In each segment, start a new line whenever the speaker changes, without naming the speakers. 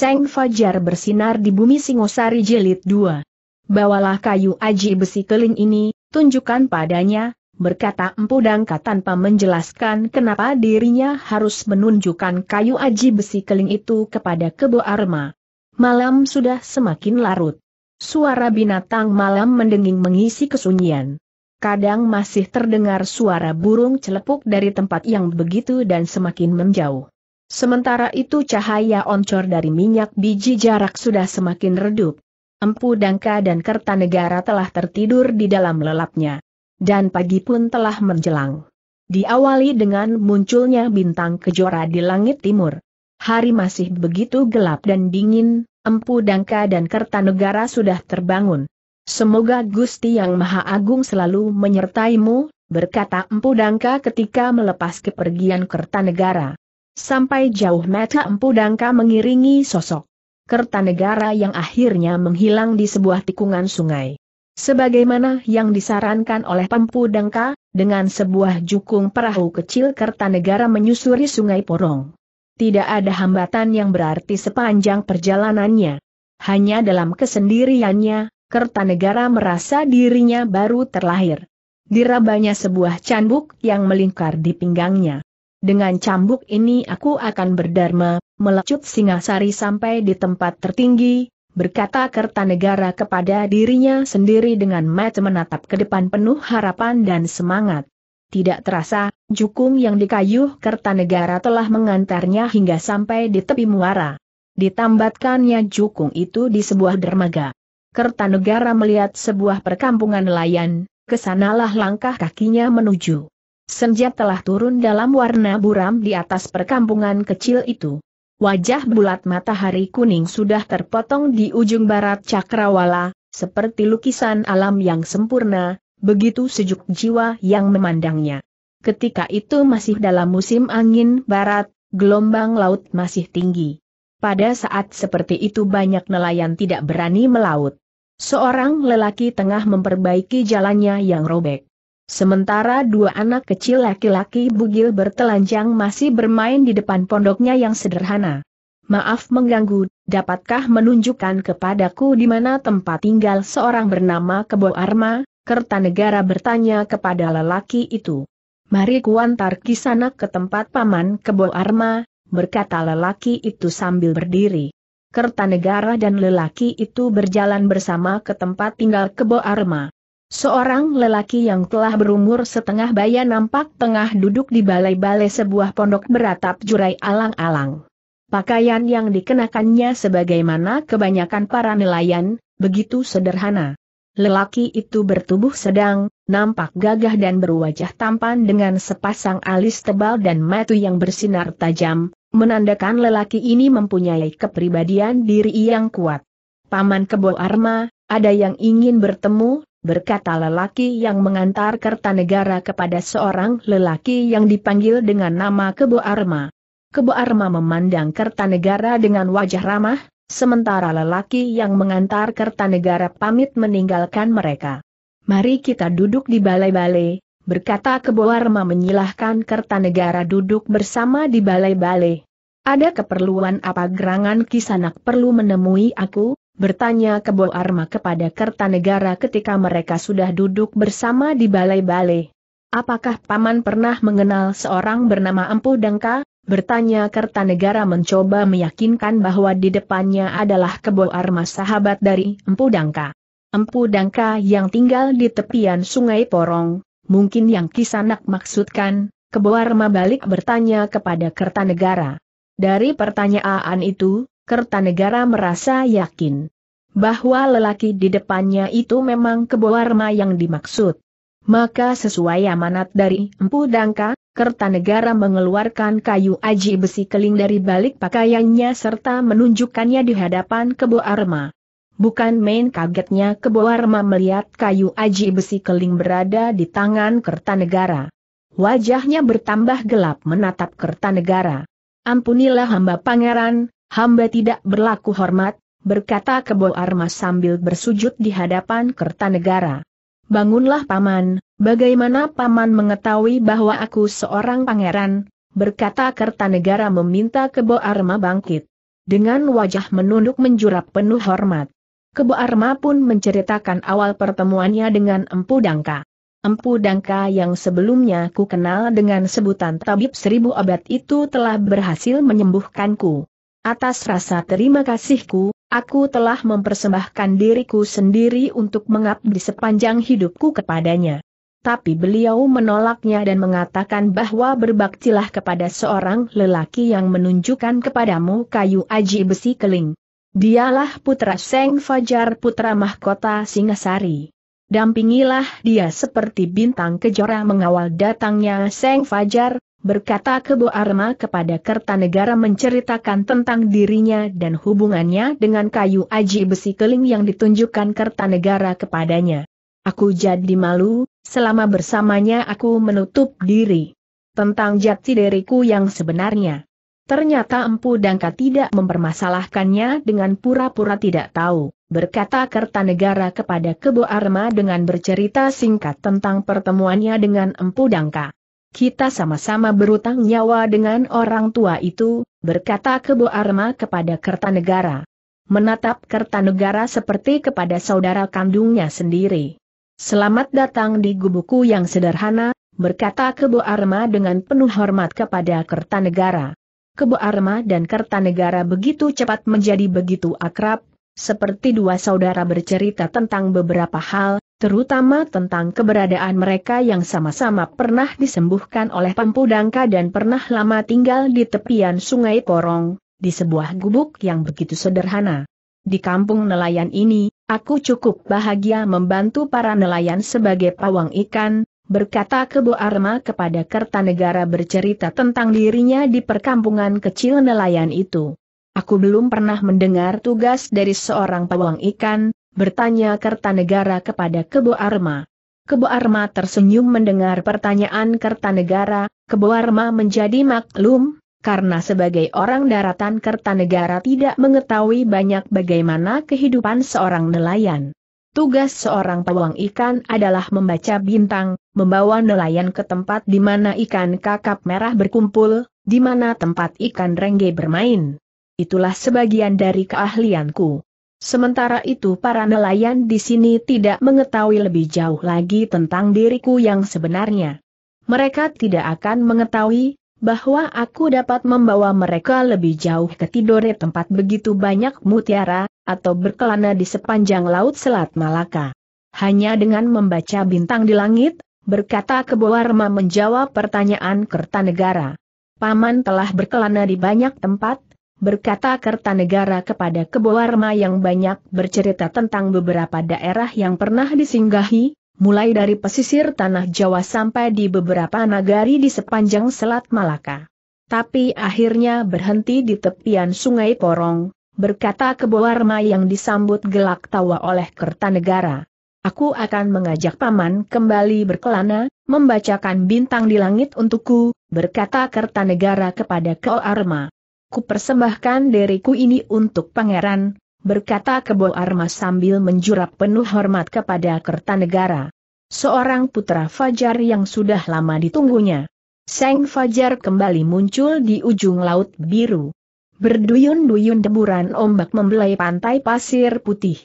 Seng Fajar bersinar di bumi Singosari Jelit 2. Bawalah kayu aji besi keling ini, tunjukkan padanya, berkata Empu Dangka tanpa menjelaskan kenapa dirinya harus menunjukkan kayu aji besi keling itu kepada Kebo Arma. Malam sudah semakin larut. Suara binatang malam mendenging mengisi kesunyian. Kadang masih terdengar suara burung celepuk dari tempat yang begitu dan semakin menjauh. Sementara itu cahaya oncor dari minyak biji jarak sudah semakin redup. Empu Dangka dan Kertanegara telah tertidur di dalam lelapnya. Dan pagi pun telah menjelang. Diawali dengan munculnya bintang kejora di langit timur. Hari masih begitu gelap dan dingin, Empu Dangka dan Kertanegara sudah terbangun. Semoga Gusti Yang Maha Agung selalu menyertaimu, berkata Empu Dangka ketika melepas kepergian Kertanegara. Sampai jauh mata empu dangka mengiringi sosok. Kertanegara yang akhirnya menghilang di sebuah tikungan sungai. Sebagaimana yang disarankan oleh Pempu Dangka, dengan sebuah jukung perahu kecil Kertanegara menyusuri sungai Porong. Tidak ada hambatan yang berarti sepanjang perjalanannya. Hanya dalam kesendiriannya, Kertanegara merasa dirinya baru terlahir. Dirabanya sebuah cambuk yang melingkar di pinggangnya. Dengan cambuk ini aku akan berdharma, melecut Singasari sampai di tempat tertinggi, berkata Kertanegara kepada dirinya sendiri dengan mata menatap ke depan penuh harapan dan semangat. Tidak terasa, jukung yang dikayuh Kertanegara telah mengantarnya hingga sampai di tepi muara. Ditambatkannya jukung itu di sebuah dermaga. Kertanegara melihat sebuah perkampungan nelayan, kesanalah langkah kakinya menuju. Senja telah turun dalam warna buram di atas perkampungan kecil itu. Wajah bulat matahari kuning sudah terpotong di ujung barat cakrawala, seperti lukisan alam yang sempurna, begitu sejuk jiwa yang memandangnya. Ketika itu masih dalam musim angin barat, gelombang laut masih tinggi. Pada saat seperti itu banyak nelayan tidak berani melaut. Seorang lelaki tengah memperbaiki jalannya yang robek. Sementara dua anak kecil laki-laki bugil bertelanjang masih bermain di depan pondoknya yang sederhana. Maaf mengganggu, dapatkah menunjukkan kepadaku di mana tempat tinggal seorang bernama Kebo Arma? Kertanegara bertanya kepada lelaki itu. Mari kuantar kisana ke tempat paman Kebo Arma, berkata lelaki itu sambil berdiri. Kertanegara dan lelaki itu berjalan bersama ke tempat tinggal Kebo Arma. Seorang lelaki yang telah berumur setengah baya nampak tengah duduk di balai-balai sebuah pondok beratap jurai alang-alang. Pakaian yang dikenakannya sebagaimana kebanyakan para nelayan, begitu sederhana. Lelaki itu bertubuh sedang, nampak gagah dan berwajah tampan dengan sepasang alis tebal dan mata yang bersinar tajam, menandakan lelaki ini mempunyai kepribadian diri yang kuat. Paman Kebo Arma, ada yang ingin bertemu berkata lelaki yang mengantar Kertanegara kepada seorang lelaki yang dipanggil dengan nama Kebo Arma. Kebo Arma memandang Kertanegara dengan wajah ramah, sementara lelaki yang mengantar Kertanegara pamit meninggalkan mereka. Mari kita duduk di balai-balai, berkata Kebo Arma menyilahkan Kertanegara duduk bersama di balai-balai. Ada keperluan apa gerangan kisanak perlu menemui aku? bertanya Kebo Arma kepada Kertanegara ketika mereka sudah duduk bersama di balai-balai. Apakah Paman pernah mengenal seorang bernama Empu Dangka? Bertanya Kertanegara mencoba meyakinkan bahwa di depannya adalah Kebo Arma sahabat dari Empu Dangka. Empu Dangka yang tinggal di tepian sungai Porong, mungkin yang Kisanak maksudkan, Kebo Arma balik bertanya kepada Kertanegara. Dari pertanyaan itu, Kertanegara merasa yakin bahwa lelaki di depannya itu memang Keboarma yang dimaksud. Maka sesuai amanat dari Empu Dangka, Kertanegara mengeluarkan kayu aji besi keling dari balik pakaiannya serta menunjukkannya di hadapan Keboarma. Bukan main kagetnya Keboarma melihat kayu aji besi keling berada di tangan Kertanegara. Wajahnya bertambah gelap menatap Kertanegara. Ampunilah hamba pangeran, Hamba tidak berlaku hormat, berkata Kebo Armas sambil bersujud di hadapan Kertanegara. Bangunlah paman, bagaimana paman mengetahui bahwa aku seorang pangeran, berkata Kertanegara meminta Kebo Arma bangkit. Dengan wajah menunduk menjurap penuh hormat. Kebo Arma pun menceritakan awal pertemuannya dengan Empu Dangka. Empu Dangka yang sebelumnya ku kenal dengan sebutan tabib seribu abad itu telah berhasil menyembuhkanku. Atas rasa terima kasihku, aku telah mempersembahkan diriku sendiri untuk mengabdi sepanjang hidupku kepadanya. Tapi beliau menolaknya dan mengatakan bahwa berbaktilah kepada seorang lelaki yang menunjukkan kepadamu kayu aji besi keling. Dialah putra Seng Fajar putra mahkota Singasari. Dampingilah dia seperti bintang kejora mengawal datangnya Seng Fajar, berkata Kebo Arma kepada Kertanegara menceritakan tentang dirinya dan hubungannya dengan kayu aji besi keling yang ditunjukkan Kertanegara kepadanya. Aku jadi malu, selama bersamanya aku menutup diri. Tentang jati diriku yang sebenarnya. Ternyata Empu Dangka tidak mempermasalahkannya dengan pura-pura tidak tahu, berkata Kertanegara kepada Kebo Arma dengan bercerita singkat tentang pertemuannya dengan Empu Dangka. Kita sama-sama berutang nyawa dengan orang tua itu, berkata Kebo Arma kepada Kertanegara. Menatap Kertanegara seperti kepada saudara kandungnya sendiri. Selamat datang di gubuku yang sederhana, berkata Kebo Arma dengan penuh hormat kepada Kertanegara. Kebo Arma dan Kertanegara begitu cepat menjadi begitu akrab, seperti dua saudara bercerita tentang beberapa hal, terutama tentang keberadaan mereka yang sama-sama pernah disembuhkan oleh pempudangka dan pernah lama tinggal di tepian sungai Porong, di sebuah gubuk yang begitu sederhana. Di kampung nelayan ini, aku cukup bahagia membantu para nelayan sebagai pawang ikan, berkata Kebo Arma kepada Kertanegara bercerita tentang dirinya di perkampungan kecil nelayan itu. Aku belum pernah mendengar tugas dari seorang pawang ikan, bertanya Kertanegara kepada Kebo Arma. Kebo Arma tersenyum mendengar pertanyaan Kertanegara, Kebo Arma menjadi maklum, karena sebagai orang daratan Kertanegara tidak mengetahui banyak bagaimana kehidupan seorang nelayan. Tugas seorang pawang ikan adalah membaca bintang, membawa nelayan ke tempat di mana ikan kakap merah berkumpul, di mana tempat ikan rengge bermain itulah sebagian dari keahlianku. Sementara itu para nelayan di sini tidak mengetahui lebih jauh lagi tentang diriku yang sebenarnya. Mereka tidak akan mengetahui bahwa aku dapat membawa mereka lebih jauh ke Tidore tempat begitu banyak mutiara, atau berkelana di sepanjang Laut Selat Malaka. Hanya dengan membaca bintang di langit, berkata Keboarma menjawab pertanyaan Kertanegara. Paman telah berkelana di banyak tempat, berkata Kertanegara kepada Keboarma yang banyak bercerita tentang beberapa daerah yang pernah disinggahi, mulai dari pesisir tanah Jawa sampai di beberapa nagari di sepanjang Selat Malaka. Tapi akhirnya berhenti di tepian Sungai Porong, berkata Keboarma yang disambut gelak tawa oleh Kertanegara. Aku akan mengajak paman kembali berkelana, membacakan bintang di langit untukku, berkata Kertanegara kepada Koarma kupersembahkan diriku ini untuk pangeran, berkata Kebo Armas sambil menjurap penuh hormat kepada Kertanegara. Seorang putra Fajar yang sudah lama ditunggunya. Seng Fajar kembali muncul di ujung laut biru. Berduyun-duyun deburan ombak membelai pantai pasir putih.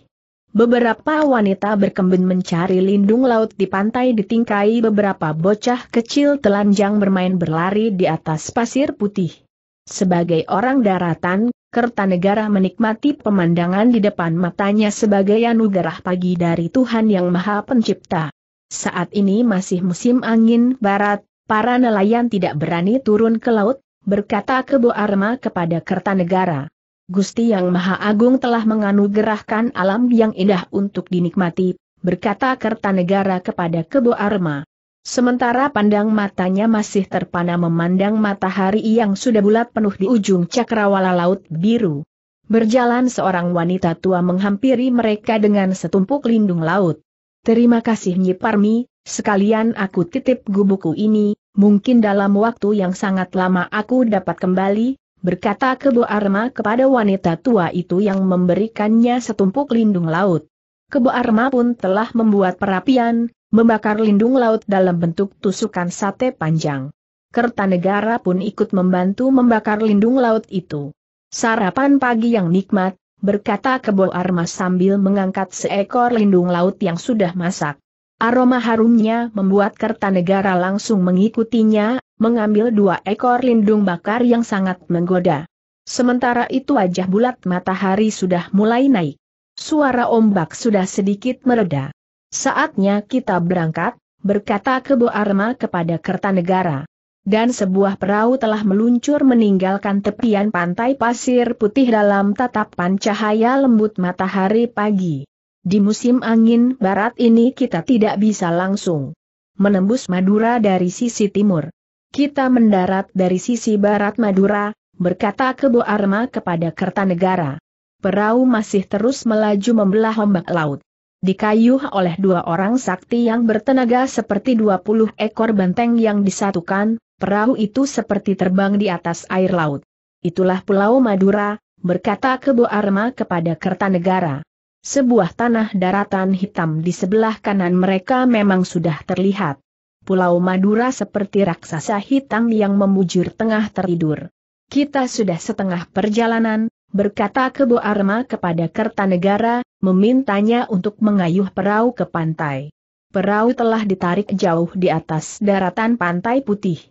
Beberapa wanita berkemben mencari lindung laut di pantai ditingkai beberapa bocah kecil telanjang bermain berlari di atas pasir putih. Sebagai orang daratan, Kertanegara menikmati pemandangan di depan matanya sebagai anugerah pagi dari Tuhan Yang Maha Pencipta. Saat ini masih musim angin barat, para nelayan tidak berani turun ke laut, berkata Kebo Arma kepada Kertanegara. Gusti Yang Maha Agung telah menganugerahkan alam yang indah untuk dinikmati, berkata Kertanegara kepada Kebo Arma. Sementara pandang matanya masih terpana memandang matahari yang sudah bulat penuh di ujung cakrawala laut biru. Berjalan seorang wanita tua menghampiri mereka dengan setumpuk lindung laut. Terima kasih Nyi Parmi, sekalian aku titip gubuku ini, mungkin dalam waktu yang sangat lama aku dapat kembali, berkata Kebo Arma kepada wanita tua itu yang memberikannya setumpuk lindung laut. Kebo Arma pun telah membuat perapian, membakar lindung laut dalam bentuk tusukan sate panjang. Kertanegara pun ikut membantu membakar lindung laut itu. Sarapan pagi yang nikmat, berkata Kebo Armas sambil mengangkat seekor lindung laut yang sudah masak. Aroma harumnya membuat Kertanegara langsung mengikutinya, mengambil dua ekor lindung bakar yang sangat menggoda. Sementara itu wajah bulat matahari sudah mulai naik. Suara ombak sudah sedikit mereda. Saatnya kita berangkat, berkata Kebo Arma kepada Kertanegara. Dan sebuah perahu telah meluncur meninggalkan tepian pantai pasir putih dalam tatapan cahaya lembut matahari pagi. Di musim angin barat ini kita tidak bisa langsung menembus Madura dari sisi timur. Kita mendarat dari sisi barat Madura, berkata Kebo Arma kepada Kertanegara. Perahu masih terus melaju membelah ombak laut dikayuh oleh dua orang sakti yang bertenaga seperti 20 ekor banteng yang disatukan, perahu itu seperti terbang di atas air laut. Itulah Pulau Madura, berkata Kebo Arma kepada Kertanegara. Sebuah tanah daratan hitam di sebelah kanan mereka memang sudah terlihat. Pulau Madura seperti raksasa hitam yang memujur tengah tertidur. Kita sudah setengah perjalanan, berkata Kebo Arma kepada Kertanegara, memintanya untuk mengayuh perahu ke pantai. Perahu telah ditarik jauh di atas daratan pantai putih.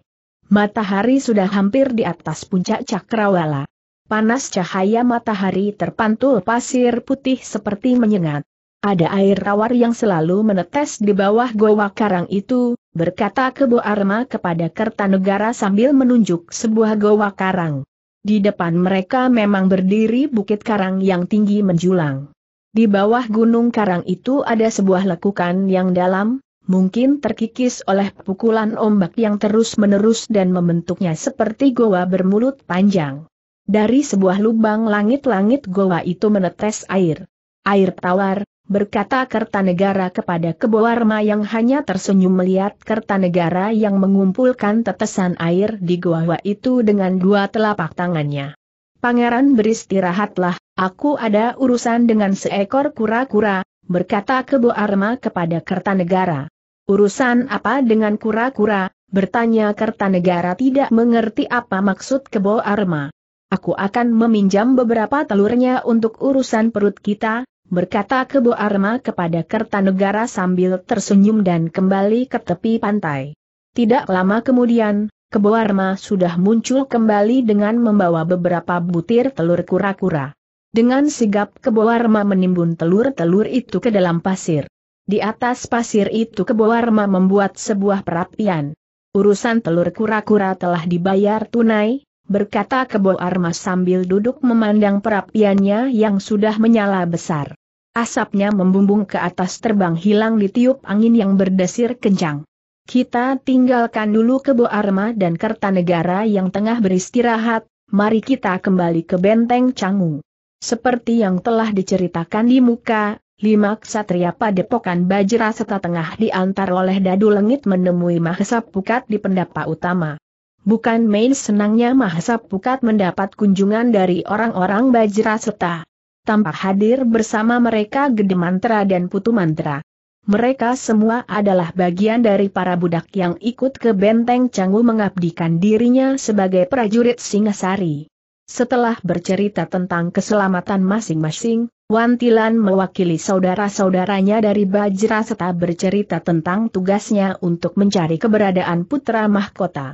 Matahari sudah hampir di atas puncak cakrawala. Panas cahaya matahari terpantul pasir putih seperti menyengat. Ada air tawar yang selalu menetes di bawah goa karang itu, berkata Kebo Arma kepada Kertanegara sambil menunjuk sebuah goa karang. Di depan mereka memang berdiri bukit karang yang tinggi menjulang. Di bawah gunung karang itu ada sebuah lekukan yang dalam, mungkin terkikis oleh pukulan ombak yang terus-menerus dan membentuknya seperti goa bermulut panjang. Dari sebuah lubang langit-langit goa itu menetes air. Air tawar, berkata Kertanegara kepada Kebowarma yang hanya tersenyum melihat Kertanegara yang mengumpulkan tetesan air di goa itu dengan dua telapak tangannya. Pangeran beristirahatlah, Aku ada urusan dengan seekor kura-kura, berkata Kebo Arma kepada Kertanegara. Urusan apa dengan kura-kura, bertanya Kertanegara tidak mengerti apa maksud Kebo Arma. Aku akan meminjam beberapa telurnya untuk urusan perut kita, berkata Kebo Arma kepada Kertanegara sambil tersenyum dan kembali ke tepi pantai. Tidak lama kemudian, Kebo Arma sudah muncul kembali dengan membawa beberapa butir telur kura-kura. Dengan sigap Kebowarma menimbun telur-telur itu ke dalam pasir. Di atas pasir itu Kebowarma membuat sebuah perapian. Urusan telur kura-kura telah dibayar tunai, berkata Kebowarma sambil duduk memandang perapiannya yang sudah menyala besar. Asapnya membumbung ke atas terbang hilang ditiup angin yang berdesir kencang. Kita tinggalkan dulu keboarma dan Kertanegara yang tengah beristirahat, mari kita kembali ke Benteng Canggu. Seperti yang telah diceritakan di muka, lima ksatria padepokan Bajra serta tengah diantar oleh Dadu Lengit menemui Mahesa Pukat di pendapa utama. Bukan main senangnya Mahesa Pukat mendapat kunjungan dari orang-orang Bajra Seta. Tampak hadir bersama mereka Gede Mantra dan Putu Mantra. Mereka semua adalah bagian dari para budak yang ikut ke benteng Canggu mengabdikan dirinya sebagai prajurit Singasari. Setelah bercerita tentang keselamatan masing-masing, Wantilan mewakili saudara-saudaranya dari Bajra serta bercerita tentang tugasnya untuk mencari keberadaan putra mahkota.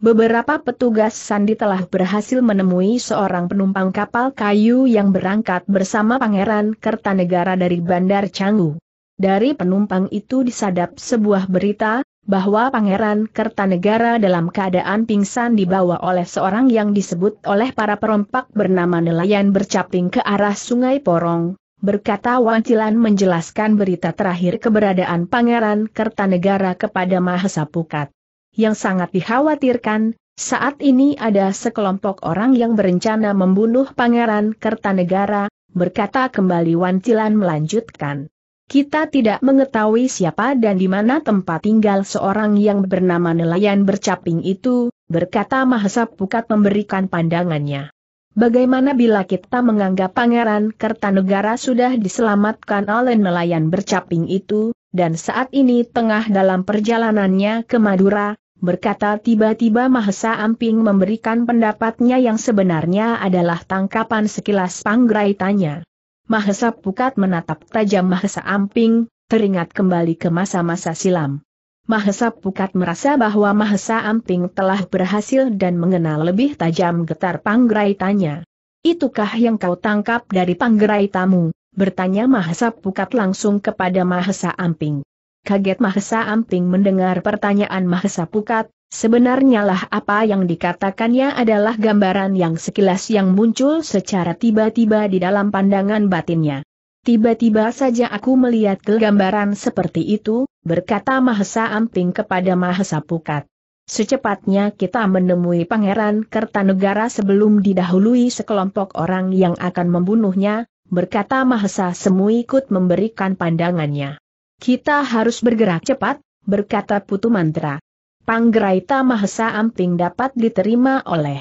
Beberapa petugas sandi telah berhasil menemui seorang penumpang kapal kayu yang berangkat bersama Pangeran Kertanegara dari Bandar Canggu. Dari penumpang itu disadap sebuah berita, bahwa Pangeran Kertanegara dalam keadaan pingsan dibawa oleh seorang yang disebut oleh para perompak bernama nelayan bercaping ke arah Sungai Porong, berkata Wancilan menjelaskan berita terakhir keberadaan Pangeran Kertanegara kepada Mahesa Pukat. Yang sangat dikhawatirkan, saat ini ada sekelompok orang yang berencana membunuh Pangeran Kertanegara, berkata kembali Wancilan melanjutkan. Kita tidak mengetahui siapa dan di mana tempat tinggal seorang yang bernama nelayan bercaping itu, berkata Mahesa Pukat memberikan pandangannya. Bagaimana bila kita menganggap Pangeran Kertanegara sudah diselamatkan oleh nelayan bercaping itu, dan saat ini tengah dalam perjalanannya ke Madura, berkata tiba-tiba Mahesa Amping memberikan pendapatnya yang sebenarnya adalah tangkapan sekilas tanya. Mahesa Pukat menatap tajam Mahesa Amping, teringat kembali ke masa-masa silam. Mahesa Pukat merasa bahwa Mahesa Amping telah berhasil dan mengenal lebih tajam getar panggerai tanya. Itukah yang kau tangkap dari panggerai tamu? Bertanya Mahesa Pukat langsung kepada Mahesa Amping. Kaget Mahesa Amping mendengar pertanyaan Mahesa Pukat, Sebenarnya lah apa yang dikatakannya adalah gambaran yang sekilas yang muncul secara tiba-tiba di dalam pandangan batinnya. Tiba-tiba saja aku melihat gambaran seperti itu, berkata Mahesa Amping kepada Mahesa Pukat. Secepatnya kita menemui Pangeran Kertanegara sebelum didahului sekelompok orang yang akan membunuhnya, berkata Mahesa Semu ikut memberikan pandangannya. Kita harus bergerak cepat, berkata Putu Mantra. Panggraita Mahesa Amting dapat diterima oleh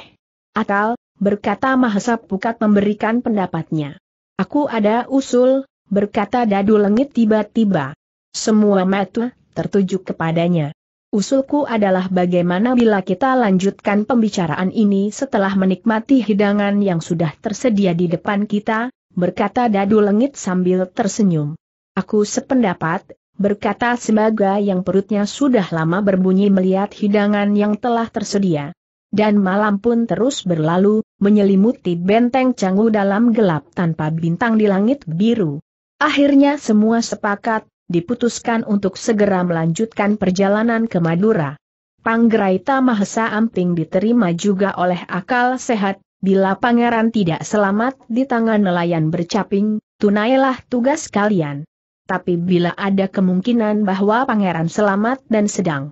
akal, berkata Mahesa Pukat memberikan pendapatnya. Aku ada usul, berkata Dadu Lengit tiba-tiba. Semua mata tertuju kepadanya. Usulku adalah bagaimana bila kita lanjutkan pembicaraan ini setelah menikmati hidangan yang sudah tersedia di depan kita, berkata Dadu Lengit sambil tersenyum. Aku sependapat, berkata Sembaga yang perutnya sudah lama berbunyi melihat hidangan yang telah tersedia. Dan malam pun terus berlalu, menyelimuti benteng canggu dalam gelap tanpa bintang di langit biru. Akhirnya semua sepakat, diputuskan untuk segera melanjutkan perjalanan ke Madura. Panggraita Mahesa Amping diterima juga oleh akal sehat, bila pangeran tidak selamat di tangan nelayan bercaping, tunailah tugas kalian tapi bila ada kemungkinan bahwa pangeran selamat dan sedang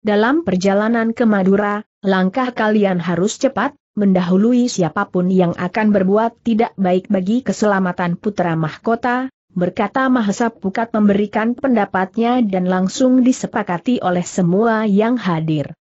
dalam perjalanan ke Madura, langkah kalian harus cepat, mendahului siapapun yang akan berbuat tidak baik bagi keselamatan putra mahkota, berkata Mahesa Pukat memberikan pendapatnya dan langsung disepakati oleh semua yang hadir.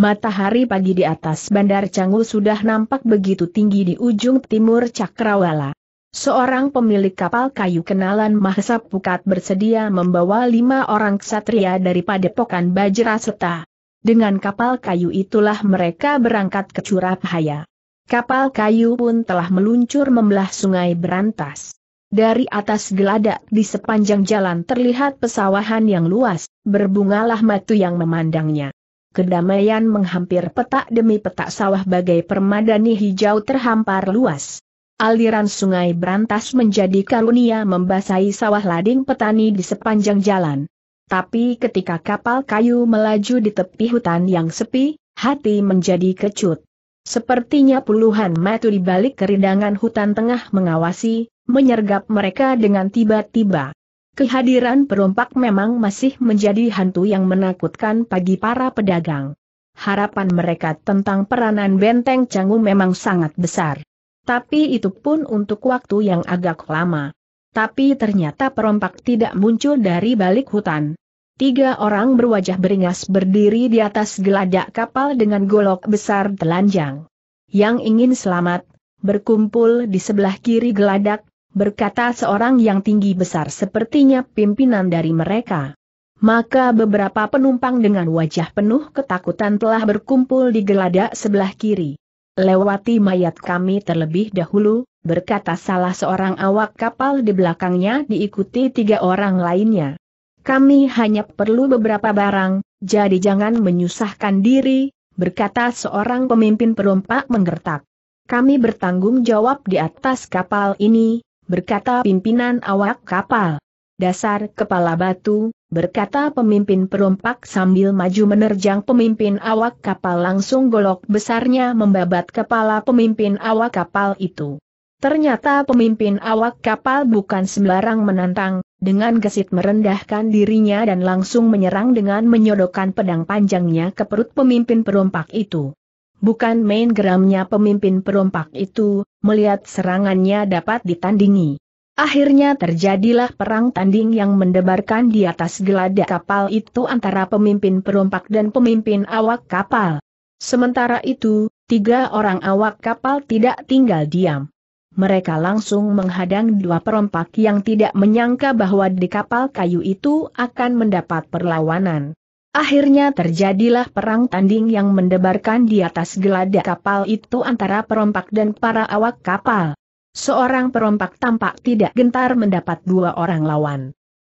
Matahari pagi di atas Bandar Canggu sudah nampak begitu tinggi di ujung timur Cakrawala. Seorang pemilik kapal kayu kenalan Mahesa Pukat bersedia membawa lima orang ksatria dari padepokan Bajra Seta. Dengan kapal kayu itulah mereka berangkat ke Curabhaya. Kapal kayu pun telah meluncur membelah sungai Berantas. Dari atas geladak di sepanjang jalan terlihat pesawahan yang luas, berbungalah matu yang memandangnya. Kedamaian menghampir petak demi petak sawah bagai permadani hijau terhampar luas aliran sungai berantas menjadi karunia membasahi sawah lading petani di sepanjang jalan. Tapi ketika kapal kayu melaju di tepi hutan yang sepi, hati menjadi kecut. Sepertinya puluhan metu di balik kerindangan hutan tengah mengawasi, menyergap mereka dengan tiba-tiba. Kehadiran perompak memang masih menjadi hantu yang menakutkan bagi para pedagang. Harapan mereka tentang peranan benteng Canggu memang sangat besar. Tapi itu pun untuk waktu yang agak lama. Tapi ternyata perompak tidak muncul dari balik hutan. Tiga orang berwajah beringas berdiri di atas geladak kapal dengan golok besar telanjang. Yang ingin selamat, berkumpul di sebelah kiri geladak, berkata seorang yang tinggi besar sepertinya pimpinan dari mereka. Maka beberapa penumpang dengan wajah penuh ketakutan telah berkumpul di geladak sebelah kiri lewati mayat kami terlebih dahulu, berkata salah seorang awak kapal di belakangnya diikuti tiga orang lainnya. Kami hanya perlu beberapa barang, jadi jangan menyusahkan diri, berkata seorang pemimpin perompak menggertak. Kami bertanggung jawab di atas kapal ini, berkata pimpinan awak kapal. Dasar kepala batu, berkata pemimpin perompak sambil maju menerjang pemimpin awak kapal langsung golok besarnya membabat kepala pemimpin awak kapal itu. Ternyata pemimpin awak kapal bukan sembarang menantang, dengan gesit merendahkan dirinya dan langsung menyerang dengan menyodokkan pedang panjangnya ke perut pemimpin perompak itu. Bukan main geramnya pemimpin perompak itu, melihat serangannya dapat ditandingi. Akhirnya terjadilah perang tanding yang mendebarkan di atas geladak kapal itu antara pemimpin perompak dan pemimpin awak kapal. Sementara itu, tiga orang awak kapal tidak tinggal diam. Mereka langsung menghadang dua perompak yang tidak menyangka bahwa di kapal kayu itu akan mendapat perlawanan. Akhirnya terjadilah perang tanding yang mendebarkan di atas geladak kapal itu antara perompak dan para awak kapal. Seorang perompak tampak tidak gentar mendapat dua orang lawan.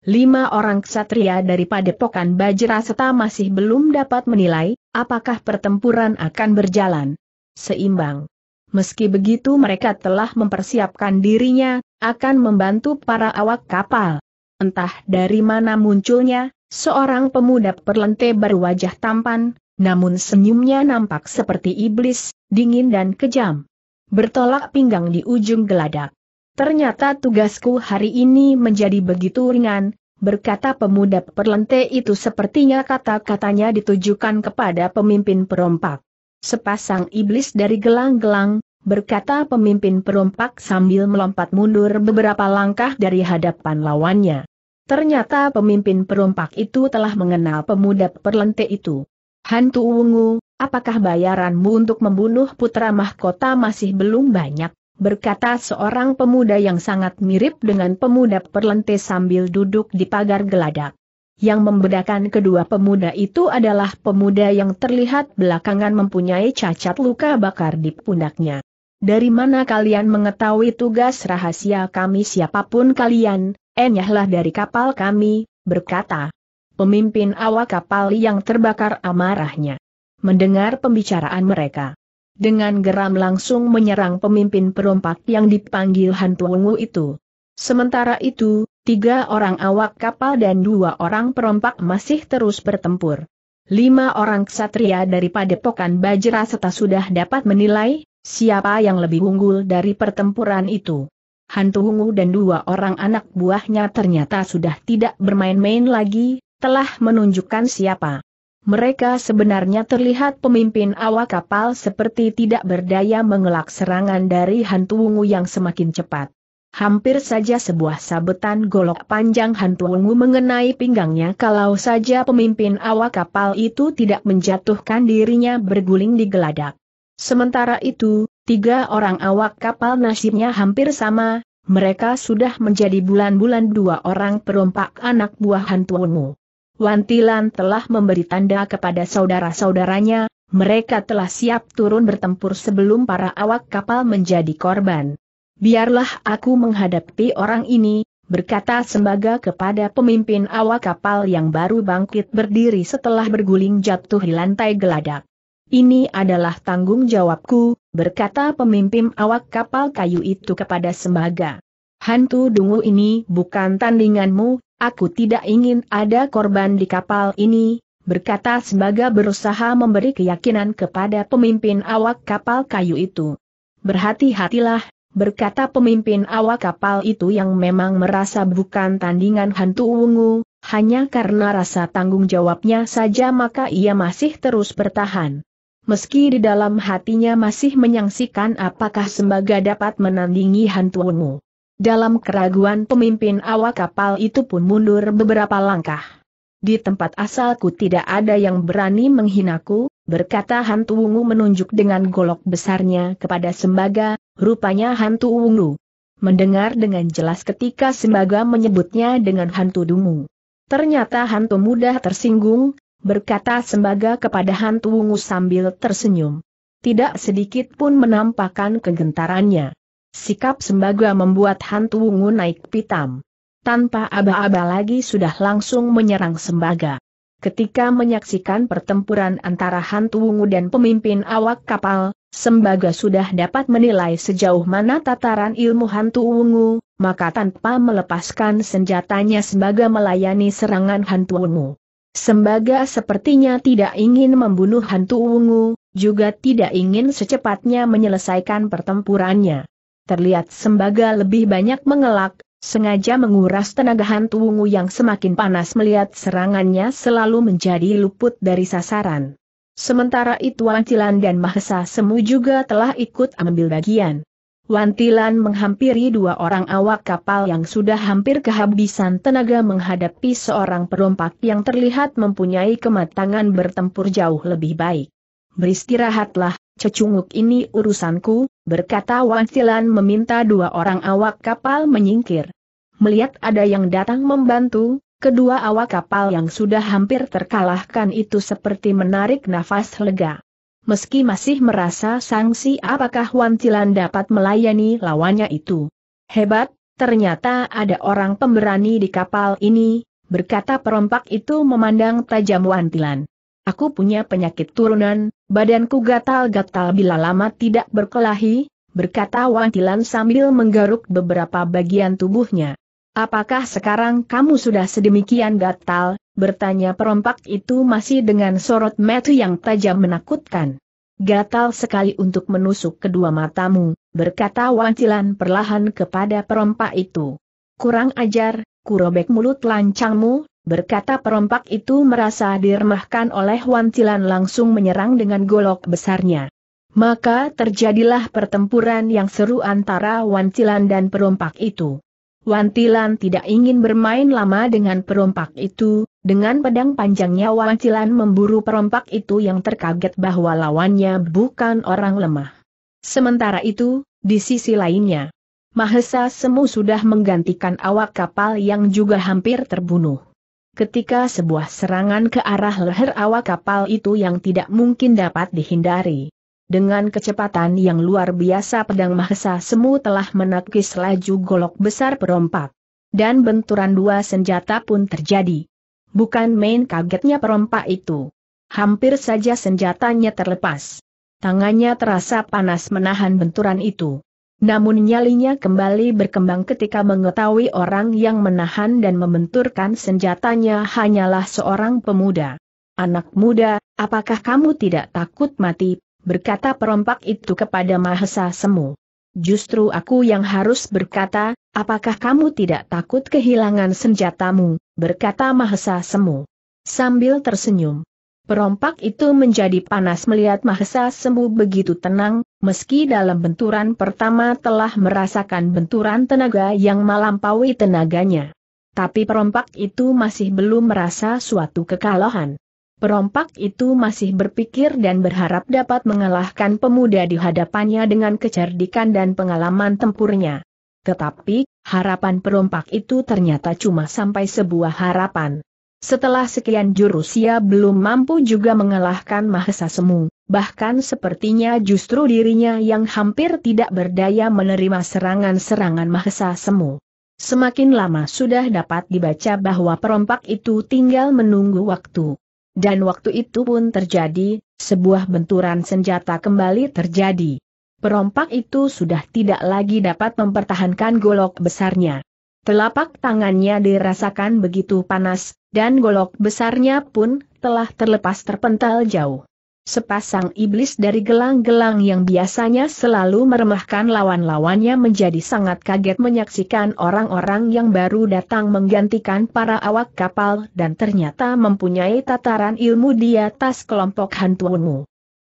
Lima orang ksatria dari padepokan Bajraseta masih belum dapat menilai, apakah pertempuran akan berjalan seimbang. Meski begitu mereka telah mempersiapkan dirinya, akan membantu para awak kapal. Entah dari mana munculnya, seorang pemuda perlente berwajah tampan, namun senyumnya nampak seperti iblis, dingin dan kejam bertolak pinggang di ujung geladak. Ternyata tugasku hari ini menjadi begitu ringan, berkata pemuda perlente itu sepertinya kata-katanya ditujukan kepada pemimpin perompak. Sepasang iblis dari gelang-gelang, berkata pemimpin perompak sambil melompat mundur beberapa langkah dari hadapan lawannya. Ternyata pemimpin perompak itu telah mengenal pemuda perlente itu. Hantu Wungu, apakah bayaranmu untuk membunuh putra mahkota masih belum banyak? Berkata seorang pemuda yang sangat mirip dengan pemuda perlente sambil duduk di pagar geladak. Yang membedakan kedua pemuda itu adalah pemuda yang terlihat belakangan mempunyai cacat luka bakar di pundaknya. Dari mana kalian mengetahui tugas rahasia kami siapapun kalian, enyahlah dari kapal kami, berkata pemimpin awak kapal yang terbakar amarahnya. Mendengar pembicaraan mereka, dengan geram langsung menyerang pemimpin perompak yang dipanggil hantu ungu itu. Sementara itu, tiga orang awak kapal dan dua orang perompak masih terus bertempur. Lima orang ksatria dari padepokan Bajra serta sudah dapat menilai, siapa yang lebih unggul dari pertempuran itu. Hantu Ungu dan dua orang anak buahnya ternyata sudah tidak bermain-main lagi, telah menunjukkan siapa. Mereka sebenarnya terlihat pemimpin awak kapal seperti tidak berdaya mengelak serangan dari hantu ungu yang semakin cepat. Hampir saja sebuah sabetan golok panjang hantu ungu mengenai pinggangnya kalau saja pemimpin awak kapal itu tidak menjatuhkan dirinya berguling di geladak. Sementara itu, tiga orang awak kapal nasibnya hampir sama, mereka sudah menjadi bulan-bulan dua orang perompak anak buah hantu ungu. Wantilan telah memberi tanda kepada saudara-saudaranya, mereka telah siap turun bertempur sebelum para awak kapal menjadi korban. Biarlah aku menghadapi orang ini, berkata Sembaga kepada pemimpin awak kapal yang baru bangkit berdiri setelah berguling jatuh di lantai geladak. Ini adalah tanggung jawabku, berkata pemimpin awak kapal kayu itu kepada Sembaga. Hantu dungu ini bukan tandinganmu, Aku tidak ingin ada korban di kapal ini, berkata Sembaga berusaha memberi keyakinan kepada pemimpin awak kapal kayu itu. Berhati-hatilah, berkata pemimpin awak kapal itu yang memang merasa bukan tandingan hantu ungu, hanya karena rasa tanggung jawabnya saja maka ia masih terus bertahan. Meski di dalam hatinya masih menyangsikan apakah sembaga dapat menandingi hantu ungu. Dalam keraguan pemimpin awak kapal itu pun mundur beberapa langkah. Di tempat asalku tidak ada yang berani menghinaku, berkata hantu ungu menunjuk dengan golok besarnya kepada Sembaga, rupanya hantu ungu. Mendengar dengan jelas ketika Sembaga menyebutnya dengan hantu dungu. Ternyata hantu mudah tersinggung, berkata Sembaga kepada hantu ungu sambil tersenyum. Tidak sedikit pun menampakkan kegentarannya. Sikap sembaga membuat hantu ungu naik pitam. Tanpa aba-aba lagi sudah langsung menyerang sembaga. Ketika menyaksikan pertempuran antara hantu ungu dan pemimpin awak kapal, sembaga sudah dapat menilai sejauh mana tataran ilmu hantu ungu, maka tanpa melepaskan senjatanya sembaga melayani serangan hantu ungu. Sembaga sepertinya tidak ingin membunuh hantu ungu, juga tidak ingin secepatnya menyelesaikan pertempurannya terlihat sembaga lebih banyak mengelak, sengaja menguras tenaga hantu ungu yang semakin panas melihat serangannya selalu menjadi luput dari sasaran. Sementara itu Wantilan dan Mahesa Semu juga telah ikut ambil bagian. Wantilan menghampiri dua orang awak kapal yang sudah hampir kehabisan tenaga menghadapi seorang perompak yang terlihat mempunyai kematangan bertempur jauh lebih baik. Beristirahatlah, cecunguk ini urusanku, berkata Silan meminta dua orang awak kapal menyingkir. Melihat ada yang datang membantu, kedua awak kapal yang sudah hampir terkalahkan itu seperti menarik nafas lega. Meski masih merasa sangsi apakah Silan dapat melayani lawannya itu. Hebat, ternyata ada orang pemberani di kapal ini, berkata perompak itu memandang tajam Wantilan. Aku punya penyakit turunan, badanku gatal-gatal bila lama tidak berkelahi, berkata Tilan sambil menggaruk beberapa bagian tubuhnya. Apakah sekarang kamu sudah sedemikian gatal? Bertanya perompak itu masih dengan sorot metu yang tajam menakutkan. Gatal sekali untuk menusuk kedua matamu, berkata Tilan perlahan kepada perompak itu. Kurang ajar, kurobek mulut lancangmu, Berkata perompak itu merasa diremahkan oleh Wan Cilan langsung menyerang dengan golok besarnya. Maka terjadilah pertempuran yang seru antara Wan Cilan dan perompak itu. Wan Cilan tidak ingin bermain lama dengan perompak itu, dengan pedang panjangnya Wan Cilan memburu perompak itu yang terkaget bahwa lawannya bukan orang lemah. Sementara itu, di sisi lainnya, Mahesa Semu sudah menggantikan awak kapal yang juga hampir terbunuh ketika sebuah serangan ke arah leher awak kapal itu yang tidak mungkin dapat dihindari. Dengan kecepatan yang luar biasa pedang Mahesa Semu telah menakis laju golok besar perompak. Dan benturan dua senjata pun terjadi. Bukan main kagetnya perompak itu. Hampir saja senjatanya terlepas. Tangannya terasa panas menahan benturan itu. Namun nyalinya kembali berkembang ketika mengetahui orang yang menahan dan membenturkan senjatanya hanyalah seorang pemuda. Anak muda, apakah kamu tidak takut mati? berkata perompak itu kepada Mahesa Semu. Justru aku yang harus berkata, apakah kamu tidak takut kehilangan senjatamu, berkata Mahesa Semu. Sambil tersenyum, Perompak itu menjadi panas melihat Mahesa sembuh begitu tenang, meski dalam benturan pertama telah merasakan benturan tenaga yang melampaui tenaganya. Tapi perompak itu masih belum merasa suatu kekalahan. Perompak itu masih berpikir dan berharap dapat mengalahkan pemuda di hadapannya dengan kecerdikan dan pengalaman tempurnya. Tetapi, harapan perompak itu ternyata cuma sampai sebuah harapan. Setelah sekian jurus ia belum mampu juga mengalahkan Mahesa Semu, bahkan sepertinya justru dirinya yang hampir tidak berdaya menerima serangan-serangan Mahesa Semu. Semakin lama sudah dapat dibaca bahwa perompak itu tinggal menunggu waktu. Dan waktu itu pun terjadi, sebuah benturan senjata kembali terjadi. Perompak itu sudah tidak lagi dapat mempertahankan golok besarnya. Telapak tangannya dirasakan begitu panas, dan golok besarnya pun telah terlepas terpental jauh. Sepasang iblis dari gelang-gelang yang biasanya selalu meremahkan lawan-lawannya menjadi sangat kaget menyaksikan orang-orang yang baru datang menggantikan para awak kapal dan ternyata mempunyai tataran ilmu di atas kelompok hantu ungu.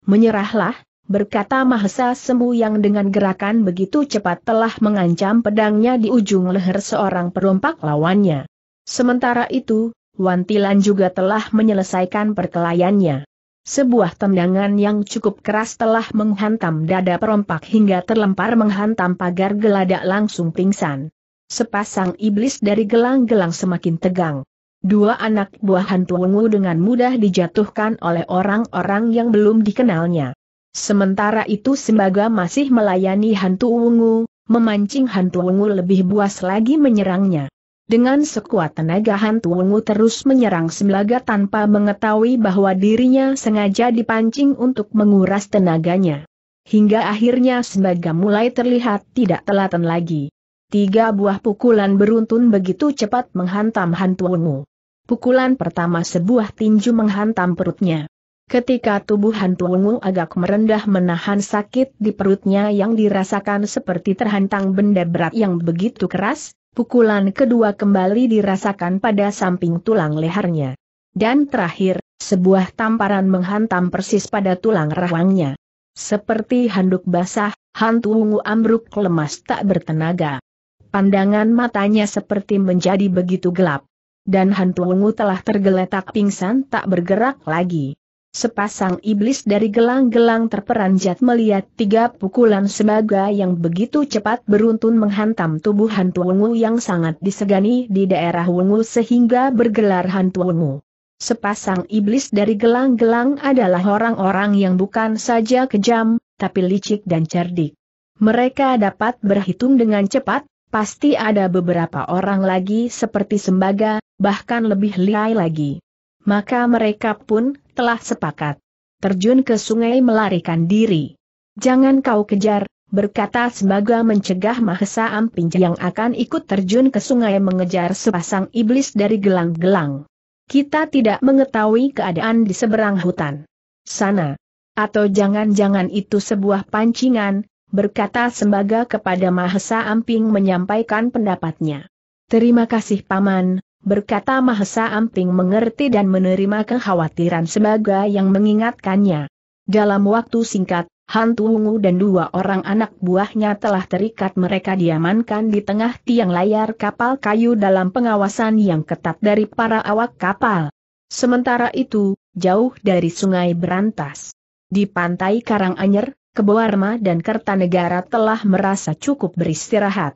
Menyerahlah, berkata Mahesa Semu yang dengan gerakan begitu cepat telah mengancam pedangnya di ujung leher seorang perompak lawannya. Sementara itu, Wantilan juga telah menyelesaikan perkelayannya. Sebuah tendangan yang cukup keras telah menghantam dada perompak hingga terlempar menghantam pagar geladak langsung pingsan. Sepasang iblis dari gelang-gelang semakin tegang. Dua anak buah hantu ungu dengan mudah dijatuhkan oleh orang-orang yang belum dikenalnya. Sementara itu Sembaga masih melayani hantu ungu, memancing hantu ungu lebih buas lagi menyerangnya. Dengan sekuat tenaga hantu ungu terus menyerang Sembaga tanpa mengetahui bahwa dirinya sengaja dipancing untuk menguras tenaganya. Hingga akhirnya Sembaga mulai terlihat tidak telaten lagi. Tiga buah pukulan beruntun begitu cepat menghantam hantu ungu. Pukulan pertama sebuah tinju menghantam perutnya. Ketika tubuh hantu ungu agak merendah menahan sakit di perutnya yang dirasakan seperti terhantang benda berat yang begitu keras, pukulan kedua kembali dirasakan pada samping tulang lehernya. Dan terakhir, sebuah tamparan menghantam persis pada tulang rahwangnya. Seperti handuk basah, hantu ungu ambruk lemas tak bertenaga. Pandangan matanya seperti menjadi begitu gelap. Dan hantu ungu telah tergeletak pingsan tak bergerak lagi. Sepasang iblis dari gelang-gelang terperanjat melihat tiga pukulan sebaga yang begitu cepat beruntun menghantam tubuh hantu ungu yang sangat disegani di daerah ungu sehingga bergelar hantu ungu. Sepasang iblis dari gelang-gelang adalah orang-orang yang bukan saja kejam, tapi licik dan cerdik. Mereka dapat berhitung dengan cepat, pasti ada beberapa orang lagi seperti sembaga, bahkan lebih liar lagi. Maka mereka pun telah sepakat. Terjun ke sungai melarikan diri. Jangan kau kejar, berkata Sembaga mencegah Mahesa Amping yang akan ikut terjun ke sungai mengejar sepasang iblis dari gelang-gelang. Kita tidak mengetahui keadaan di seberang hutan. Sana. Atau jangan-jangan itu sebuah pancingan, berkata Sembaga kepada Mahesa Amping menyampaikan pendapatnya. Terima kasih Paman, berkata Mahesa Amping mengerti dan menerima kekhawatiran sebagai yang mengingatkannya. Dalam waktu singkat, hantu ungu dan dua orang anak buahnya telah terikat mereka diamankan di tengah tiang layar kapal kayu dalam pengawasan yang ketat dari para awak kapal. Sementara itu, jauh dari sungai Berantas. Di pantai Karanganyar, Keboarma dan Kertanegara telah merasa cukup beristirahat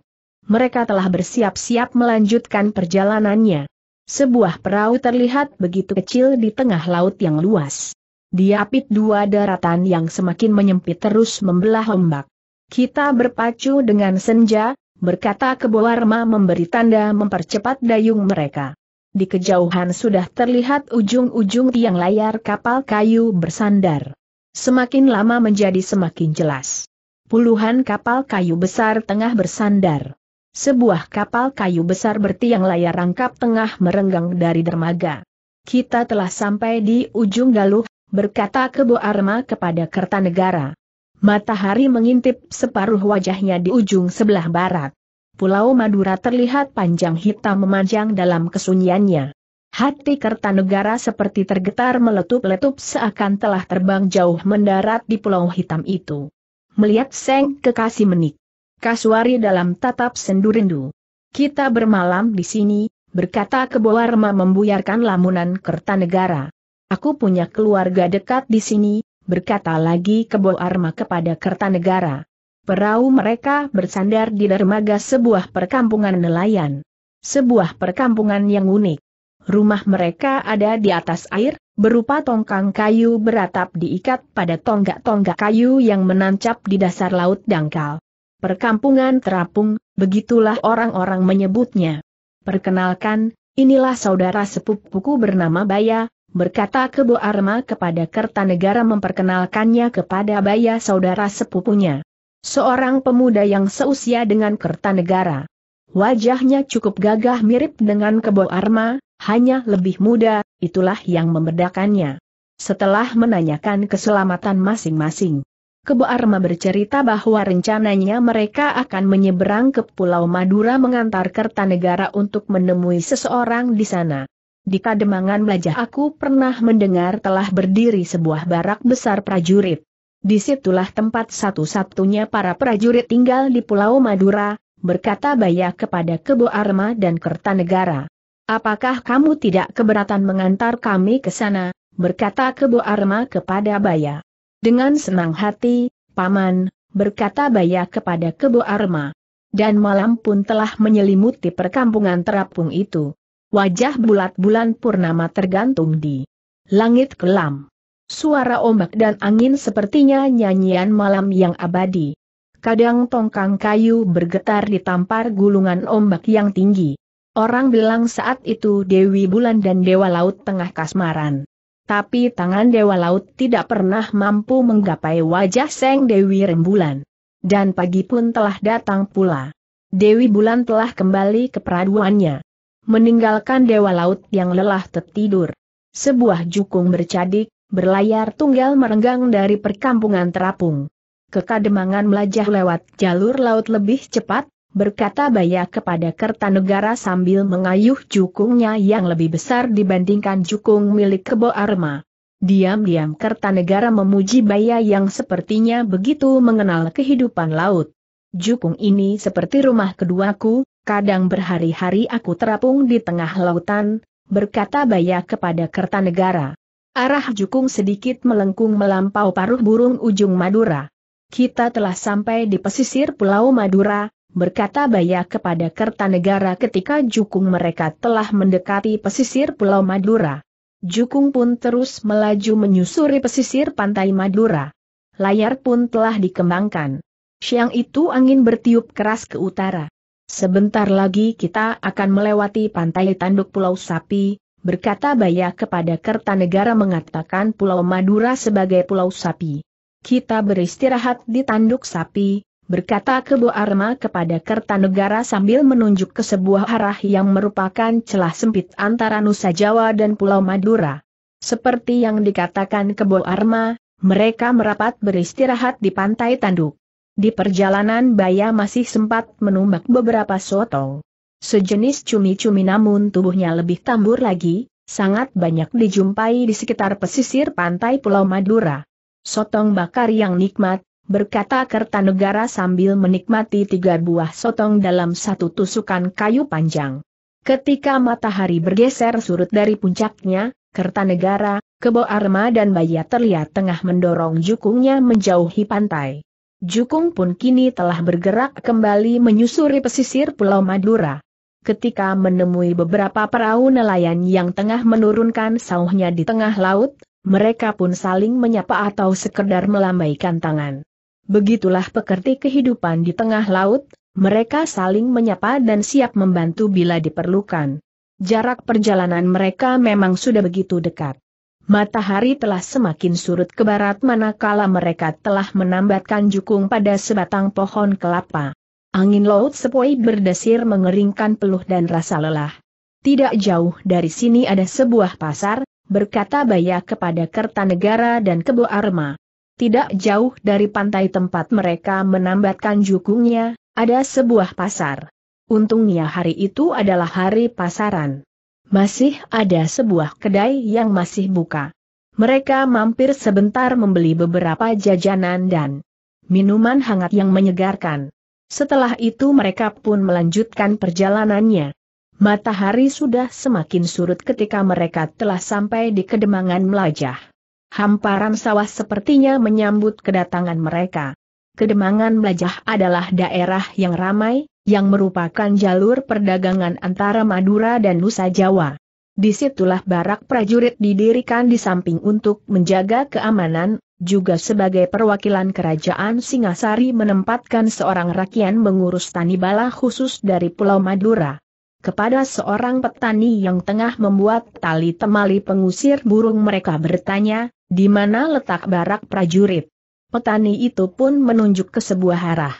mereka telah bersiap-siap melanjutkan perjalanannya. Sebuah perahu terlihat begitu kecil di tengah laut yang luas. Diapit dua daratan yang semakin menyempit terus membelah ombak. Kita berpacu dengan senja, berkata Keboarma memberi tanda mempercepat dayung mereka. Di kejauhan sudah terlihat ujung-ujung tiang layar kapal kayu bersandar. Semakin lama menjadi semakin jelas. Puluhan kapal kayu besar tengah bersandar. Sebuah kapal kayu besar bertiang layar rangkap tengah merenggang dari dermaga. Kita telah sampai di ujung galuh, berkata Kebo Arma kepada Kertanegara. Matahari mengintip separuh wajahnya di ujung sebelah barat. Pulau Madura terlihat panjang hitam memanjang dalam kesunyiannya. Hati Kertanegara seperti tergetar meletup-letup seakan telah terbang jauh mendarat di pulau hitam itu. Melihat Seng Kekasih menik. Kasuari dalam tatap sendu rindu. Kita bermalam di sini, berkata Keboarma membuyarkan lamunan Kertanegara. Aku punya keluarga dekat di sini, berkata lagi Keboarma kepada Kertanegara. Perahu mereka bersandar di dermaga sebuah perkampungan nelayan. Sebuah perkampungan yang unik. Rumah mereka ada di atas air, berupa tongkang kayu beratap diikat pada tonggak-tonggak kayu yang menancap di dasar laut dangkal perkampungan terapung, begitulah orang-orang menyebutnya. Perkenalkan, inilah saudara sepupuku bernama Baya, berkata Kebo Arma kepada Kertanegara memperkenalkannya kepada Baya saudara sepupunya. Seorang pemuda yang seusia dengan Kertanegara. Wajahnya cukup gagah mirip dengan Kebo Arma, hanya lebih muda, itulah yang membedakannya. Setelah menanyakan keselamatan masing-masing, Kebo Arma bercerita bahwa rencananya mereka akan menyeberang ke Pulau Madura mengantar Kertanegara untuk menemui seseorang di sana. Di Kademangan Belajah aku pernah mendengar telah berdiri sebuah barak besar prajurit. Disitulah tempat satu-satunya para prajurit tinggal di Pulau Madura, berkata Baya kepada Kebo Arma dan Kertanegara. Apakah kamu tidak keberatan mengantar kami ke sana? berkata Kebo Arma kepada Baya. Dengan senang hati, Paman, berkata Baya kepada Kebo Arma. Dan malam pun telah menyelimuti perkampungan terapung itu. Wajah bulat bulan purnama tergantung di langit kelam. Suara ombak dan angin sepertinya nyanyian malam yang abadi. Kadang tongkang kayu bergetar ditampar gulungan ombak yang tinggi. Orang bilang saat itu Dewi Bulan dan Dewa Laut tengah kasmaran tapi tangan Dewa Laut tidak pernah mampu menggapai wajah Seng Dewi Rembulan. Dan pagi pun telah datang pula. Dewi Bulan telah kembali ke peraduannya. Meninggalkan Dewa Laut yang lelah tertidur. Sebuah jukung bercadik, berlayar tunggal merenggang dari perkampungan terapung. Kekademangan melajah lewat jalur laut lebih cepat, berkata Baya kepada Kertanegara sambil mengayuh jukungnya yang lebih besar dibandingkan jukung milik Kebo Arma. Diam-diam Kertanegara memuji Baya yang sepertinya begitu mengenal kehidupan laut. Jukung ini seperti rumah keduaku, kadang berhari-hari aku terapung di tengah lautan, berkata Baya kepada Kertanegara. Arah jukung sedikit melengkung melampau paruh burung ujung Madura. Kita telah sampai di pesisir Pulau Madura, berkata Baya kepada Kertanegara ketika jukung mereka telah mendekati pesisir Pulau Madura. Jukung pun terus melaju menyusuri pesisir pantai Madura. Layar pun telah dikembangkan. Siang itu angin bertiup keras ke utara. Sebentar lagi kita akan melewati pantai tanduk Pulau Sapi, berkata Baya kepada Kertanegara mengatakan Pulau Madura sebagai Pulau Sapi. Kita beristirahat di tanduk sapi, berkata Kebo Arma kepada Kertanegara sambil menunjuk ke sebuah arah yang merupakan celah sempit antara Nusa Jawa dan Pulau Madura. Seperti yang dikatakan Kebo Arma, mereka merapat beristirahat di pantai Tanduk. Di perjalanan Baya masih sempat menumbak beberapa soto. Sejenis cumi-cumi namun tubuhnya lebih tambur lagi, sangat banyak dijumpai di sekitar pesisir pantai Pulau Madura. Sotong bakar yang nikmat, berkata Kertanegara sambil menikmati tiga buah sotong dalam satu tusukan kayu panjang. Ketika matahari bergeser surut dari puncaknya, Kertanegara, Kebo Arma dan Baya terlihat tengah mendorong jukungnya menjauhi pantai. Jukung pun kini telah bergerak kembali menyusuri pesisir Pulau Madura ketika menemui beberapa perahu nelayan yang tengah menurunkan sauhnya di tengah laut, mereka pun saling menyapa atau sekedar melambaikan tangan. Begitulah pekerti kehidupan di tengah laut, mereka saling menyapa dan siap membantu bila diperlukan. Jarak perjalanan mereka memang sudah begitu dekat. Matahari telah semakin surut ke barat manakala mereka telah menambatkan jukung pada sebatang pohon kelapa. Angin laut sepoi berdesir mengeringkan peluh dan rasa lelah. Tidak jauh dari sini ada sebuah pasar, berkata Baya kepada Kertanegara dan Kebo Arma tidak jauh dari pantai tempat mereka menambatkan jukungnya, ada sebuah pasar. Untungnya hari itu adalah hari pasaran. Masih ada sebuah kedai yang masih buka. Mereka mampir sebentar membeli beberapa jajanan dan minuman hangat yang menyegarkan. Setelah itu mereka pun melanjutkan perjalanannya. Matahari sudah semakin surut ketika mereka telah sampai di kedemangan melajah hamparan sawah sepertinya menyambut kedatangan mereka. Kedemangan Melajah adalah daerah yang ramai, yang merupakan jalur perdagangan antara Madura dan Nusa Jawa. Disitulah barak prajurit didirikan di samping untuk menjaga keamanan, juga sebagai perwakilan kerajaan Singasari menempatkan seorang rakyat mengurus tani bala khusus dari Pulau Madura. Kepada seorang petani yang tengah membuat tali temali pengusir burung mereka bertanya, di mana letak barak prajurit. Petani itu pun menunjuk ke sebuah arah.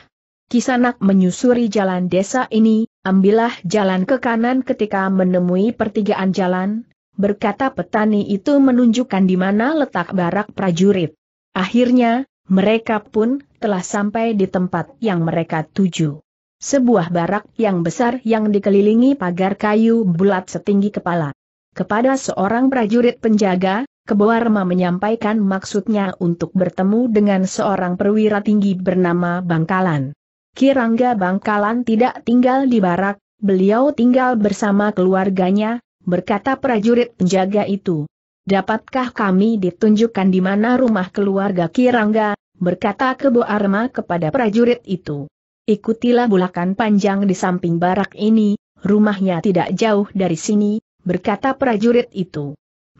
Kisanak menyusuri jalan desa ini, ambillah jalan ke kanan ketika menemui pertigaan jalan, berkata petani itu menunjukkan di mana letak barak prajurit. Akhirnya, mereka pun telah sampai di tempat yang mereka tuju. Sebuah barak yang besar yang dikelilingi pagar kayu bulat setinggi kepala. Kepada seorang prajurit penjaga, Keboarma menyampaikan maksudnya untuk bertemu dengan seorang perwira tinggi bernama Bangkalan. Kirangga Bangkalan tidak tinggal di barak, beliau tinggal bersama keluarganya, berkata prajurit penjaga itu. Dapatkah kami ditunjukkan di mana rumah keluarga Kirangga, berkata Keboarma kepada prajurit itu. Ikutilah bulakan panjang di samping barak ini, rumahnya tidak jauh dari sini, berkata prajurit itu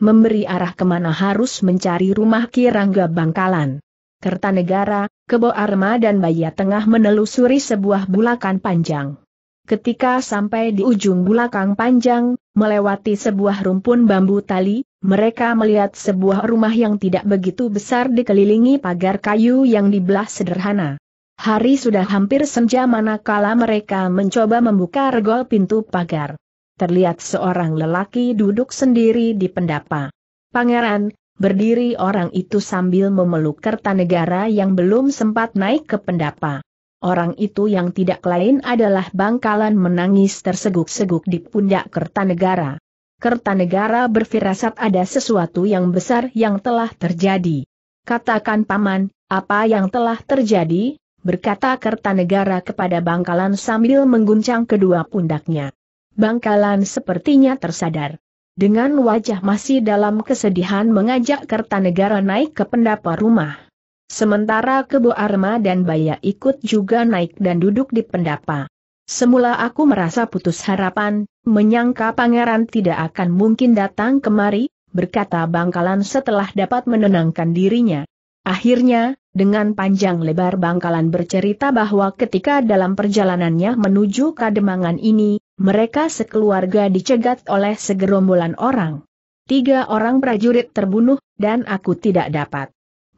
memberi arah kemana harus mencari rumah Kirangga Bangkalan. Kertanegara, Kebo Arma dan Baya tengah menelusuri sebuah bulakan panjang. Ketika sampai di ujung bulakan panjang, melewati sebuah rumpun bambu tali, mereka melihat sebuah rumah yang tidak begitu besar dikelilingi pagar kayu yang dibelah sederhana. Hari sudah hampir senja manakala mereka mencoba membuka regol pintu pagar terlihat seorang lelaki duduk sendiri di pendapa. Pangeran, berdiri orang itu sambil memeluk Kertanegara yang belum sempat naik ke pendapa. Orang itu yang tidak lain adalah bangkalan menangis terseguk-seguk di pundak Kertanegara. Kertanegara berfirasat ada sesuatu yang besar yang telah terjadi. Katakan paman, apa yang telah terjadi? Berkata Kertanegara kepada bangkalan sambil mengguncang kedua pundaknya. Bangkalan sepertinya tersadar. Dengan wajah masih dalam kesedihan mengajak Kertanegara naik ke pendapa rumah. Sementara Kebo Arma dan Baya ikut juga naik dan duduk di pendapa. Semula aku merasa putus harapan, menyangka pangeran tidak akan mungkin datang kemari, berkata Bangkalan setelah dapat menenangkan dirinya. Akhirnya, dengan panjang lebar bangkalan bercerita bahwa ketika dalam perjalanannya menuju Kademangan ini, mereka sekeluarga dicegat oleh segerombolan orang. Tiga orang prajurit terbunuh, dan aku tidak dapat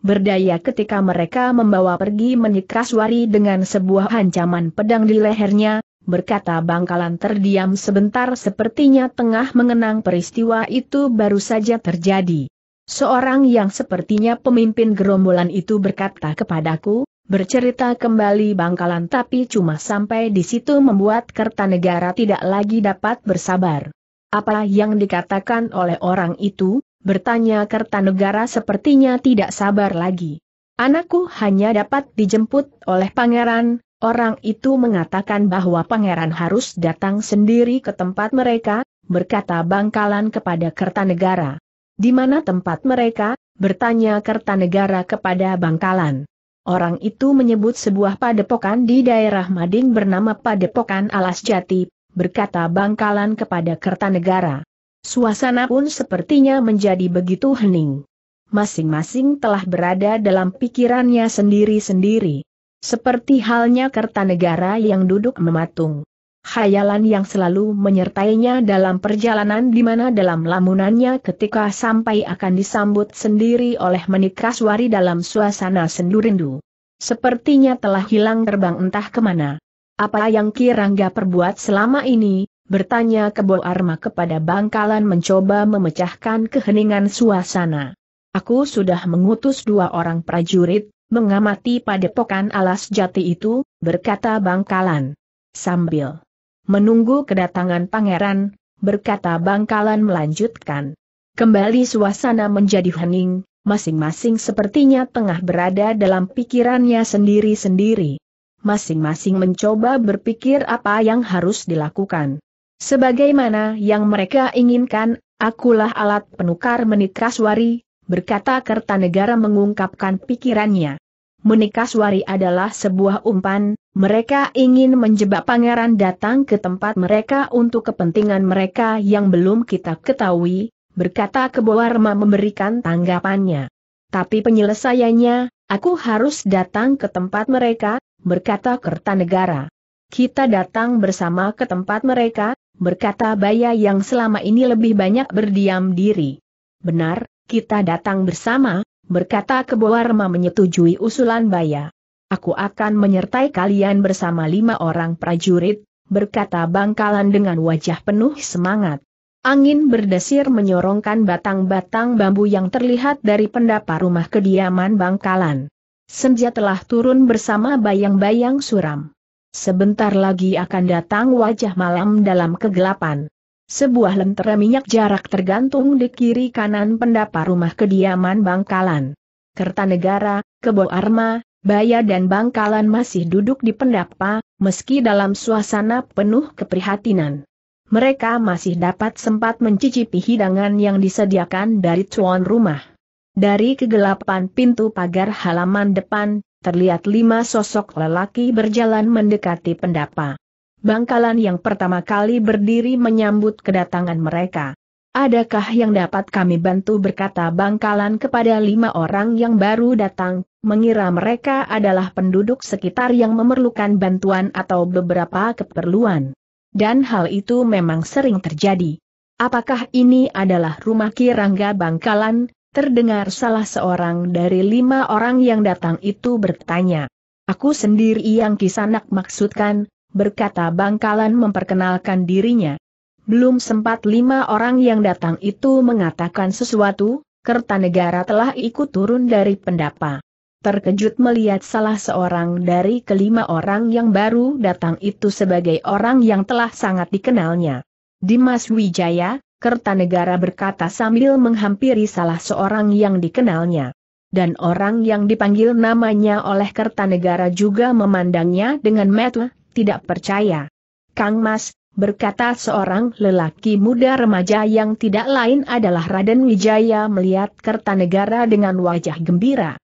berdaya ketika mereka membawa pergi Menikraswari dengan sebuah ancaman pedang di lehernya, berkata bangkalan terdiam sebentar sepertinya tengah mengenang peristiwa itu baru saja terjadi. Seorang yang sepertinya pemimpin gerombolan itu berkata kepadaku, bercerita kembali bangkalan tapi cuma sampai di situ membuat Kertanegara tidak lagi dapat bersabar. Apa yang dikatakan oleh orang itu, bertanya Kertanegara sepertinya tidak sabar lagi. Anakku hanya dapat dijemput oleh pangeran, orang itu mengatakan bahwa pangeran harus datang sendiri ke tempat mereka, berkata bangkalan kepada Kertanegara. Di mana tempat mereka? bertanya Kertanegara kepada Bangkalan. Orang itu menyebut sebuah padepokan di daerah Mading bernama Padepokan Alas Jati, berkata Bangkalan kepada Kertanegara. Suasana pun sepertinya menjadi begitu hening. Masing-masing telah berada dalam pikirannya sendiri-sendiri. Seperti halnya Kertanegara yang duduk mematung. Hayalan yang selalu menyertainya dalam perjalanan di mana dalam lamunannya ketika sampai akan disambut sendiri oleh menikaswari dalam suasana sendu rindu. Sepertinya telah hilang terbang entah kemana. Apa yang Kirangga perbuat selama ini, bertanya Kebo Arma kepada Bangkalan mencoba memecahkan keheningan suasana. Aku sudah mengutus dua orang prajurit, mengamati padepokan alas jati itu, berkata Bangkalan. Sambil menunggu kedatangan pangeran, berkata bangkalan melanjutkan. Kembali suasana menjadi hening, masing-masing sepertinya tengah berada dalam pikirannya sendiri-sendiri. Masing-masing mencoba berpikir apa yang harus dilakukan. Sebagaimana yang mereka inginkan, akulah alat penukar menit kaswari, berkata Kertanegara mengungkapkan pikirannya. Menikah suari adalah sebuah umpan, mereka ingin menjebak pangeran datang ke tempat mereka untuk kepentingan mereka yang belum kita ketahui, berkata Keboarma memberikan tanggapannya. Tapi penyelesaiannya, aku harus datang ke tempat mereka, berkata Kertanegara. Kita datang bersama ke tempat mereka, berkata Baya yang selama ini lebih banyak berdiam diri. Benar, kita datang bersama, berkata keboarma menyetujui usulan Baya. Aku akan menyertai kalian bersama lima orang prajurit, berkata Bangkalan dengan wajah penuh semangat. Angin berdesir menyorongkan batang-batang bambu yang terlihat dari pendapa rumah kediaman Bangkalan. Senja telah turun bersama bayang-bayang suram. Sebentar lagi akan datang wajah malam dalam kegelapan. Sebuah lentera minyak jarak tergantung di kiri kanan pendapa rumah kediaman Bangkalan. Kertanegara, Kebo Arma, Baya dan Bangkalan masih duduk di pendapa, meski dalam suasana penuh keprihatinan. Mereka masih dapat sempat mencicipi hidangan yang disediakan dari tuan rumah. Dari kegelapan pintu pagar halaman depan, terlihat lima sosok lelaki berjalan mendekati pendapa bangkalan yang pertama kali berdiri menyambut kedatangan mereka. Adakah yang dapat kami bantu berkata bangkalan kepada lima orang yang baru datang, mengira mereka adalah penduduk sekitar yang memerlukan bantuan atau beberapa keperluan. Dan hal itu memang sering terjadi. Apakah ini adalah rumah kirangga bangkalan, terdengar salah seorang dari lima orang yang datang itu bertanya. Aku sendiri yang kisanak maksudkan, berkata bangkalan memperkenalkan dirinya. Belum sempat lima orang yang datang itu mengatakan sesuatu, Kertanegara telah ikut turun dari pendapa. Terkejut melihat salah seorang dari kelima orang yang baru datang itu sebagai orang yang telah sangat dikenalnya. Dimas Wijaya, Kertanegara berkata sambil menghampiri salah seorang yang dikenalnya. Dan orang yang dipanggil namanya oleh Kertanegara juga memandangnya dengan metua tidak percaya. Kang Mas, berkata seorang lelaki muda remaja yang tidak lain adalah Raden Wijaya melihat Kertanegara dengan wajah gembira.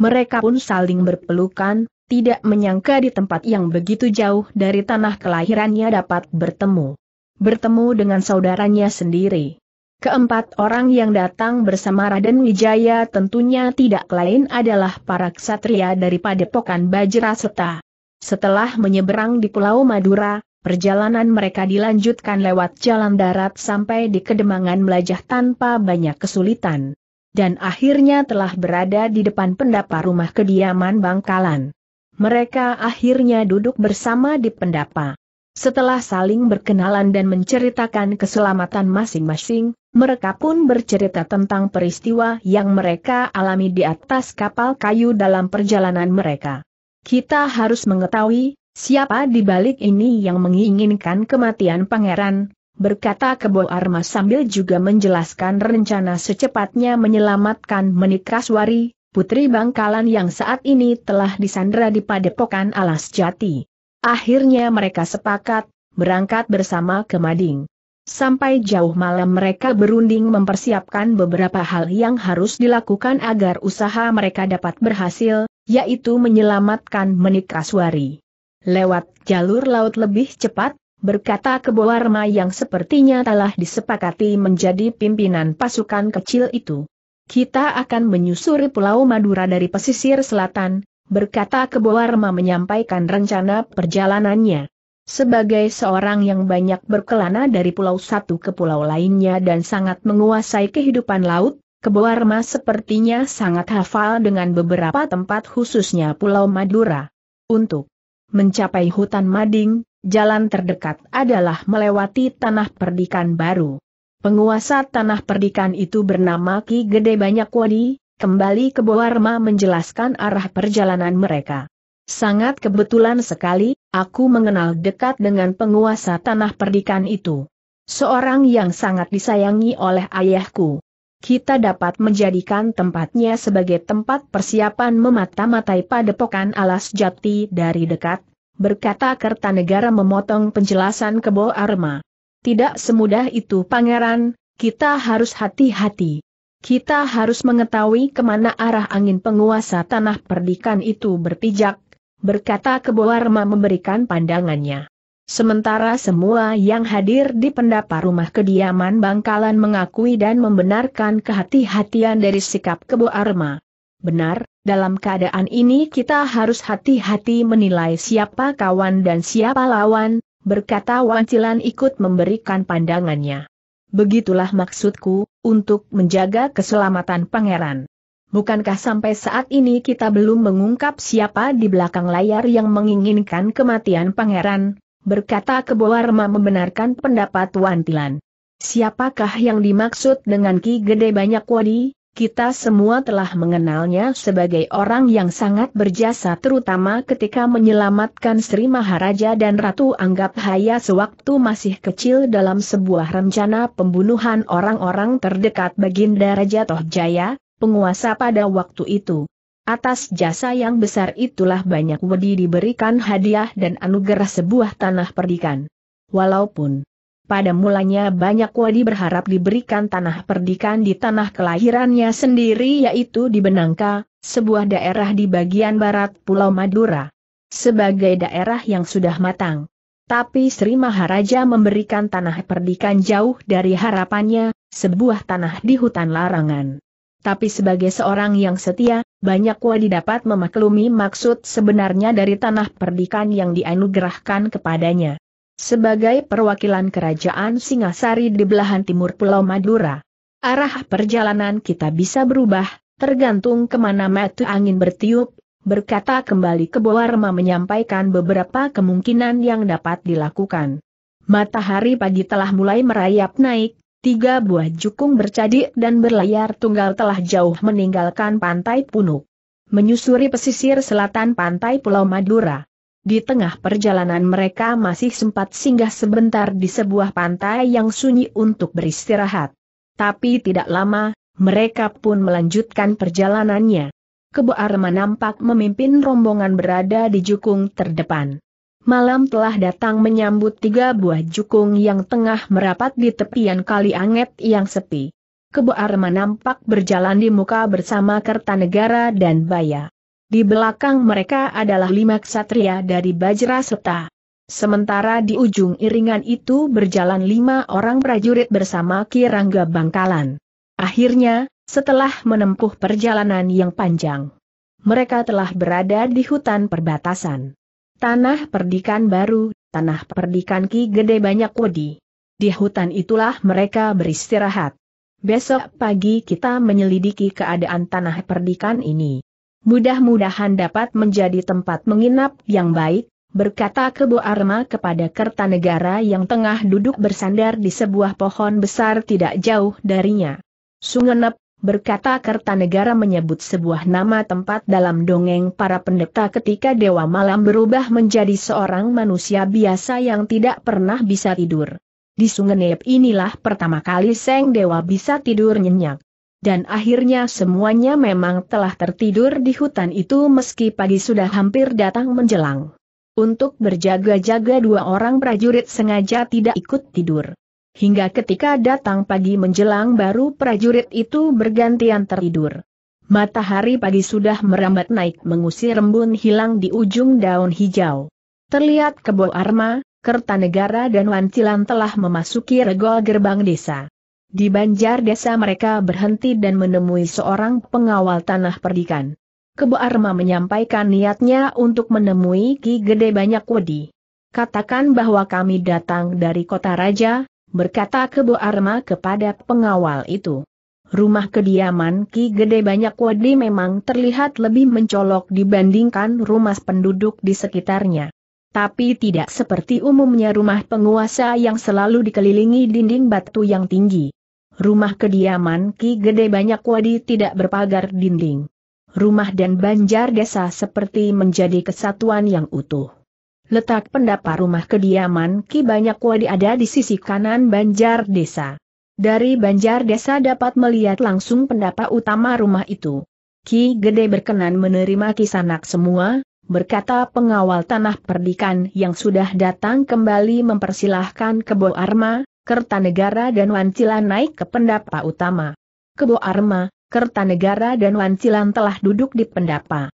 Mereka pun saling berpelukan, tidak menyangka di tempat yang begitu jauh dari tanah kelahirannya dapat bertemu. Bertemu dengan saudaranya sendiri. Keempat orang yang datang bersama Raden Wijaya tentunya tidak lain adalah para ksatria daripada Pokan Bajra Seta. Setelah menyeberang di Pulau Madura, perjalanan mereka dilanjutkan lewat jalan darat sampai di Kedemangan Melajah tanpa banyak kesulitan. Dan akhirnya telah berada di depan pendapa rumah kediaman Bangkalan. Mereka akhirnya duduk bersama di pendapa. Setelah saling berkenalan dan menceritakan keselamatan masing-masing, mereka pun bercerita tentang peristiwa yang mereka alami di atas kapal kayu dalam perjalanan mereka. Kita harus mengetahui, siapa di balik ini yang menginginkan kematian pangeran, berkata Kebo Arma sambil juga menjelaskan rencana secepatnya menyelamatkan Menikraswari, putri bangkalan yang saat ini telah disandra di padepokan alas jati. Akhirnya mereka sepakat, berangkat bersama ke Mading. Sampai jauh malam mereka berunding mempersiapkan beberapa hal yang harus dilakukan agar usaha mereka dapat berhasil, yaitu menyelamatkan Menikaswari. Lewat jalur laut lebih cepat, berkata Kebowarma yang sepertinya telah disepakati menjadi pimpinan pasukan kecil itu. Kita akan menyusuri Pulau Madura dari pesisir selatan, berkata Kebowarma menyampaikan rencana perjalanannya. Sebagai seorang yang banyak berkelana dari pulau satu ke pulau lainnya dan sangat menguasai kehidupan laut, Keboarma sepertinya sangat hafal dengan beberapa tempat khususnya Pulau Madura. Untuk mencapai hutan mading, jalan terdekat adalah melewati tanah perdikan baru. Penguasa tanah perdikan itu bernama Ki Gede Banyak Wadi, kembali ke menjelaskan arah perjalanan mereka. Sangat kebetulan sekali, aku mengenal dekat dengan penguasa tanah perdikan itu. Seorang yang sangat disayangi oleh ayahku kita dapat menjadikan tempatnya sebagai tempat persiapan memata-matai padepokan alas jati dari dekat, berkata Kertanegara memotong penjelasan Kebo Arma. Tidak semudah itu pangeran, kita harus hati-hati. Kita harus mengetahui kemana arah angin penguasa tanah perdikan itu berpijak, berkata Kebo Arma memberikan pandangannya. Sementara semua yang hadir di pendapa rumah kediaman bangkalan mengakui dan membenarkan kehati-hatian dari sikap Kebo Arma. Benar, dalam keadaan ini kita harus hati-hati menilai siapa kawan dan siapa lawan, berkata Wancilan ikut memberikan pandangannya. Begitulah maksudku, untuk menjaga keselamatan pangeran. Bukankah sampai saat ini kita belum mengungkap siapa di belakang layar yang menginginkan kematian pangeran, berkata keboarma membenarkan pendapat Tuan Tilan. Siapakah yang dimaksud dengan Ki Gede Banyak Wadi? Kita semua telah mengenalnya sebagai orang yang sangat berjasa terutama ketika menyelamatkan Sri Maharaja dan Ratu Anggap Haya sewaktu masih kecil dalam sebuah rencana pembunuhan orang-orang terdekat Baginda Raja Tohjaya, penguasa pada waktu itu. Atas jasa yang besar itulah banyak wedi diberikan hadiah dan anugerah sebuah tanah perdikan. Walaupun pada mulanya banyak wedi berharap diberikan tanah perdikan di tanah kelahirannya sendiri yaitu di Benangka, sebuah daerah di bagian barat Pulau Madura. Sebagai daerah yang sudah matang. Tapi Sri Maharaja memberikan tanah perdikan jauh dari harapannya, sebuah tanah di hutan larangan. Tapi sebagai seorang yang setia, banyak wali dapat memaklumi maksud sebenarnya dari tanah perdikan yang dianugerahkan kepadanya. Sebagai perwakilan kerajaan Singasari di belahan timur Pulau Madura, arah perjalanan kita bisa berubah, tergantung kemana mata angin bertiup, berkata kembali ke Boarma menyampaikan beberapa kemungkinan yang dapat dilakukan. Matahari pagi telah mulai merayap naik, Tiga buah jukung bercadik dan berlayar tunggal telah jauh meninggalkan pantai Punuk. Menyusuri pesisir selatan pantai Pulau Madura. Di tengah perjalanan mereka masih sempat singgah sebentar di sebuah pantai yang sunyi untuk beristirahat. Tapi tidak lama, mereka pun melanjutkan perjalanannya. Kebo Arma nampak memimpin rombongan berada di jukung terdepan. Malam telah datang menyambut tiga buah jukung yang tengah merapat di tepian kali anget yang sepi. Kebo Arma nampak berjalan di muka bersama Kertanegara dan Baya. Di belakang mereka adalah lima ksatria dari Bajra Seta. Sementara di ujung iringan itu berjalan lima orang prajurit bersama Kirangga Bangkalan. Akhirnya, setelah menempuh perjalanan yang panjang, mereka telah berada di hutan perbatasan. Tanah perdikan baru, tanah perdikan ki gede banyak wedi. Di hutan itulah mereka beristirahat. Besok pagi kita menyelidiki keadaan tanah perdikan ini. Mudah-mudahan dapat menjadi tempat menginap yang baik, berkata Kebo Arma kepada Kertanegara yang tengah duduk bersandar di sebuah pohon besar tidak jauh darinya. Sungenep, berkata Kertanegara menyebut sebuah nama tempat dalam dongeng para pendeta ketika Dewa Malam berubah menjadi seorang manusia biasa yang tidak pernah bisa tidur. Di Sungenep inilah pertama kali Seng Dewa bisa tidur nyenyak. Dan akhirnya semuanya memang telah tertidur di hutan itu meski pagi sudah hampir datang menjelang. Untuk berjaga-jaga dua orang prajurit sengaja tidak ikut tidur. Hingga ketika datang pagi menjelang baru prajurit itu bergantian tertidur. Matahari pagi sudah merambat naik mengusir embun hilang di ujung daun hijau. Terlihat kebo Arma, Kertanegara dan Wancilan telah memasuki regol gerbang desa. Di banjar desa mereka berhenti dan menemui seorang pengawal tanah perdikan. Kebo Arma menyampaikan niatnya untuk menemui Ki Gede Banyak Wedi. Katakan bahwa kami datang dari kota raja, berkata Kebo Arma kepada pengawal itu. Rumah kediaman Ki Gede Banyak Wadi memang terlihat lebih mencolok dibandingkan rumah penduduk di sekitarnya. Tapi tidak seperti umumnya rumah penguasa yang selalu dikelilingi dinding batu yang tinggi. Rumah kediaman Ki Gede Banyak Wadi tidak berpagar dinding. Rumah dan banjar desa seperti menjadi kesatuan yang utuh. Letak pendapa rumah kediaman Ki Banyak Wadi ada di sisi kanan banjar desa. Dari banjar desa dapat melihat langsung pendapa utama rumah itu. Ki Gede berkenan menerima kisanak semua, berkata pengawal tanah perdikan yang sudah datang kembali mempersilahkan Kebo Arma, Kertanegara dan Wancilan naik ke pendapa utama. Kebo Arma, Kertanegara dan Wancilan telah duduk di pendapa.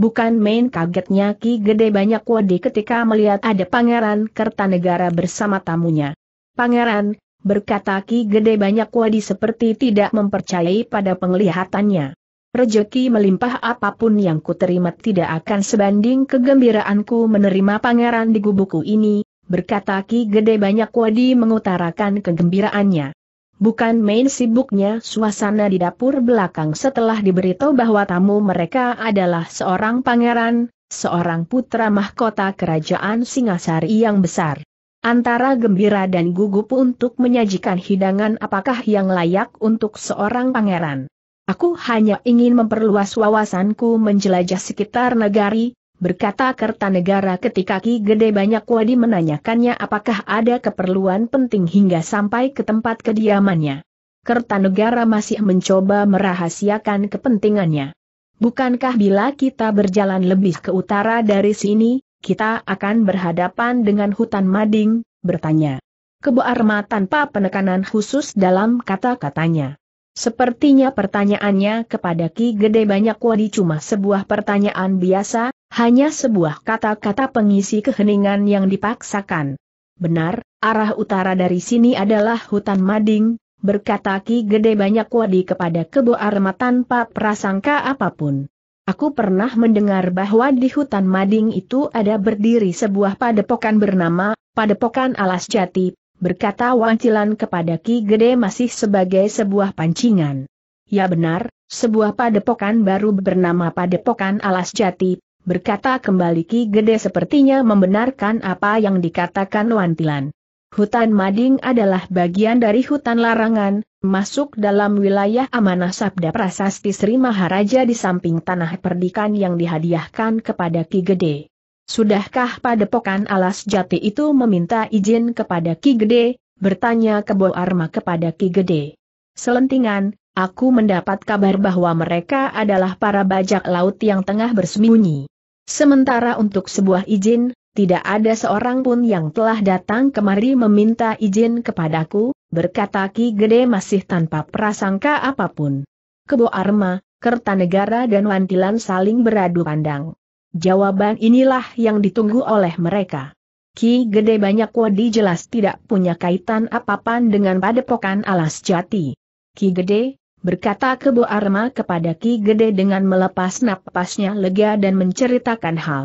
Bukan main kagetnya Ki Gede banyak wadi ketika melihat ada Pangeran Kertanegara bersama tamunya. Pangeran, berkata Ki Gede banyak wadi seperti tidak mempercayai pada penglihatannya. Rejeki melimpah apapun yang kuterima tidak akan sebanding kegembiraanku menerima pangeran di gubuku ini, berkata Ki Gede banyak wadi mengutarakan kegembiraannya. Bukan main sibuknya suasana di dapur belakang setelah diberitahu bahwa tamu mereka adalah seorang pangeran, seorang putra mahkota kerajaan Singasari yang besar. Antara gembira dan gugup untuk menyajikan hidangan apakah yang layak untuk seorang pangeran. Aku hanya ingin memperluas wawasanku menjelajah sekitar negari, berkata Kertanegara ketika Ki Gede Banyak Wadi menanyakannya apakah ada keperluan penting hingga sampai ke tempat kediamannya. Kertanegara masih mencoba merahasiakan kepentingannya. Bukankah bila kita berjalan lebih ke utara dari sini, kita akan berhadapan dengan hutan mading, bertanya. Kebo Arma tanpa penekanan khusus dalam kata-katanya. Sepertinya pertanyaannya kepada Ki Gede Banyak Wadi cuma sebuah pertanyaan biasa, hanya sebuah kata-kata pengisi keheningan yang dipaksakan. Benar, arah utara dari sini adalah hutan mading, berkata Ki Gede Banyak Wadi kepada Kebo Arma tanpa prasangka apapun. Aku pernah mendengar bahwa di hutan mading itu ada berdiri sebuah padepokan bernama, Padepokan Alas Jati, berkata Wangcilan kepada Ki Gede masih sebagai sebuah pancingan. Ya benar, sebuah padepokan baru bernama Padepokan Alas Jati, berkata kembali Ki Gede sepertinya membenarkan apa yang dikatakan Wantilan. Hutan Mading adalah bagian dari hutan larangan, masuk dalam wilayah amanah Sabda Prasasti Sri Maharaja di samping tanah perdikan yang dihadiahkan kepada Ki Gede. Sudahkah padepokan alas jati itu meminta izin kepada Ki Gede, bertanya Kebo Arma kepada Ki Gede. Selentingan, aku mendapat kabar bahwa mereka adalah para bajak laut yang tengah bersembunyi. Sementara untuk sebuah izin, tidak ada seorang pun yang telah datang kemari meminta izin kepadaku, berkata Ki Gede masih tanpa prasangka apapun. Kebo Arma, Kertanegara dan Wantilan saling beradu pandang. Jawaban inilah yang ditunggu oleh mereka. Ki Gede Banyak Wadi jelas tidak punya kaitan apapun dengan padepokan alas jati. Ki Gede, berkata Kebo Arma kepada Ki Gede dengan melepas napasnya lega dan menceritakan hal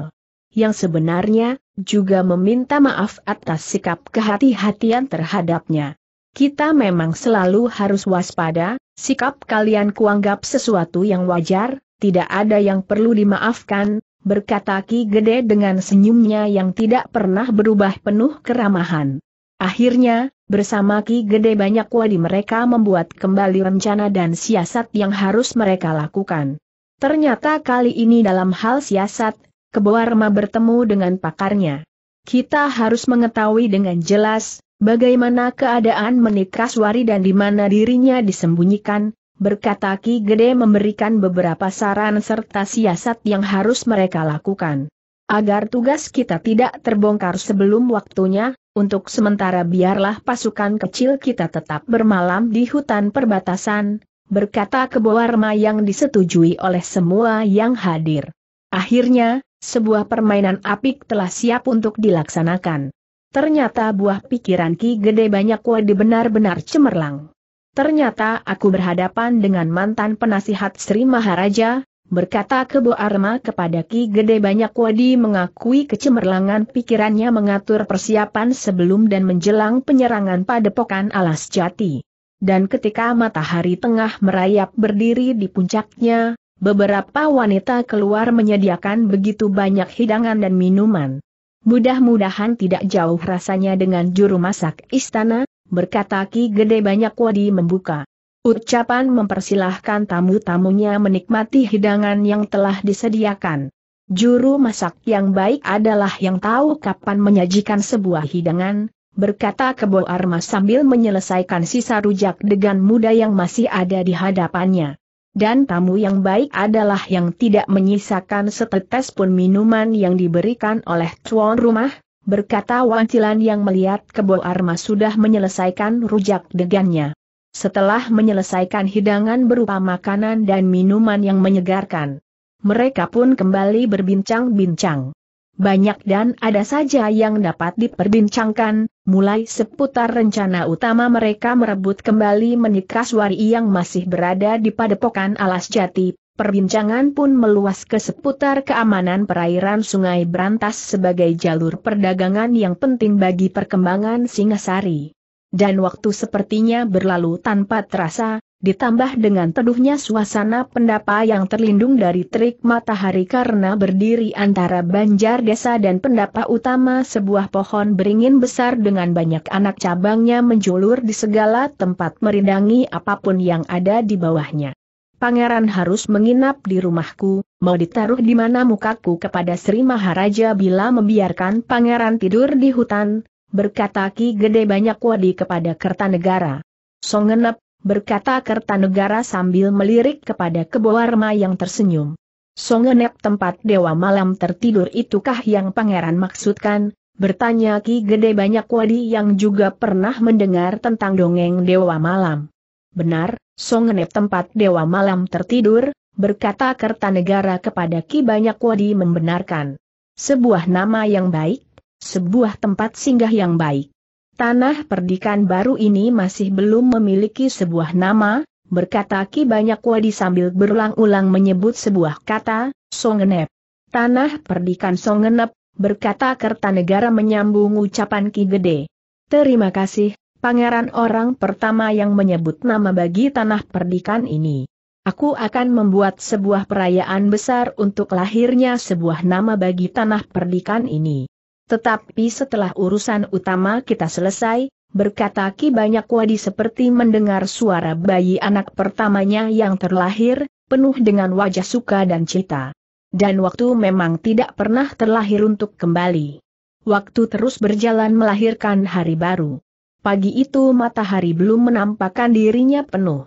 yang sebenarnya, juga meminta maaf atas sikap kehati-hatian terhadapnya. Kita memang selalu harus waspada, sikap kalian kuanggap sesuatu yang wajar, tidak ada yang perlu dimaafkan, berkata Ki Gede dengan senyumnya yang tidak pernah berubah penuh keramahan. Akhirnya, bersama Ki Gede banyak wadi mereka membuat kembali rencana dan siasat yang harus mereka lakukan. Ternyata kali ini dalam hal siasat, keboarma bertemu dengan pakarnya. Kita harus mengetahui dengan jelas, bagaimana keadaan Menikraswari suari dan di mana dirinya disembunyikan, berkata Ki Gede memberikan beberapa saran serta siasat yang harus mereka lakukan. Agar tugas kita tidak terbongkar sebelum waktunya, untuk sementara biarlah pasukan kecil kita tetap bermalam di hutan perbatasan, berkata Keboarma yang disetujui oleh semua yang hadir. Akhirnya, sebuah permainan apik telah siap untuk dilaksanakan. Ternyata buah pikiran Ki Gede banyak wadi benar-benar cemerlang. Ternyata aku berhadapan dengan mantan penasihat Sri Maharaja, berkata Kebo Arma kepada Ki Gede banyak wadi mengakui kecemerlangan pikirannya mengatur persiapan sebelum dan menjelang penyerangan padepokan alas jati. Dan ketika matahari tengah merayap berdiri di puncaknya, beberapa wanita keluar menyediakan begitu banyak hidangan dan minuman. Mudah-mudahan tidak jauh rasanya dengan juru masak istana, berkata Ki Gede Banyak Wadi membuka. Ucapan mempersilahkan tamu-tamunya menikmati hidangan yang telah disediakan. Juru masak yang baik adalah yang tahu kapan menyajikan sebuah hidangan, berkata Kebo Arma sambil menyelesaikan sisa rujak dengan muda yang masih ada di hadapannya. Dan tamu yang baik adalah yang tidak menyisakan setetes pun minuman yang diberikan oleh tuan rumah, berkata Wancilan yang melihat kebo Arma sudah menyelesaikan rujak degannya. Setelah menyelesaikan hidangan berupa makanan dan minuman yang menyegarkan, mereka pun kembali berbincang-bincang. Banyak dan ada saja yang dapat diperbincangkan, mulai seputar rencana utama mereka merebut kembali menikah suari yang masih berada di padepokan Alas Jati, Perbincangan pun meluas ke seputar keamanan perairan Sungai Brantas sebagai jalur perdagangan yang penting bagi perkembangan Singasari. Dan waktu sepertinya berlalu tanpa terasa, ditambah dengan teduhnya suasana pendapa yang terlindung dari terik matahari karena berdiri antara banjar desa dan pendapa utama sebuah pohon beringin besar dengan banyak anak cabangnya menjulur di segala tempat merindangi apapun yang ada di bawahnya. Pangeran harus menginap di rumahku, mau ditaruh di mana mukaku kepada Sri Maharaja bila membiarkan pangeran tidur di hutan, berkata Ki Gede banyak wadi kepada Kertanegara. Songenep, berkata Kertanegara sambil melirik kepada Kebowarma yang tersenyum. Songenep tempat Dewa Malam tertidur itukah yang pangeran maksudkan, bertanya Ki Gede Banyak Wadi yang juga pernah mendengar tentang dongeng Dewa Malam. Benar, Songenep tempat Dewa Malam tertidur, berkata Kertanegara kepada Ki Banyak Wadi membenarkan. Sebuah nama yang baik, sebuah tempat singgah yang baik. Tanah perdikan baru ini masih belum memiliki sebuah nama, berkata Ki Banyak Wadi sambil berulang-ulang menyebut sebuah kata, Songenep. Tanah perdikan Songenep, berkata Kertanegara menyambung ucapan Ki Gede. Terima kasih, pangeran orang pertama yang menyebut nama bagi tanah perdikan ini. Aku akan membuat sebuah perayaan besar untuk lahirnya sebuah nama bagi tanah perdikan ini. Tetapi setelah urusan utama kita selesai, berkata Ki Banyak Wadi seperti mendengar suara bayi anak pertamanya yang terlahir, penuh dengan wajah suka dan cita. Dan waktu memang tidak pernah terlahir untuk kembali. Waktu terus berjalan melahirkan hari baru. Pagi itu matahari belum menampakkan dirinya penuh.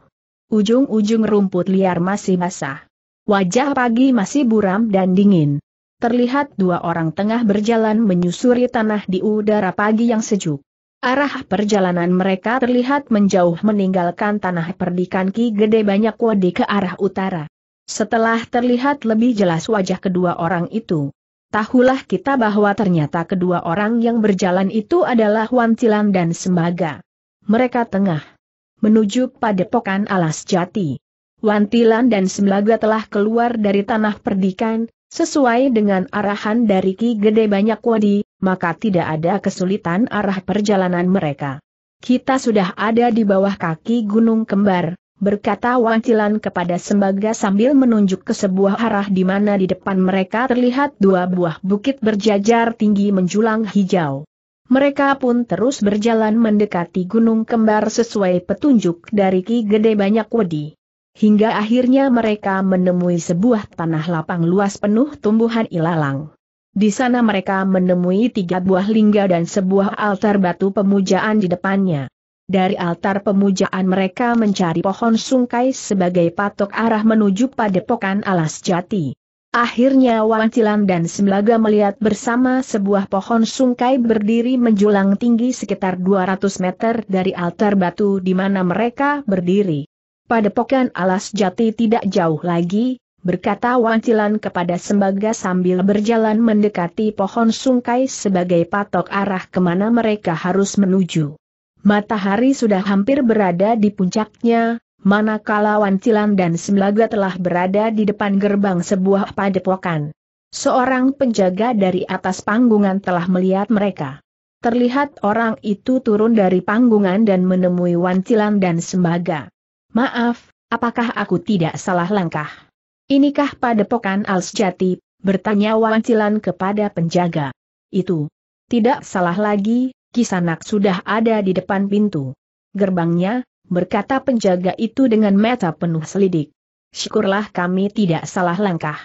Ujung-ujung rumput liar masih basah. Wajah pagi masih buram dan dingin. Terlihat dua orang tengah berjalan menyusuri tanah di udara pagi yang sejuk. Arah perjalanan mereka terlihat menjauh meninggalkan tanah perdikan Ki Gede banyak wadi ke arah utara. Setelah terlihat lebih jelas wajah kedua orang itu, tahulah kita bahwa ternyata kedua orang yang berjalan itu adalah Wancilan dan Sembaga. Mereka tengah menuju padepokan alas jati. Wantilan dan Semlaga telah keluar dari tanah perdikan, sesuai dengan arahan dari Ki Gede Banyak Wadi, maka tidak ada kesulitan arah perjalanan mereka. Kita sudah ada di bawah kaki Gunung Kembar, berkata Wang Cilan kepada Sembaga sambil menunjuk ke sebuah arah di mana di depan mereka terlihat dua buah bukit berjajar tinggi menjulang hijau. Mereka pun terus berjalan mendekati gunung kembar sesuai petunjuk dari Ki Gede Banyak Wedi. Hingga akhirnya mereka menemui sebuah tanah lapang luas penuh tumbuhan ilalang. Di sana mereka menemui tiga buah lingga dan sebuah altar batu pemujaan di depannya. Dari altar pemujaan mereka mencari pohon sungkai sebagai patok arah menuju padepokan alas jati. Akhirnya Wangcilan dan Semlaga melihat bersama sebuah pohon sungkai berdiri menjulang tinggi sekitar 200 meter dari altar batu di mana mereka berdiri. Padepokan alas jati tidak jauh lagi, berkata Wangcilan kepada Sembaga sambil berjalan mendekati pohon sungkai sebagai patok arah kemana mereka harus menuju matahari sudah hampir berada di puncaknya, manakala Wancilan dan Semlaga telah berada di depan gerbang sebuah padepokan. Seorang penjaga dari atas panggungan telah melihat mereka. Terlihat orang itu turun dari panggungan dan menemui Wancilan dan Sembaga. Maaf, apakah aku tidak salah langkah? Inikah padepokan Alsjati? Bertanya Wancilan kepada penjaga. Itu. Tidak salah lagi, Kisanak sudah ada di depan pintu. Gerbangnya, berkata penjaga itu dengan mata penuh selidik. Syukurlah kami tidak salah langkah.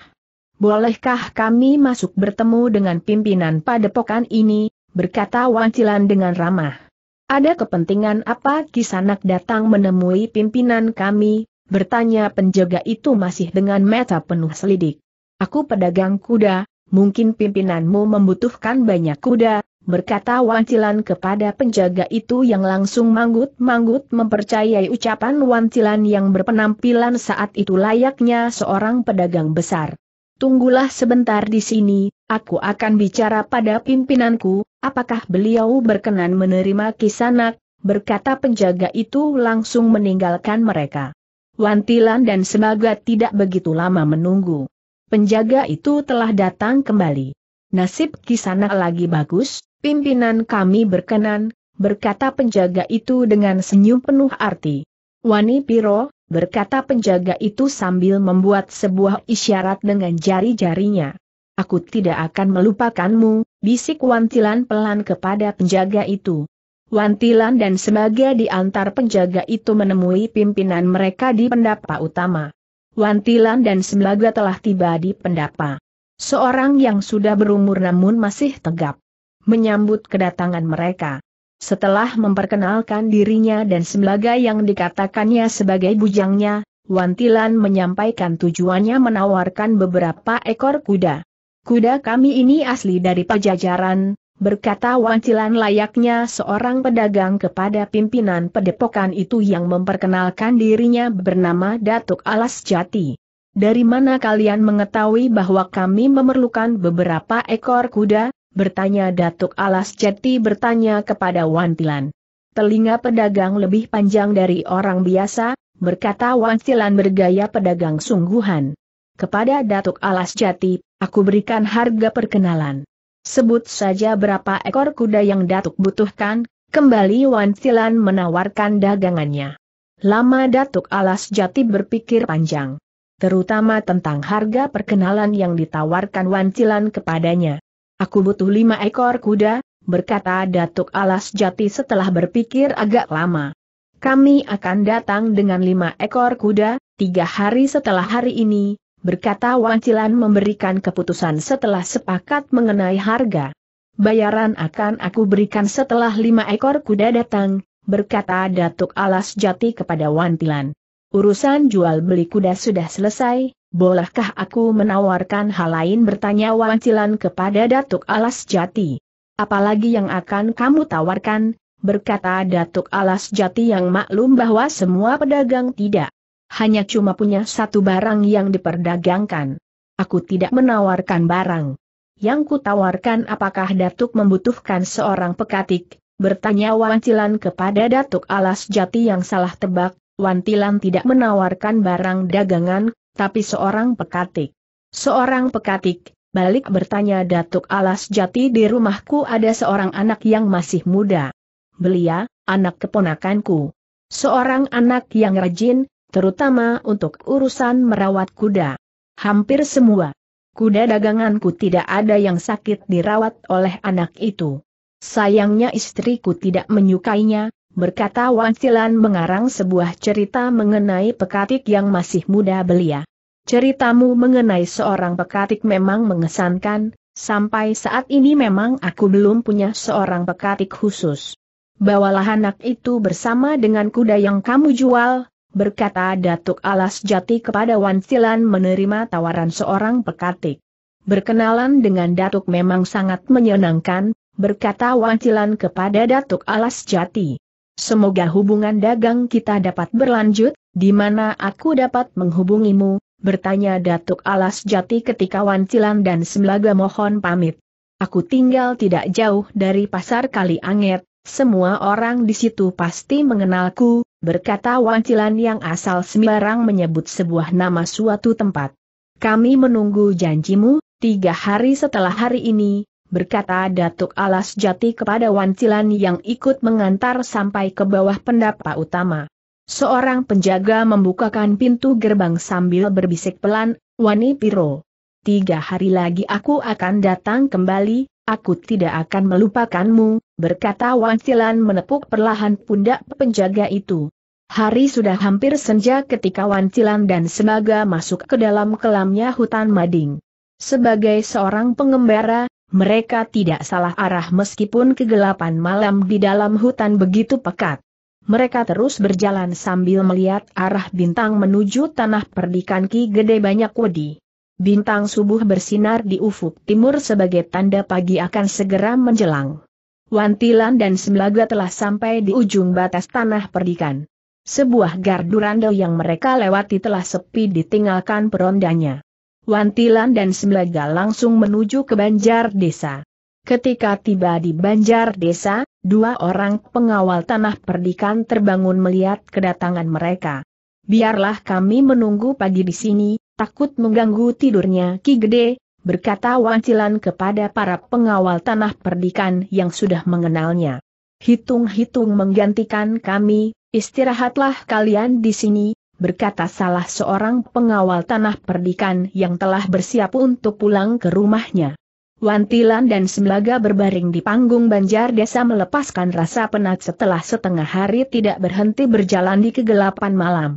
Bolehkah kami masuk bertemu dengan pimpinan padepokan ini, berkata Wancilan dengan ramah. Ada kepentingan apa Kisanak datang menemui pimpinan kami, bertanya penjaga itu masih dengan mata penuh selidik. Aku pedagang kuda, mungkin pimpinanmu membutuhkan banyak kuda, berkata Wancilan kepada penjaga itu yang langsung manggut-manggut mempercayai ucapan Wancilan yang berpenampilan saat itu layaknya seorang pedagang besar. Tunggulah sebentar di sini, aku akan bicara pada pimpinanku, apakah beliau berkenan menerima kisanak, berkata penjaga itu langsung meninggalkan mereka. Wantilan dan semaga tidak begitu lama menunggu. Penjaga itu telah datang kembali. Nasib kisanak lagi bagus, Pimpinan kami berkenan, berkata penjaga itu dengan senyum penuh arti. Wani Piro, berkata penjaga itu sambil membuat sebuah isyarat dengan jari-jarinya. Aku tidak akan melupakanmu, bisik Wantilan pelan kepada penjaga itu. Wantilan dan sebagai diantar penjaga itu menemui pimpinan mereka di pendapa utama. Wantilan dan Semlaga telah tiba di pendapa. Seorang yang sudah berumur namun masih tegap menyambut kedatangan mereka. Setelah memperkenalkan dirinya dan sebagai yang dikatakannya sebagai bujangnya, Wantilan menyampaikan tujuannya menawarkan beberapa ekor kuda. Kuda kami ini asli dari pajajaran, berkata Wantilan layaknya seorang pedagang kepada pimpinan pedepokan itu yang memperkenalkan dirinya bernama Datuk Alas Jati. Dari mana kalian mengetahui bahwa kami memerlukan beberapa ekor kuda? bertanya Datuk Alas jati bertanya kepada Wantilan. Telinga pedagang lebih panjang dari orang biasa, berkata Wantilan bergaya pedagang sungguhan. Kepada Datuk Alas Jati, aku berikan harga perkenalan. Sebut saja berapa ekor kuda yang Datuk butuhkan, kembali Wantilan menawarkan dagangannya. Lama Datuk Alas Jati berpikir panjang terutama tentang harga perkenalan yang ditawarkan Wancilan kepadanya. Aku butuh lima ekor kuda, berkata Datuk Alas Jati setelah berpikir agak lama. Kami akan datang dengan lima ekor kuda, tiga hari setelah hari ini, berkata Wancilan memberikan keputusan setelah sepakat mengenai harga. Bayaran akan aku berikan setelah lima ekor kuda datang, berkata Datuk Alas Jati kepada Wantilan. Urusan jual beli kuda sudah selesai, Bolehkah aku menawarkan hal lain bertanya Wancilan kepada Datuk Alas Jati? Apalagi yang akan kamu tawarkan, berkata Datuk Alas Jati yang maklum bahwa semua pedagang tidak hanya cuma punya satu barang yang diperdagangkan. Aku tidak menawarkan barang. Yang kutawarkan apakah Datuk membutuhkan seorang pekatik, bertanya Wancilan kepada Datuk Alas Jati yang salah tebak, Wantilan tidak menawarkan barang dagangan, tapi seorang pekatik. Seorang pekatik, balik bertanya Datuk Alas Jati di rumahku ada seorang anak yang masih muda. Belia, anak keponakanku. Seorang anak yang rajin, terutama untuk urusan merawat kuda. Hampir semua kuda daganganku tidak ada yang sakit dirawat oleh anak itu. Sayangnya istriku tidak menyukainya, berkata Wan mengarang sebuah cerita mengenai pekatik yang masih muda belia. Ceritamu mengenai seorang pekatik memang mengesankan, sampai saat ini memang aku belum punya seorang pekatik khusus. Bawalah anak itu bersama dengan kuda yang kamu jual, berkata Datuk Alas Jati kepada Wan menerima tawaran seorang pekatik. Berkenalan dengan Datuk memang sangat menyenangkan, berkata Wan kepada Datuk Alas Jati. Semoga hubungan dagang kita dapat berlanjut, di mana aku dapat menghubungimu, bertanya Datuk Alas Jati ketika Wancilan dan Semlaga mohon pamit. Aku tinggal tidak jauh dari pasar Kali Anget, semua orang di situ pasti mengenalku, berkata Wancilan yang asal sembarang menyebut sebuah nama suatu tempat. Kami menunggu janjimu, tiga hari setelah hari ini, berkata Datuk Alas Jati kepada Wancilan yang ikut mengantar sampai ke bawah pendapa utama. Seorang penjaga membukakan pintu gerbang sambil berbisik pelan, Wani Piro. Tiga hari lagi aku akan datang kembali, aku tidak akan melupakanmu, berkata Wancilan menepuk perlahan pundak penjaga itu. Hari sudah hampir senja ketika Wancilan dan Semaga masuk ke dalam kelamnya hutan Mading. Sebagai seorang pengembara, mereka tidak salah arah meskipun kegelapan malam di dalam hutan begitu pekat. Mereka terus berjalan sambil melihat arah bintang menuju tanah perdikan Ki Gede Banyak Wedi. Bintang subuh bersinar di ufuk timur sebagai tanda pagi akan segera menjelang. Wantilan dan Semlaga telah sampai di ujung batas tanah perdikan. Sebuah gardu randau yang mereka lewati telah sepi ditinggalkan perondanya. Wantilan dan Semlega langsung menuju ke Banjar Desa. Ketika tiba di Banjar Desa, dua orang pengawal tanah perdikan terbangun melihat kedatangan mereka. Biarlah kami menunggu pagi di sini, takut mengganggu tidurnya Ki Gede, berkata Wantilan kepada para pengawal tanah perdikan yang sudah mengenalnya. Hitung-hitung menggantikan kami, istirahatlah kalian di sini, berkata salah seorang pengawal tanah perdikan yang telah bersiap untuk pulang ke rumahnya. Wantilan dan Semlaga berbaring di panggung banjar desa melepaskan rasa penat setelah setengah hari tidak berhenti berjalan di kegelapan malam.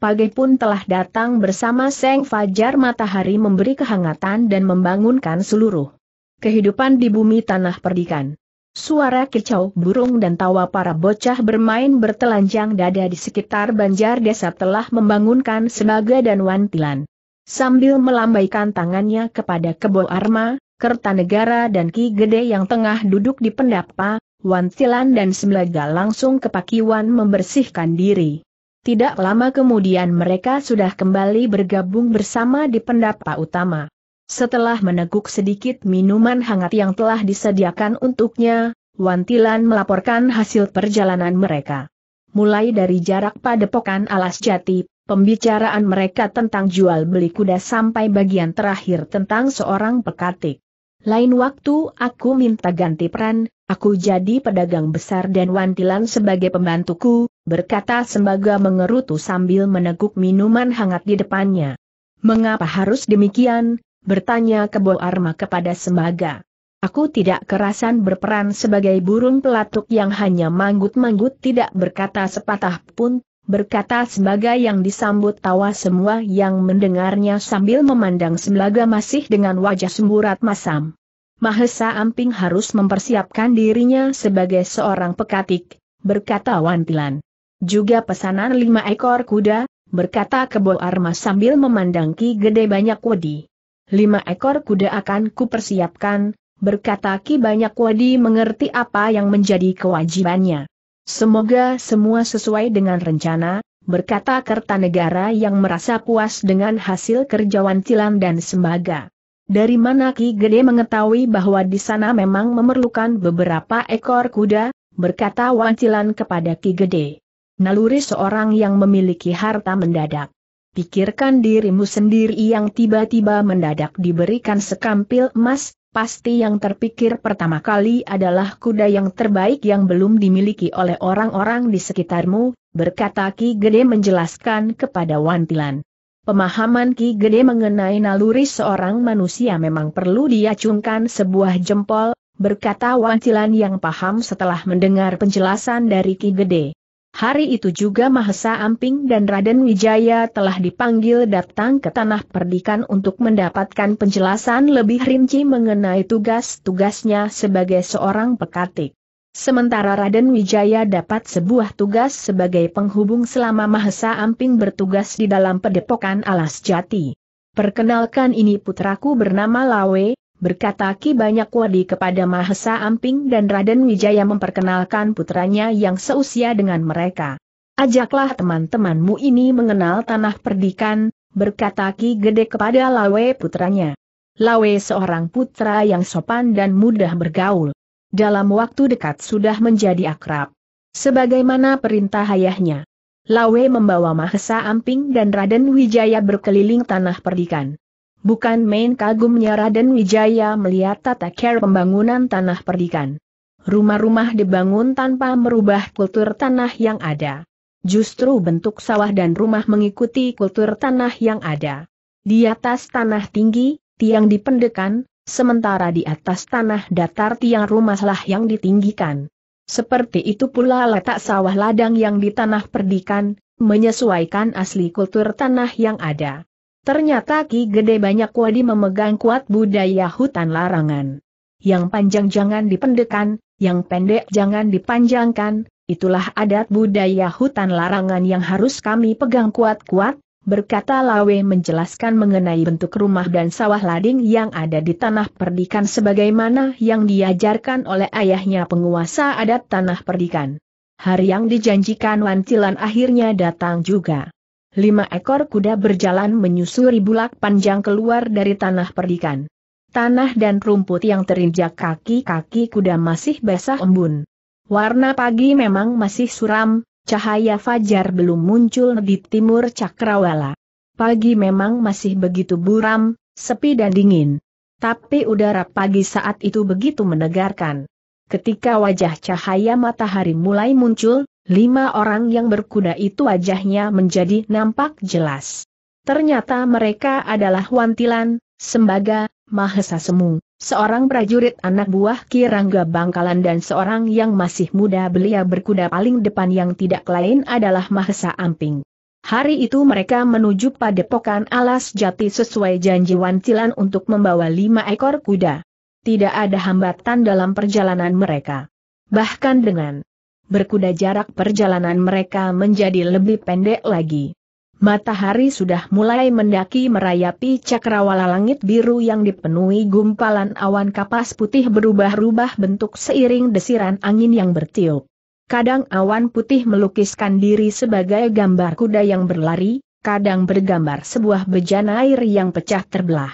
Pagi pun telah datang bersama Seng Fajar Matahari memberi kehangatan dan membangunkan seluruh kehidupan di bumi tanah perdikan. Suara kicau burung dan tawa para bocah bermain bertelanjang dada di sekitar banjar desa telah membangunkan sebagai dan wantilan. Sambil melambaikan tangannya kepada Kebo Arma, Kertanegara dan Ki Gede yang tengah duduk di pendapa, Wantilan dan Semlega langsung ke Pakiwan membersihkan diri. Tidak lama kemudian mereka sudah kembali bergabung bersama di pendapa utama. Setelah meneguk sedikit minuman hangat yang telah disediakan untuknya, Wantilan melaporkan hasil perjalanan mereka. Mulai dari jarak padepokan alas jati, pembicaraan mereka tentang jual beli kuda sampai bagian terakhir tentang seorang pekatik. Lain waktu aku minta ganti peran, aku jadi pedagang besar dan Wantilan sebagai pembantuku, berkata sembaga mengerutu sambil meneguk minuman hangat di depannya. Mengapa harus demikian? bertanya Kebo Arma kepada sembaga. Aku tidak kerasan berperan sebagai burung pelatuk yang hanya manggut-manggut tidak berkata sepatah pun, berkata sebagai yang disambut tawa semua yang mendengarnya sambil memandang semblaga masih dengan wajah semburat masam. Mahesa Amping harus mempersiapkan dirinya sebagai seorang pekatik, berkata Wantilan. Juga pesanan lima ekor kuda, berkata Kebo Arma sambil memandang Ki Gede banyak wedi. Lima ekor kuda akan kupersiapkan, berkata Ki Banyak Wadi mengerti apa yang menjadi kewajibannya. Semoga semua sesuai dengan rencana, berkata Kertanegara yang merasa puas dengan hasil kerja Tilam dan Sembaga. Dari mana Ki Gede mengetahui bahwa di sana memang memerlukan beberapa ekor kuda, berkata Wancilan kepada Ki Gede. Naluri seorang yang memiliki harta mendadak. Pikirkan dirimu sendiri yang tiba-tiba mendadak diberikan sekampil emas, pasti yang terpikir pertama kali adalah kuda yang terbaik yang belum dimiliki oleh orang-orang di sekitarmu, berkata Ki Gede menjelaskan kepada Wantilan. Pemahaman Ki Gede mengenai naluri seorang manusia memang perlu diacungkan sebuah jempol, berkata Wantilan yang paham setelah mendengar penjelasan dari Ki Gede. Hari itu juga Mahesa Amping dan Raden Wijaya telah dipanggil datang ke tanah perdikan untuk mendapatkan penjelasan lebih rinci mengenai tugas-tugasnya sebagai seorang pekatik. Sementara Raden Wijaya dapat sebuah tugas sebagai penghubung selama Mahesa Amping bertugas di dalam pedepokan Alas Jati. Perkenalkan ini putraku bernama Lawe, berkata Ki Banyak Wadi kepada Mahesa Amping dan Raden Wijaya memperkenalkan putranya yang seusia dengan mereka. Ajaklah teman-temanmu ini mengenal tanah perdikan, berkata Ki Gede kepada Lawe putranya. Lawe seorang putra yang sopan dan mudah bergaul. Dalam waktu dekat sudah menjadi akrab. Sebagaimana perintah ayahnya. Lawe membawa Mahesa Amping dan Raden Wijaya berkeliling tanah perdikan. Bukan main kagumnya Raden Wijaya melihat tata care pembangunan tanah perdikan. Rumah-rumah dibangun tanpa merubah kultur tanah yang ada. Justru bentuk sawah dan rumah mengikuti kultur tanah yang ada. Di atas tanah tinggi, tiang dipendekan, sementara di atas tanah datar tiang rumahlah yang ditinggikan. Seperti itu pula letak sawah ladang yang di tanah perdikan, menyesuaikan asli kultur tanah yang ada. Ternyata Ki Gede Banyak Wadi memegang kuat budaya hutan larangan. Yang panjang jangan dipendekan, yang pendek jangan dipanjangkan, itulah adat budaya hutan larangan yang harus kami pegang kuat-kuat, berkata Lawe menjelaskan mengenai bentuk rumah dan sawah lading yang ada di tanah perdikan sebagaimana yang diajarkan oleh ayahnya penguasa adat tanah perdikan. Hari yang dijanjikan Wantilan akhirnya datang juga lima ekor kuda berjalan menyusuri bulak panjang keluar dari tanah perdikan. Tanah dan rumput yang terinjak kaki-kaki kuda masih basah embun. Warna pagi memang masih suram, cahaya fajar belum muncul di timur cakrawala. Pagi memang masih begitu buram, sepi dan dingin. Tapi udara pagi saat itu begitu menegarkan. Ketika wajah cahaya matahari mulai muncul, Lima orang yang berkuda itu wajahnya menjadi nampak jelas. Ternyata mereka adalah Wantilan, Sembaga, Mahesa Semu, seorang prajurit anak buah Kirangga Bangkalan dan seorang yang masih muda belia berkuda paling depan yang tidak lain adalah Mahesa Amping. Hari itu mereka menuju padepokan alas jati sesuai janji Wantilan untuk membawa lima ekor kuda. Tidak ada hambatan dalam perjalanan mereka. Bahkan dengan berkuda jarak perjalanan mereka menjadi lebih pendek lagi. Matahari sudah mulai mendaki merayapi cakrawala langit biru yang dipenuhi gumpalan awan kapas putih berubah-ubah bentuk seiring desiran angin yang bertiup. Kadang awan putih melukiskan diri sebagai gambar kuda yang berlari, kadang bergambar sebuah bejana air yang pecah terbelah.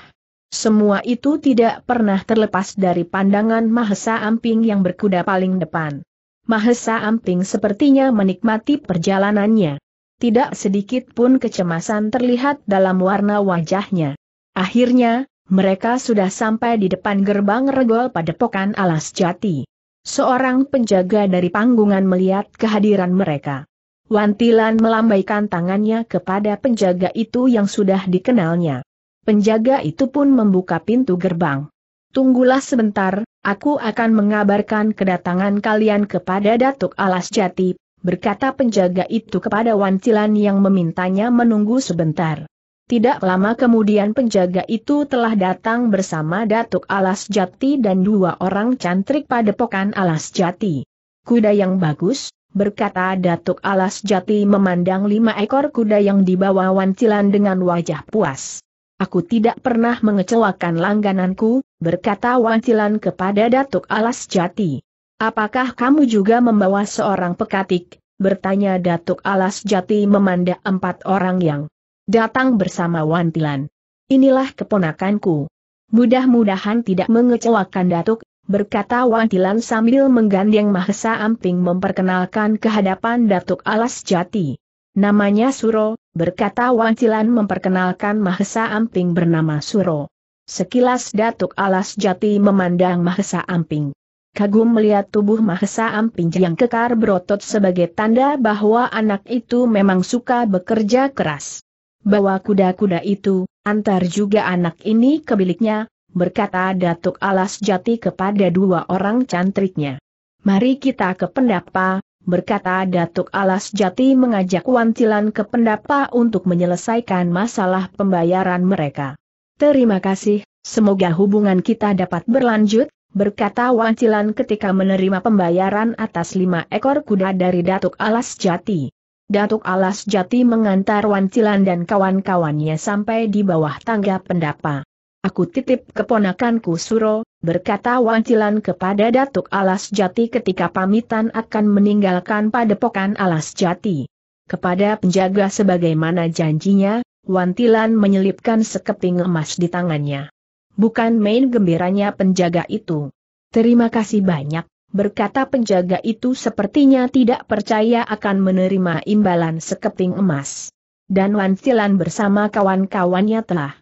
Semua itu tidak pernah terlepas dari pandangan Mahesa Amping yang berkuda paling depan. Mahesa Amping sepertinya menikmati perjalanannya. Tidak sedikit pun kecemasan terlihat dalam warna wajahnya. Akhirnya, mereka sudah sampai di depan gerbang regol padepokan alas jati. Seorang penjaga dari panggungan melihat kehadiran mereka. Wantilan melambaikan tangannya kepada penjaga itu yang sudah dikenalnya. Penjaga itu pun membuka pintu gerbang. Tunggulah sebentar, aku akan mengabarkan kedatangan kalian kepada Datuk Alas Jati, berkata penjaga itu kepada Wancilan yang memintanya menunggu sebentar. Tidak lama kemudian penjaga itu telah datang bersama Datuk Alas Jati dan dua orang cantrik padepokan Alas Jati. Kuda yang bagus, berkata Datuk Alas Jati memandang lima ekor kuda yang dibawa Wancilan dengan wajah puas. Aku tidak pernah mengecewakan langgananku, berkata Wancilan kepada Datuk Alas Jati. Apakah kamu juga membawa seorang pekatik? Bertanya Datuk Alas Jati memandang empat orang yang datang bersama Wantilan. Inilah keponakanku. Mudah-mudahan tidak mengecewakan Datuk, berkata Wantilan sambil menggandeng Mahesa Amping memperkenalkan kehadapan Datuk Alas Jati. Namanya Suro, berkata Wancilan memperkenalkan Mahesa Amping bernama Suro. Sekilas Datuk Alas Jati memandang Mahesa Amping. Kagum melihat tubuh Mahesa Amping yang kekar berotot sebagai tanda bahwa anak itu memang suka bekerja keras. Bawa kuda-kuda itu, antar juga anak ini ke biliknya, berkata Datuk Alas Jati kepada dua orang cantriknya. Mari kita ke pendapa, berkata Datuk Alas Jati mengajak Wantilan ke pendapa untuk menyelesaikan masalah pembayaran mereka. Terima kasih, semoga hubungan kita dapat berlanjut, berkata Wantilan ketika menerima pembayaran atas lima ekor kuda dari Datuk Alas Jati. Datuk Alas Jati mengantar Wancilan dan kawan-kawannya sampai di bawah tangga pendapa. Aku titip keponakanku Suro, berkata Wancilan kepada Datuk Alas Jati ketika pamitan akan meninggalkan padepokan Alas Jati. Kepada penjaga sebagaimana janjinya, Wantilan menyelipkan sekeping emas di tangannya. Bukan main gembiranya penjaga itu. Terima kasih banyak, berkata penjaga itu sepertinya tidak percaya akan menerima imbalan sekeping emas. Dan Wantilan bersama kawan-kawannya telah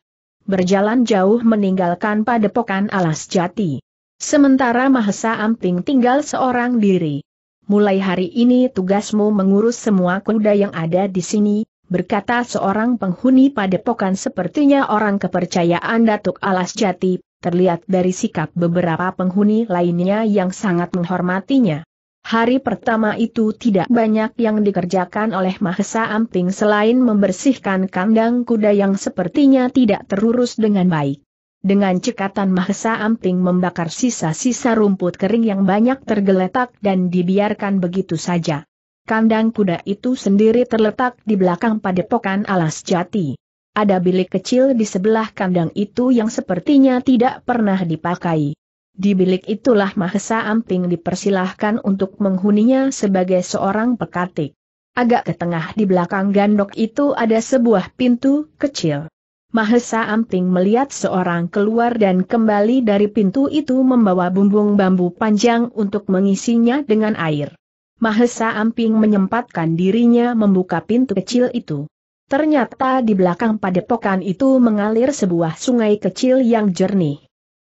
berjalan jauh meninggalkan padepokan alas jati. Sementara Mahesa Amping tinggal seorang diri. Mulai hari ini tugasmu mengurus semua kuda yang ada di sini, berkata seorang penghuni padepokan sepertinya orang kepercayaan Datuk Alas Jati, terlihat dari sikap beberapa penghuni lainnya yang sangat menghormatinya. Hari pertama itu tidak banyak yang dikerjakan oleh Mahesa Amping selain membersihkan kandang kuda yang sepertinya tidak terurus dengan baik. Dengan cekatan Mahesa Amping membakar sisa-sisa rumput kering yang banyak tergeletak dan dibiarkan begitu saja. Kandang kuda itu sendiri terletak di belakang padepokan alas jati. Ada bilik kecil di sebelah kandang itu yang sepertinya tidak pernah dipakai. Di bilik itulah Mahesa Amping dipersilahkan untuk menghuninya sebagai seorang pekatik. Agak ke tengah di belakang gandok itu ada sebuah pintu kecil. Mahesa Amping melihat seorang keluar dan kembali dari pintu itu membawa bumbung bambu panjang untuk mengisinya dengan air. Mahesa Amping menyempatkan dirinya membuka pintu kecil itu. Ternyata di belakang padepokan itu mengalir sebuah sungai kecil yang jernih.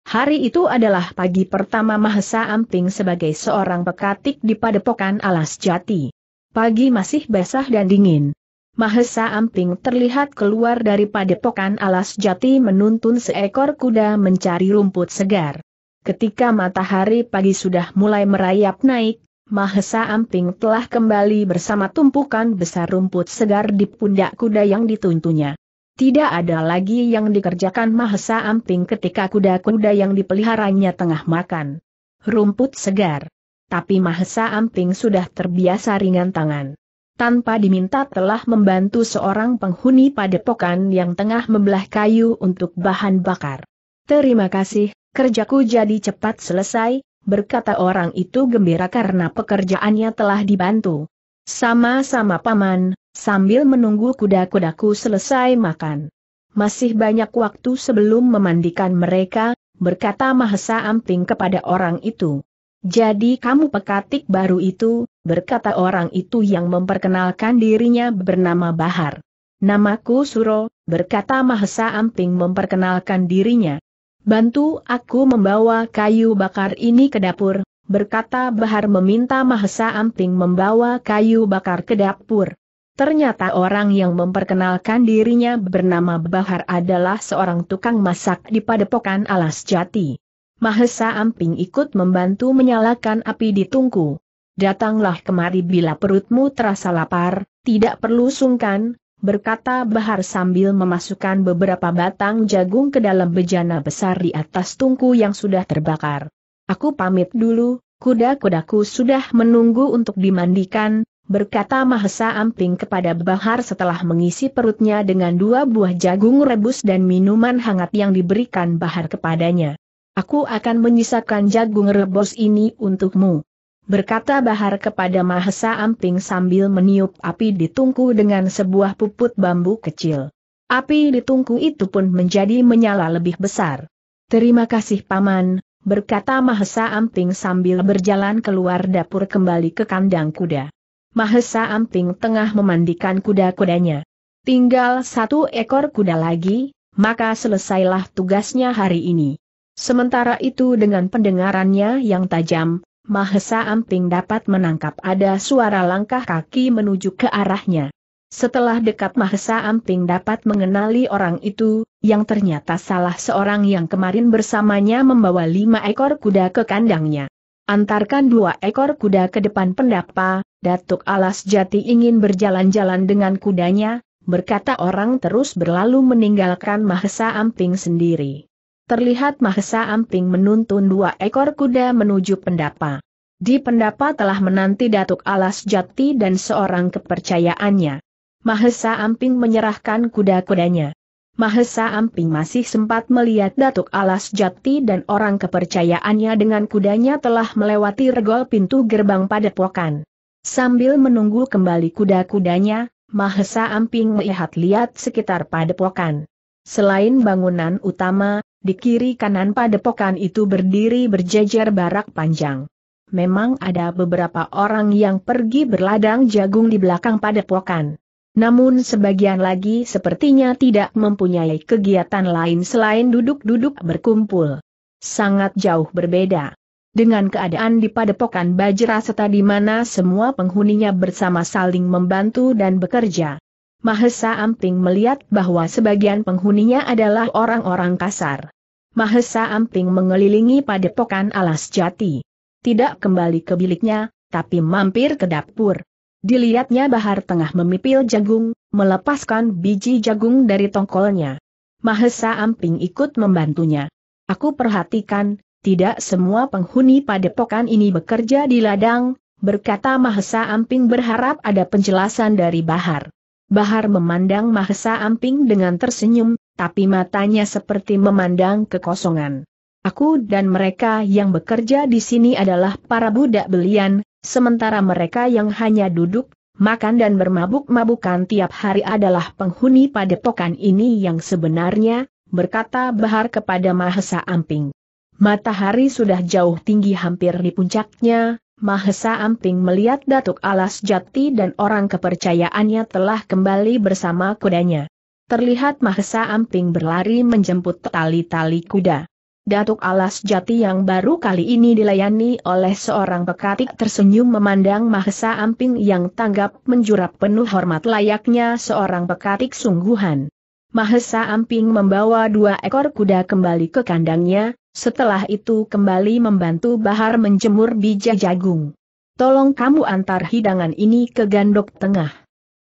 Hari itu adalah pagi pertama Mahesa Amping sebagai seorang pekatik di padepokan Alas Jati. Pagi masih basah dan dingin. Mahesa Amping terlihat keluar dari padepokan Alas Jati menuntun seekor kuda mencari rumput segar. Ketika matahari pagi sudah mulai merayap naik, Mahesa Amping telah kembali bersama tumpukan besar rumput segar di pundak kuda yang dituntunnya. Tidak ada lagi yang dikerjakan Mahesa Amping ketika kuda-kuda yang dipeliharanya tengah makan rumput segar. Tapi Mahesa Amping sudah terbiasa ringan tangan. Tanpa diminta telah membantu seorang penghuni padepokan yang tengah membelah kayu untuk bahan bakar. Terima kasih, kerjaku jadi cepat selesai, berkata orang itu gembira karena pekerjaannya telah dibantu. Sama-sama paman, sambil menunggu kuda-kudaku selesai makan. Masih banyak waktu sebelum memandikan mereka, berkata Mahesa Amping kepada orang itu. Jadi kamu pekatik baru itu, berkata orang itu yang memperkenalkan dirinya bernama Bahar. Namaku Suro, berkata Mahesa Amping memperkenalkan dirinya. Bantu aku membawa kayu bakar ini ke dapur, berkata Bahar meminta Mahesa Amping membawa kayu bakar ke dapur. Ternyata orang yang memperkenalkan dirinya bernama Bahar adalah seorang tukang masak di padepokan Alas Jati. Mahesa Amping ikut membantu menyalakan api di tungku. Datanglah kemari bila perutmu terasa lapar, tidak perlu sungkan, berkata Bahar sambil memasukkan beberapa batang jagung ke dalam bejana besar di atas tungku yang sudah terbakar. Aku pamit dulu, kuda-kudaku sudah menunggu untuk dimandikan, berkata Mahesa Amping kepada Bahar setelah mengisi perutnya dengan dua buah jagung rebus dan minuman hangat yang diberikan Bahar kepadanya. Aku akan menyisakan jagung rebus ini untukmu. Berkata Bahar kepada Mahesa Amping sambil meniup api di tungku dengan sebuah puput bambu kecil. Api di tungku itu pun menjadi menyala lebih besar. Terima kasih Paman, berkata Mahesa Amping sambil berjalan keluar dapur kembali ke kandang kuda. Mahesa Amping tengah memandikan kuda-kudanya. Tinggal satu ekor kuda lagi, maka selesailah tugasnya hari ini. Sementara itu dengan pendengarannya yang tajam, Mahesa Amping dapat menangkap ada suara langkah kaki menuju ke arahnya. Setelah dekat Mahesa Amping dapat mengenali orang itu, yang ternyata salah seorang yang kemarin bersamanya membawa lima ekor kuda ke kandangnya. Antarkan dua ekor kuda ke depan pendapa, Datuk Alas Jati ingin berjalan-jalan dengan kudanya, berkata orang terus berlalu meninggalkan Mahesa Amping sendiri. Terlihat Mahesa Amping menuntun dua ekor kuda menuju pendapa. Di pendapa telah menanti Datuk Alas Jati dan seorang kepercayaannya. Mahesa Amping menyerahkan kuda-kudanya. Mahesa Amping masih sempat melihat Datuk Alas Jati dan orang kepercayaannya dengan kudanya telah melewati regol pintu gerbang padepokan. Sambil menunggu kembali kuda-kudanya, Mahesa Amping melihat-lihat sekitar padepokan. Selain bangunan utama, di kiri kanan padepokan itu berdiri berjejer barak panjang. Memang ada beberapa orang yang pergi berladang jagung di belakang padepokan namun sebagian lagi sepertinya tidak mempunyai kegiatan lain selain duduk-duduk berkumpul. Sangat jauh berbeda. Dengan keadaan di padepokan Bajraseta di mana semua penghuninya bersama saling membantu dan bekerja. Mahesa Amping melihat bahwa sebagian penghuninya adalah orang-orang kasar. Mahesa Amping mengelilingi padepokan alas jati. Tidak kembali ke biliknya, tapi mampir ke dapur. Dilihatnya Bahar tengah memipil jagung, melepaskan biji jagung dari tongkolnya. Mahesa Amping ikut membantunya. Aku perhatikan, tidak semua penghuni padepokan ini bekerja di ladang, berkata Mahesa Amping berharap ada penjelasan dari Bahar. Bahar memandang Mahesa Amping dengan tersenyum, tapi matanya seperti memandang kekosongan. Aku dan mereka yang bekerja di sini adalah para budak belian, Sementara mereka yang hanya duduk, makan dan bermabuk-mabukan tiap hari adalah penghuni padepokan ini yang sebenarnya, berkata Bahar kepada Mahesa Amping. Matahari sudah jauh tinggi hampir di puncaknya, Mahesa Amping melihat Datuk Alas Jati dan orang kepercayaannya telah kembali bersama kudanya. Terlihat Mahesa Amping berlari menjemput tali-tali kuda. Datuk Alas Jati yang baru kali ini dilayani oleh seorang pekatik tersenyum memandang Mahesa Amping yang tanggap menjurap penuh hormat layaknya seorang pekatik sungguhan. Mahesa Amping membawa dua ekor kuda kembali ke kandangnya, setelah itu kembali membantu Bahar menjemur biji jagung. Tolong kamu antar hidangan ini ke gandok tengah.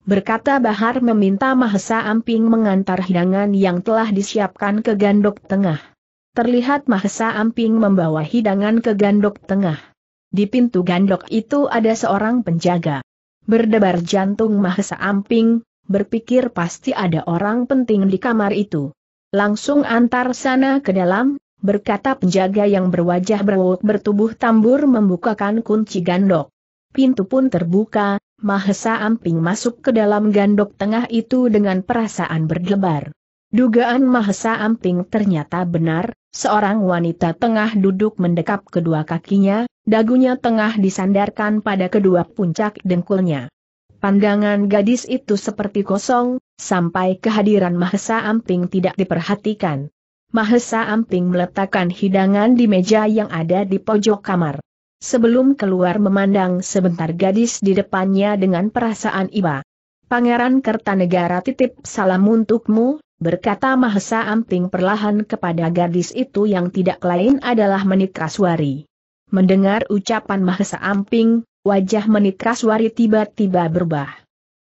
Berkata Bahar meminta Mahesa Amping mengantar hidangan yang telah disiapkan ke gandok tengah terlihat Mahesa Amping membawa hidangan ke gandok tengah. Di pintu gandok itu ada seorang penjaga. Berdebar jantung Mahesa Amping, berpikir pasti ada orang penting di kamar itu. Langsung antar sana ke dalam, berkata penjaga yang berwajah berwok bertubuh tambur membukakan kunci gandok. Pintu pun terbuka, Mahesa Amping masuk ke dalam gandok tengah itu dengan perasaan berdebar. Dugaan Mahesa Amping ternyata benar, Seorang wanita tengah duduk mendekap kedua kakinya, dagunya tengah disandarkan pada kedua puncak dengkulnya. Pandangan gadis itu seperti kosong, sampai kehadiran Mahesa Amping tidak diperhatikan. Mahesa Amping meletakkan hidangan di meja yang ada di pojok kamar. Sebelum keluar memandang sebentar gadis di depannya dengan perasaan iba. Pangeran Kertanegara titip salam untukmu, berkata Mahesa Amping perlahan kepada gadis itu yang tidak lain adalah Menikraswari. Mendengar ucapan Mahesa Amping, wajah Menikraswari tiba-tiba berubah.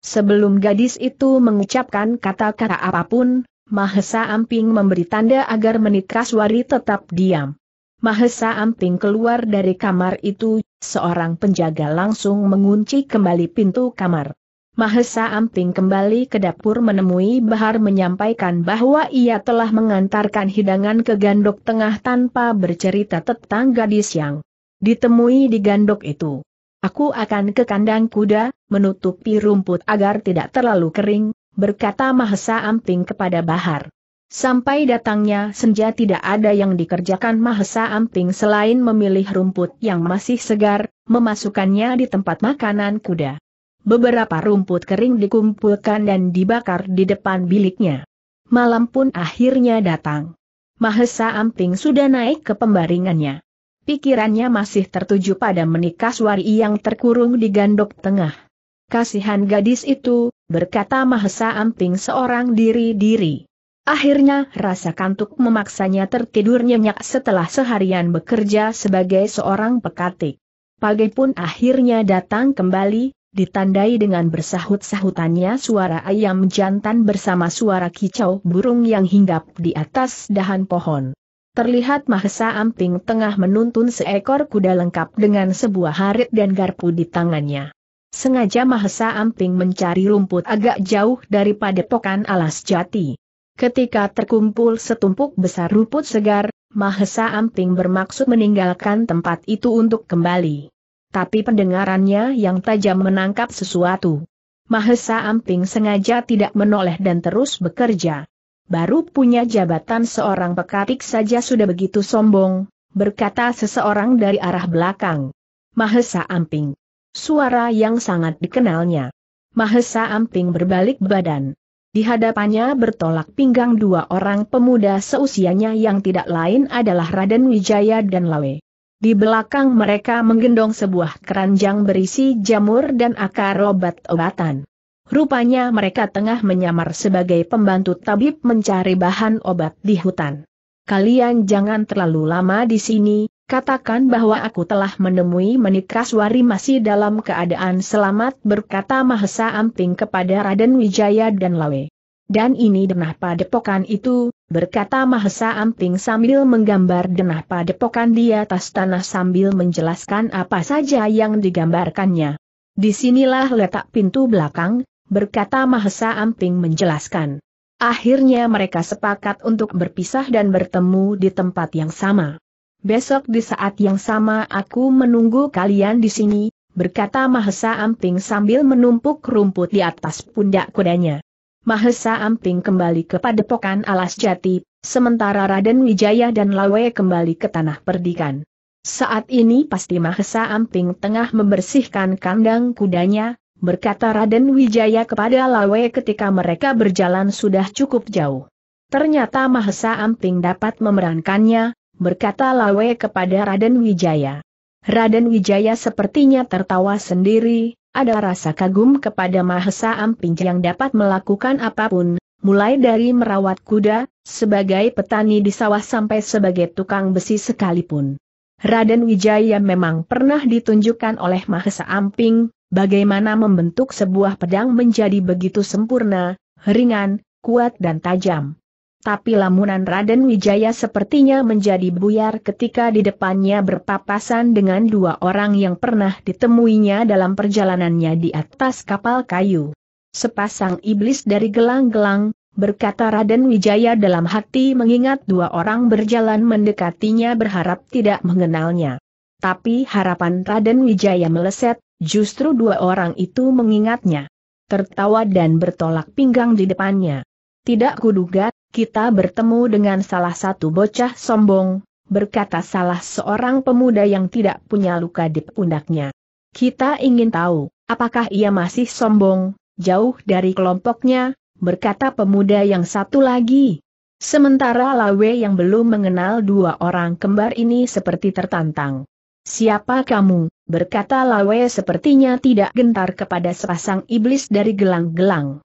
Sebelum gadis itu mengucapkan kata-kata apapun, Mahesa Amping memberi tanda agar Menikraswari tetap diam. Mahesa Amping keluar dari kamar itu, seorang penjaga langsung mengunci kembali pintu kamar. Mahesa Amping kembali ke dapur menemui Bahar menyampaikan bahwa ia telah mengantarkan hidangan ke gandok tengah tanpa bercerita tentang gadis yang ditemui di gandok itu. Aku akan ke kandang kuda, menutupi rumput agar tidak terlalu kering, berkata Mahesa Amping kepada Bahar. Sampai datangnya senja tidak ada yang dikerjakan Mahesa Amping selain memilih rumput yang masih segar, memasukkannya di tempat makanan kuda. Beberapa rumput kering dikumpulkan dan dibakar di depan biliknya. Malam pun akhirnya datang. Mahesa Amping sudah naik ke pembaringannya. Pikirannya masih tertuju pada menikah suari yang terkurung di gandok tengah. Kasihan gadis itu, berkata Mahesa Amping seorang diri-diri. Akhirnya rasa kantuk memaksanya tertidur nyenyak setelah seharian bekerja sebagai seorang pekatik. Pagi pun akhirnya datang kembali, ditandai dengan bersahut-sahutannya suara ayam jantan bersama suara kicau burung yang hinggap di atas dahan pohon. Terlihat Mahesa Amping tengah menuntun seekor kuda lengkap dengan sebuah harit dan garpu di tangannya. Sengaja Mahesa Amping mencari rumput agak jauh daripada pokan alas jati. Ketika terkumpul setumpuk besar rumput segar, Mahesa Amping bermaksud meninggalkan tempat itu untuk kembali tapi pendengarannya yang tajam menangkap sesuatu. Mahesa Amping sengaja tidak menoleh dan terus bekerja. Baru punya jabatan seorang pekatik saja sudah begitu sombong, berkata seseorang dari arah belakang. Mahesa Amping. Suara yang sangat dikenalnya. Mahesa Amping berbalik badan. Di hadapannya bertolak pinggang dua orang pemuda seusianya yang tidak lain adalah Raden Wijaya dan Lawe. Di belakang mereka menggendong sebuah keranjang berisi jamur dan akar obat-obatan. Rupanya mereka tengah menyamar sebagai pembantu tabib mencari bahan obat di hutan. Kalian jangan terlalu lama di sini, katakan bahwa aku telah menemui Menikraswari masih dalam keadaan selamat berkata Mahesa Amping kepada Raden Wijaya dan Lawe. Dan ini denah padepokan itu, berkata Mahesa Amping sambil menggambar denah padepokan di atas tanah sambil menjelaskan apa saja yang digambarkannya. Disinilah letak pintu belakang, berkata Mahesa Amping menjelaskan. Akhirnya mereka sepakat untuk berpisah dan bertemu di tempat yang sama. Besok di saat yang sama aku menunggu kalian di sini, berkata Mahesa Amping sambil menumpuk rumput di atas pundak kudanya. Mahesa Amping kembali ke padepokan Alas Jati, sementara Raden Wijaya dan Lawe kembali ke tanah perdikan. Saat ini pasti Mahesa Amping tengah membersihkan kandang kudanya, berkata Raden Wijaya kepada Lawe ketika mereka berjalan sudah cukup jauh. Ternyata Mahesa Amping dapat memerankannya, berkata Lawe kepada Raden Wijaya. Raden Wijaya sepertinya tertawa sendiri, ada rasa kagum kepada Mahesa Amping yang dapat melakukan apapun, mulai dari merawat kuda, sebagai petani di sawah sampai sebagai tukang besi sekalipun. Raden Wijaya memang pernah ditunjukkan oleh Mahesa Amping, bagaimana membentuk sebuah pedang menjadi begitu sempurna, ringan, kuat dan tajam tapi lamunan Raden Wijaya sepertinya menjadi buyar ketika di depannya berpapasan dengan dua orang yang pernah ditemuinya dalam perjalanannya di atas kapal kayu. Sepasang iblis dari gelang-gelang, berkata Raden Wijaya dalam hati mengingat dua orang berjalan mendekatinya berharap tidak mengenalnya. Tapi harapan Raden Wijaya meleset, justru dua orang itu mengingatnya tertawa dan bertolak pinggang di depannya. Tidak kuduga, kita bertemu dengan salah satu bocah sombong, berkata salah seorang pemuda yang tidak punya luka di pundaknya. Kita ingin tahu, apakah ia masih sombong, jauh dari kelompoknya, berkata pemuda yang satu lagi. Sementara Lawe yang belum mengenal dua orang kembar ini seperti tertantang. Siapa kamu, berkata Lawe sepertinya tidak gentar kepada sepasang iblis dari gelang-gelang.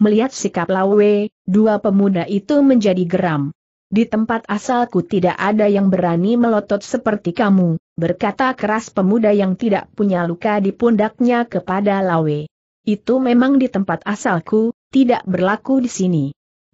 Melihat sikap Lawe, dua pemuda itu menjadi geram. Di tempat asalku tidak ada yang berani melotot seperti kamu, berkata keras pemuda yang tidak punya luka di pundaknya kepada Lawe. Itu memang di tempat asalku, tidak berlaku di sini.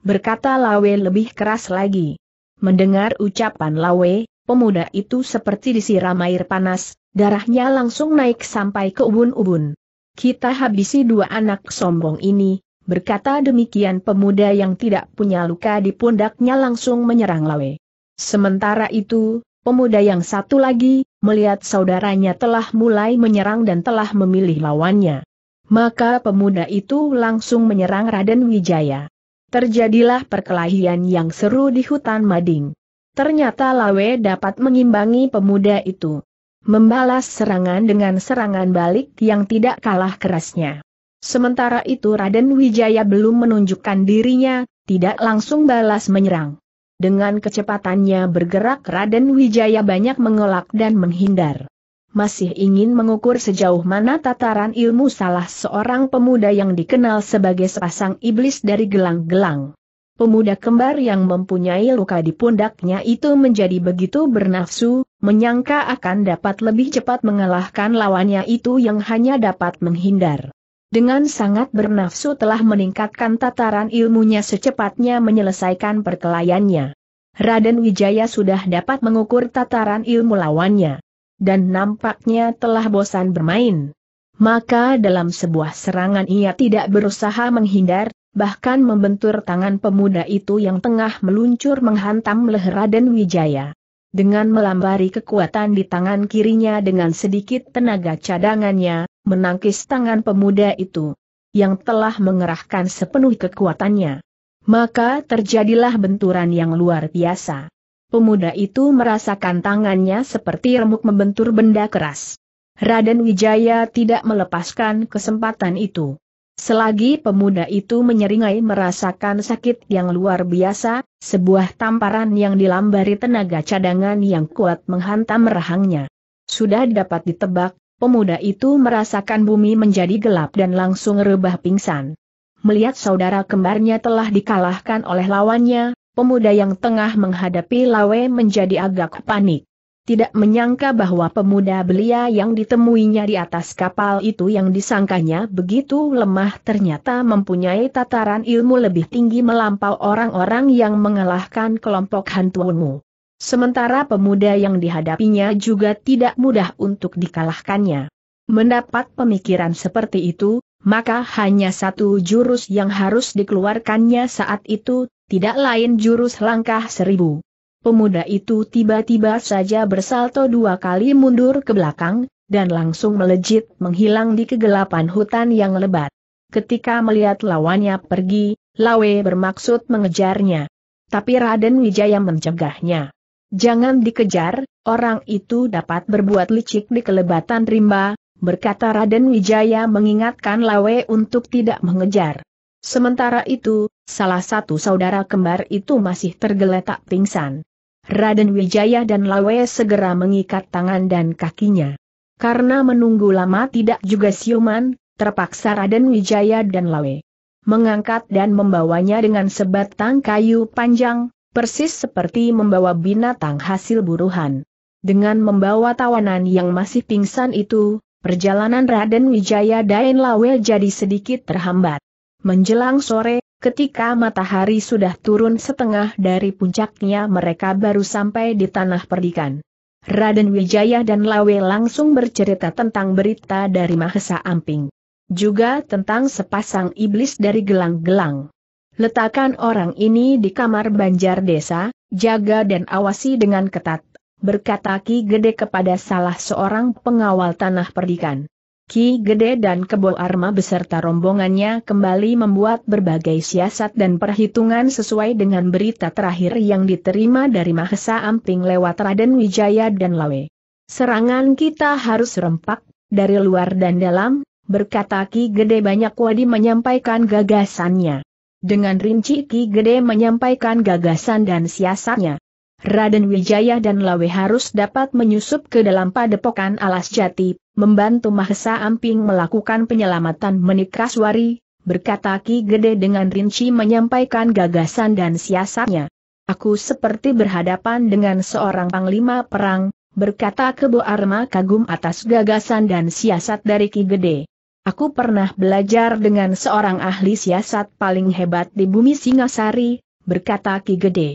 Berkata Lawe lebih keras lagi. Mendengar ucapan Lawe, pemuda itu seperti disiram air panas, darahnya langsung naik sampai ke ubun-ubun. Kita habisi dua anak sombong ini, Berkata demikian pemuda yang tidak punya luka di pundaknya langsung menyerang Lawe. Sementara itu, pemuda yang satu lagi, melihat saudaranya telah mulai menyerang dan telah memilih lawannya. Maka pemuda itu langsung menyerang Raden Wijaya. Terjadilah perkelahian yang seru di hutan Mading. Ternyata Lawe dapat mengimbangi pemuda itu. Membalas serangan dengan serangan balik yang tidak kalah kerasnya. Sementara itu Raden Wijaya belum menunjukkan dirinya, tidak langsung balas menyerang. Dengan kecepatannya bergerak Raden Wijaya banyak mengelak dan menghindar. Masih ingin mengukur sejauh mana tataran ilmu salah seorang pemuda yang dikenal sebagai sepasang iblis dari gelang-gelang. Pemuda kembar yang mempunyai luka di pundaknya itu menjadi begitu bernafsu, menyangka akan dapat lebih cepat mengalahkan lawannya itu yang hanya dapat menghindar dengan sangat bernafsu telah meningkatkan tataran ilmunya secepatnya menyelesaikan perkelayannya. Raden Wijaya sudah dapat mengukur tataran ilmu lawannya. Dan nampaknya telah bosan bermain. Maka dalam sebuah serangan ia tidak berusaha menghindar, bahkan membentur tangan pemuda itu yang tengah meluncur menghantam leher Raden Wijaya. Dengan melambari kekuatan di tangan kirinya dengan sedikit tenaga cadangannya, menangkis tangan pemuda itu, yang telah mengerahkan sepenuh kekuatannya. Maka terjadilah benturan yang luar biasa. Pemuda itu merasakan tangannya seperti remuk membentur benda keras. Raden Wijaya tidak melepaskan kesempatan itu. Selagi pemuda itu menyeringai merasakan sakit yang luar biasa, sebuah tamparan yang dilambari tenaga cadangan yang kuat menghantam rahangnya. Sudah dapat ditebak, Pemuda itu merasakan bumi menjadi gelap dan langsung rebah pingsan. Melihat saudara kembarnya telah dikalahkan oleh lawannya, pemuda yang tengah menghadapi Lawe menjadi agak panik. Tidak menyangka bahwa pemuda belia yang ditemuinya di atas kapal itu yang disangkanya begitu lemah ternyata mempunyai tataran ilmu lebih tinggi melampau orang-orang yang mengalahkan kelompok hantu ungu. Sementara pemuda yang dihadapinya juga tidak mudah untuk dikalahkannya. Mendapat pemikiran seperti itu, maka hanya satu jurus yang harus dikeluarkannya saat itu, tidak lain jurus langkah seribu. Pemuda itu tiba-tiba saja bersalto dua kali mundur ke belakang, dan langsung melejit menghilang di kegelapan hutan yang lebat. Ketika melihat lawannya pergi, Lawe bermaksud mengejarnya. Tapi Raden Wijaya mencegahnya. Jangan dikejar, orang itu dapat berbuat licik di kelebatan rimba, berkata Raden Wijaya mengingatkan Lawe untuk tidak mengejar. Sementara itu, salah satu saudara kembar itu masih tergeletak pingsan. Raden Wijaya dan Lawe segera mengikat tangan dan kakinya. Karena menunggu lama tidak juga siuman, terpaksa Raden Wijaya dan Lawe mengangkat dan membawanya dengan sebatang kayu panjang, persis seperti membawa binatang hasil buruhan. Dengan membawa tawanan yang masih pingsan itu, perjalanan Raden Wijaya Dain Lawe jadi sedikit terhambat. Menjelang sore, Ketika matahari sudah turun setengah dari puncaknya mereka baru sampai di tanah perdikan. Raden Wijaya dan Lawe langsung bercerita tentang berita dari Mahesa Amping. Juga tentang sepasang iblis dari gelang-gelang. Letakkan orang ini di kamar banjar desa, jaga dan awasi dengan ketat, berkata Ki Gede kepada salah seorang pengawal tanah perdikan. Ki Gede dan Kebo Arma beserta rombongannya kembali membuat berbagai siasat dan perhitungan sesuai dengan berita terakhir yang diterima dari Mahesa Amping lewat Raden Wijaya dan Lawe. Serangan kita harus rempak, dari luar dan dalam, berkata Ki Gede banyak wadi menyampaikan gagasannya. Dengan rinci Ki Gede menyampaikan gagasan dan siasatnya. Raden Wijaya dan Lawe harus dapat menyusup ke dalam padepokan alas jati, membantu Mahesa Amping melakukan penyelamatan Menikraswari, berkata Ki Gede dengan rinci menyampaikan gagasan dan siasatnya. Aku seperti berhadapan dengan seorang panglima perang, berkata Kebo Arma kagum atas gagasan dan siasat dari Ki Gede. Aku pernah belajar dengan seorang ahli siasat paling hebat di bumi Singasari, berkata Ki Gede.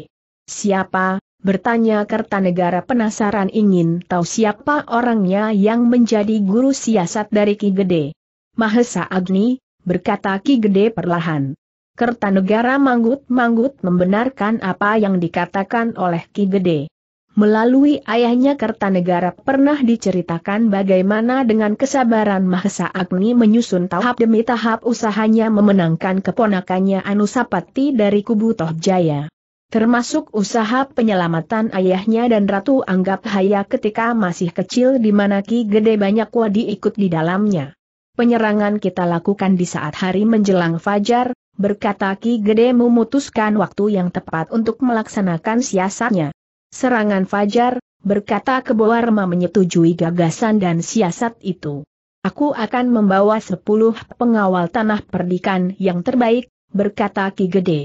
Siapa? Bertanya Kertanegara penasaran ingin tahu siapa orangnya yang menjadi guru siasat dari Ki Gede. Mahesa Agni, berkata Ki Gede perlahan. Kertanegara manggut-manggut membenarkan apa yang dikatakan oleh Ki Gede. Melalui ayahnya Kertanegara pernah diceritakan bagaimana dengan kesabaran Mahesa Agni menyusun tahap demi tahap usahanya memenangkan keponakannya Anusapati dari kubu Tohjaya, Termasuk usaha penyelamatan ayahnya dan Ratu Anggap Haya ketika masih kecil di mana Ki Gede banyak wadi ikut di dalamnya. Penyerangan kita lakukan di saat hari menjelang fajar, berkata Ki Gede memutuskan waktu yang tepat untuk melaksanakan siasatnya. Serangan Fajar, berkata Keboarma menyetujui gagasan dan siasat itu. Aku akan membawa sepuluh pengawal tanah perdikan yang terbaik, berkata Ki Gede.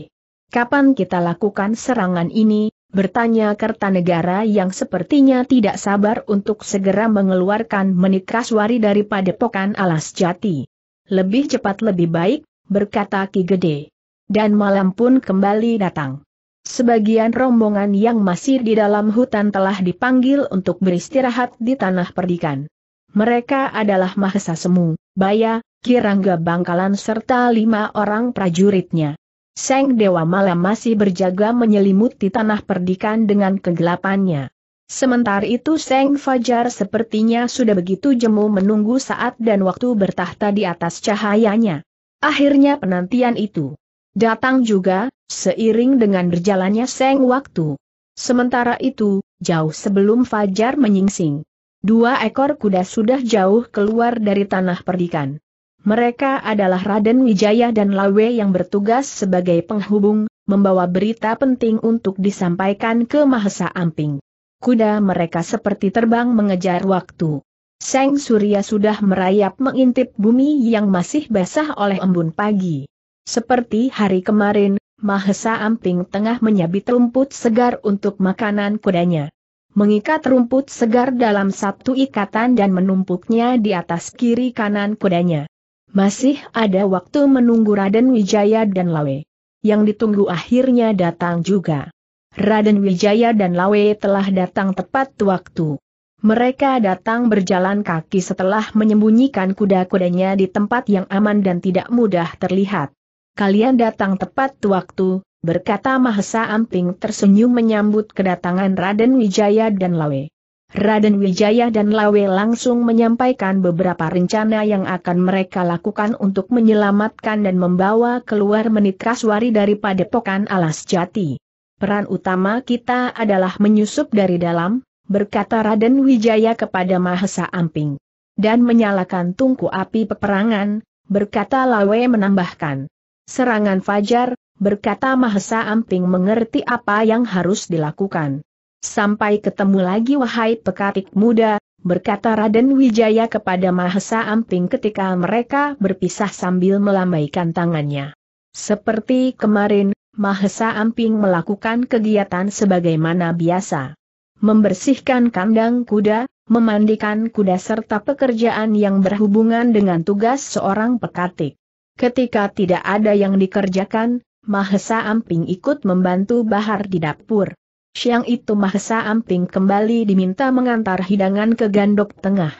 Kapan kita lakukan serangan ini, bertanya Kertanegara yang sepertinya tidak sabar untuk segera mengeluarkan Menikraswari daripada pokan alas jati. Lebih cepat lebih baik, berkata Ki Gede. Dan malam pun kembali datang. Sebagian rombongan yang masih di dalam hutan telah dipanggil untuk beristirahat di tanah perdikan. Mereka adalah Mahesa Semu, Baya, Kirangga Bangkalan serta lima orang prajuritnya. Seng Dewa Malam masih berjaga menyelimuti tanah perdikan dengan kegelapannya. Sementara itu Seng Fajar sepertinya sudah begitu jemu menunggu saat dan waktu bertahta di atas cahayanya. Akhirnya penantian itu datang juga, Seiring dengan berjalannya seng waktu. Sementara itu, jauh sebelum Fajar menyingsing. Dua ekor kuda sudah jauh keluar dari tanah perdikan. Mereka adalah Raden Wijaya dan Lawe yang bertugas sebagai penghubung, membawa berita penting untuk disampaikan ke Mahesa Amping. Kuda mereka seperti terbang mengejar waktu. Seng Surya sudah merayap mengintip bumi yang masih basah oleh embun pagi. Seperti hari kemarin, Mahesa Amping tengah menyabit rumput segar untuk makanan kudanya. Mengikat rumput segar dalam satu ikatan dan menumpuknya di atas kiri kanan kudanya. Masih ada waktu menunggu Raden Wijaya dan Lawe. Yang ditunggu akhirnya datang juga. Raden Wijaya dan Lawe telah datang tepat waktu. Mereka datang berjalan kaki setelah menyembunyikan kuda-kudanya di tempat yang aman dan tidak mudah terlihat kalian datang tepat waktu, berkata Mahesa Amping tersenyum menyambut kedatangan Raden Wijaya dan Lawe. Raden Wijaya dan Lawe langsung menyampaikan beberapa rencana yang akan mereka lakukan untuk menyelamatkan dan membawa keluar menit kaswari dari padepokan alas jati. Peran utama kita adalah menyusup dari dalam, berkata Raden Wijaya kepada Mahesa Amping. Dan menyalakan tungku api peperangan, berkata Lawe menambahkan. Serangan fajar, berkata Mahesa Amping mengerti apa yang harus dilakukan. Sampai ketemu lagi wahai pekatik muda, berkata Raden Wijaya kepada Mahesa Amping ketika mereka berpisah sambil melambaikan tangannya. Seperti kemarin, Mahesa Amping melakukan kegiatan sebagaimana biasa. Membersihkan kandang kuda, memandikan kuda serta pekerjaan yang berhubungan dengan tugas seorang pekatik. Ketika tidak ada yang dikerjakan, Mahesa Amping ikut membantu Bahar di dapur. Siang itu Mahesa Amping kembali diminta mengantar hidangan ke gandok tengah.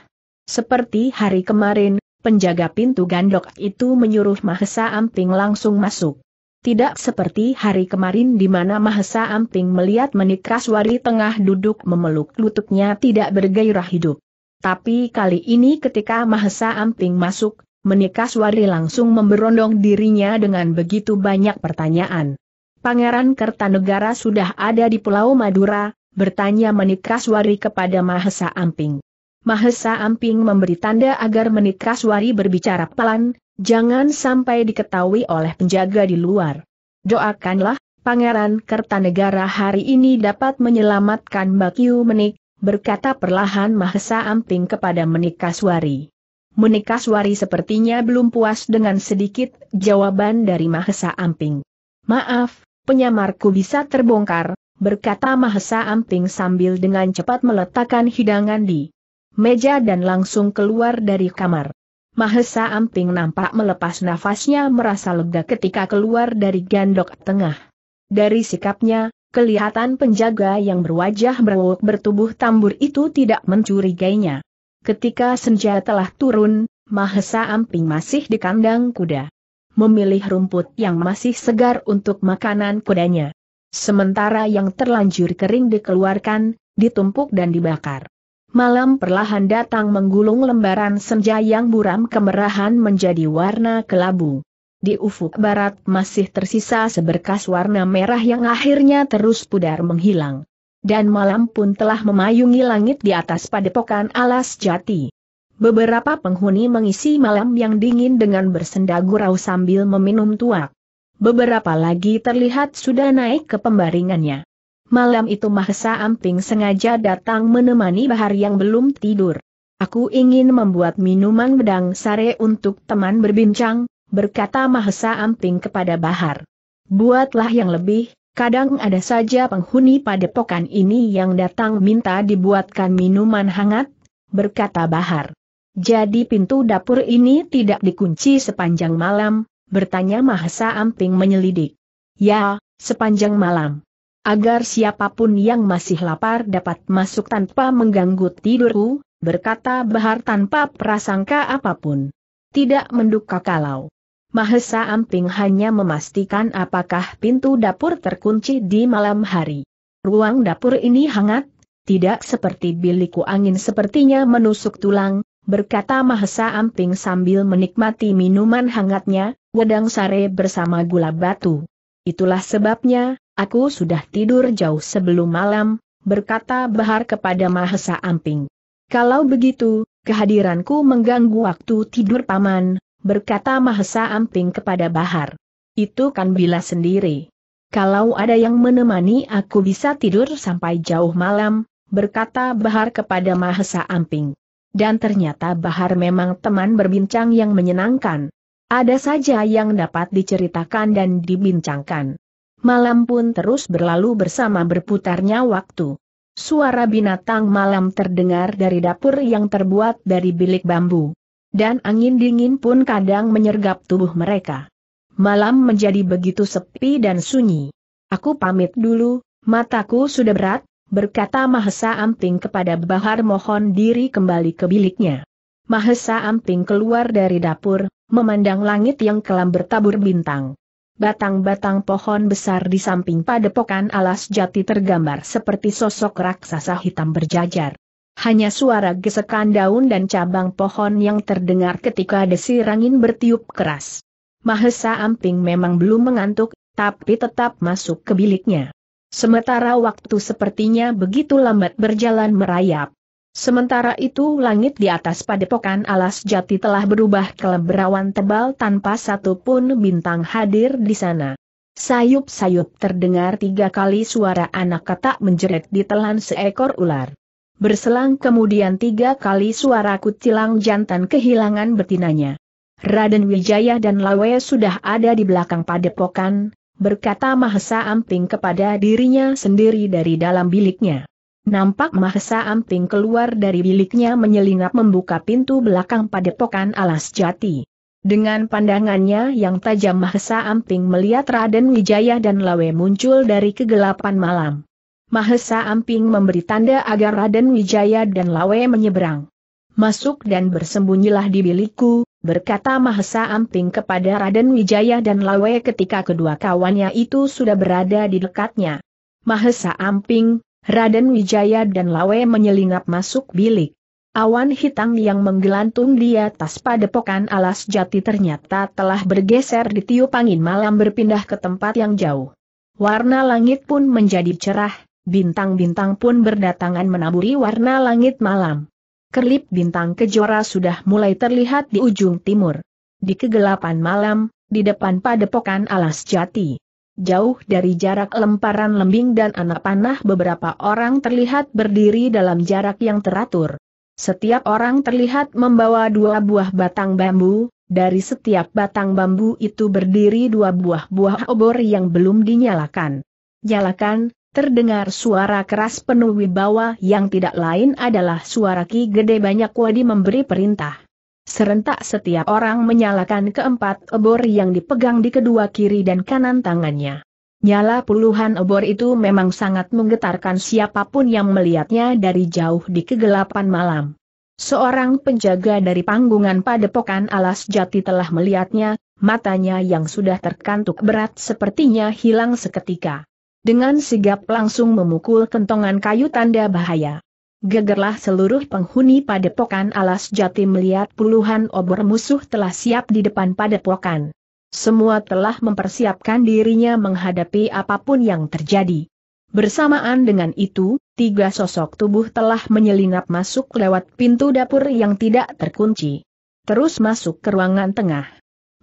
Seperti hari kemarin, penjaga pintu gandok itu menyuruh Mahesa Amping langsung masuk. Tidak seperti hari kemarin di mana Mahesa Amping melihat Menikraswari tengah duduk memeluk lututnya tidak bergairah hidup. Tapi kali ini ketika Mahesa Amping masuk, menikah Menikaswari langsung memberondong dirinya dengan begitu banyak pertanyaan. Pangeran Kertanegara sudah ada di Pulau Madura, bertanya Menikaswari kepada Mahesa Amping. Mahesa Amping memberi tanda agar Menikaswari berbicara pelan, jangan sampai diketahui oleh penjaga di luar. Doakanlah, Pangeran Kertanegara hari ini dapat menyelamatkan Bakiu Menik, berkata perlahan Mahesa Amping kepada Menikaswari. Munikaswari sepertinya belum puas dengan sedikit jawaban dari Mahesa Amping. Maaf, penyamarku bisa terbongkar, berkata Mahesa Amping sambil dengan cepat meletakkan hidangan di meja dan langsung keluar dari kamar. Mahesa Amping nampak melepas nafasnya merasa lega ketika keluar dari gandok tengah. Dari sikapnya, kelihatan penjaga yang berwajah berwok bertubuh tambur itu tidak mencurigainya. Ketika senja telah turun, Mahesa Amping masih di kandang kuda. Memilih rumput yang masih segar untuk makanan kudanya. Sementara yang terlanjur kering dikeluarkan, ditumpuk dan dibakar. Malam perlahan datang menggulung lembaran senja yang buram kemerahan menjadi warna kelabu. Di ufuk barat masih tersisa seberkas warna merah yang akhirnya terus pudar menghilang dan malam pun telah memayungi langit di atas padepokan alas jati. Beberapa penghuni mengisi malam yang dingin dengan bersenda gurau sambil meminum tuak. Beberapa lagi terlihat sudah naik ke pembaringannya. Malam itu Mahesa Amping sengaja datang menemani Bahar yang belum tidur. Aku ingin membuat minuman bedang sare untuk teman berbincang, berkata Mahesa Amping kepada Bahar. Buatlah yang lebih, Kadang ada saja penghuni padepokan ini yang datang minta dibuatkan minuman hangat, berkata Bahar. Jadi pintu dapur ini tidak dikunci sepanjang malam, bertanya Mahesa Amping menyelidik. Ya, sepanjang malam. Agar siapapun yang masih lapar dapat masuk tanpa mengganggu tidurku, berkata Bahar tanpa prasangka apapun. Tidak menduka kalau Mahesa Amping hanya memastikan apakah pintu dapur terkunci di malam hari. Ruang dapur ini hangat, tidak seperti bilikku angin sepertinya menusuk tulang, berkata Mahesa Amping sambil menikmati minuman hangatnya, wedang sare bersama gula batu. Itulah sebabnya, aku sudah tidur jauh sebelum malam, berkata Bahar kepada Mahesa Amping. Kalau begitu, kehadiranku mengganggu waktu tidur paman, berkata Mahesa Amping kepada Bahar. Itu kan bila sendiri. Kalau ada yang menemani aku bisa tidur sampai jauh malam, berkata Bahar kepada Mahesa Amping. Dan ternyata Bahar memang teman berbincang yang menyenangkan. Ada saja yang dapat diceritakan dan dibincangkan. Malam pun terus berlalu bersama berputarnya waktu. Suara binatang malam terdengar dari dapur yang terbuat dari bilik bambu dan angin dingin pun kadang menyergap tubuh mereka. Malam menjadi begitu sepi dan sunyi. Aku pamit dulu, mataku sudah berat, berkata Mahesa Amping kepada Bahar mohon diri kembali ke biliknya. Mahesa Amping keluar dari dapur, memandang langit yang kelam bertabur bintang. Batang-batang pohon besar di samping padepokan alas jati tergambar seperti sosok raksasa hitam berjajar. Hanya suara gesekan daun dan cabang pohon yang terdengar ketika desir angin bertiup keras. Mahesa Amping memang belum mengantuk, tapi tetap masuk ke biliknya. Sementara waktu sepertinya begitu lambat berjalan merayap. Sementara itu langit di atas padepokan alas jati telah berubah ke berawan tebal tanpa satupun bintang hadir di sana. Sayup-sayup terdengar tiga kali suara anak katak menjerit ditelan seekor ular. Berselang kemudian tiga kali suara kutilang jantan kehilangan betinanya. Raden Wijaya dan Lawe sudah ada di belakang padepokan, berkata Mahesa Amping kepada dirinya sendiri dari dalam biliknya. Nampak Mahesa Amping keluar dari biliknya menyelinap membuka pintu belakang padepokan alas jati. Dengan pandangannya yang tajam Mahesa Amping melihat Raden Wijaya dan Lawe muncul dari kegelapan malam. Mahesa Amping memberi tanda agar Raden Wijaya dan Lawe menyeberang. Masuk dan bersembunyilah di bilikku, berkata Mahesa Amping kepada Raden Wijaya dan Lawe ketika kedua kawannya itu sudah berada di dekatnya. Mahesa Amping, Raden Wijaya dan Lawe menyelingap masuk bilik. Awan hitam yang menggelantung di atas padepokan alas jati ternyata telah bergeser di tiup angin malam berpindah ke tempat yang jauh. Warna langit pun menjadi cerah, bintang-bintang pun berdatangan menaburi warna langit malam. Kerlip bintang kejora sudah mulai terlihat di ujung timur. Di kegelapan malam, di depan padepokan alas jati. Jauh dari jarak lemparan lembing dan anak panah beberapa orang terlihat berdiri dalam jarak yang teratur. Setiap orang terlihat membawa dua buah batang bambu, dari setiap batang bambu itu berdiri dua buah-buah obor yang belum dinyalakan. Nyalakan, terdengar suara keras penuh wibawa yang tidak lain adalah suara Ki Gede Banyak Wadi memberi perintah. Serentak setiap orang menyalakan keempat obor yang dipegang di kedua kiri dan kanan tangannya. Nyala puluhan obor itu memang sangat menggetarkan siapapun yang melihatnya dari jauh di kegelapan malam. Seorang penjaga dari panggungan padepokan alas jati telah melihatnya, matanya yang sudah terkantuk berat sepertinya hilang seketika. Dengan sigap langsung memukul kentongan kayu tanda bahaya. Gegerlah seluruh penghuni padepokan alas jati melihat puluhan obor musuh telah siap di depan padepokan. Semua telah mempersiapkan dirinya menghadapi apapun yang terjadi. Bersamaan dengan itu, tiga sosok tubuh telah menyelinap masuk lewat pintu dapur yang tidak terkunci. Terus masuk ke ruangan tengah.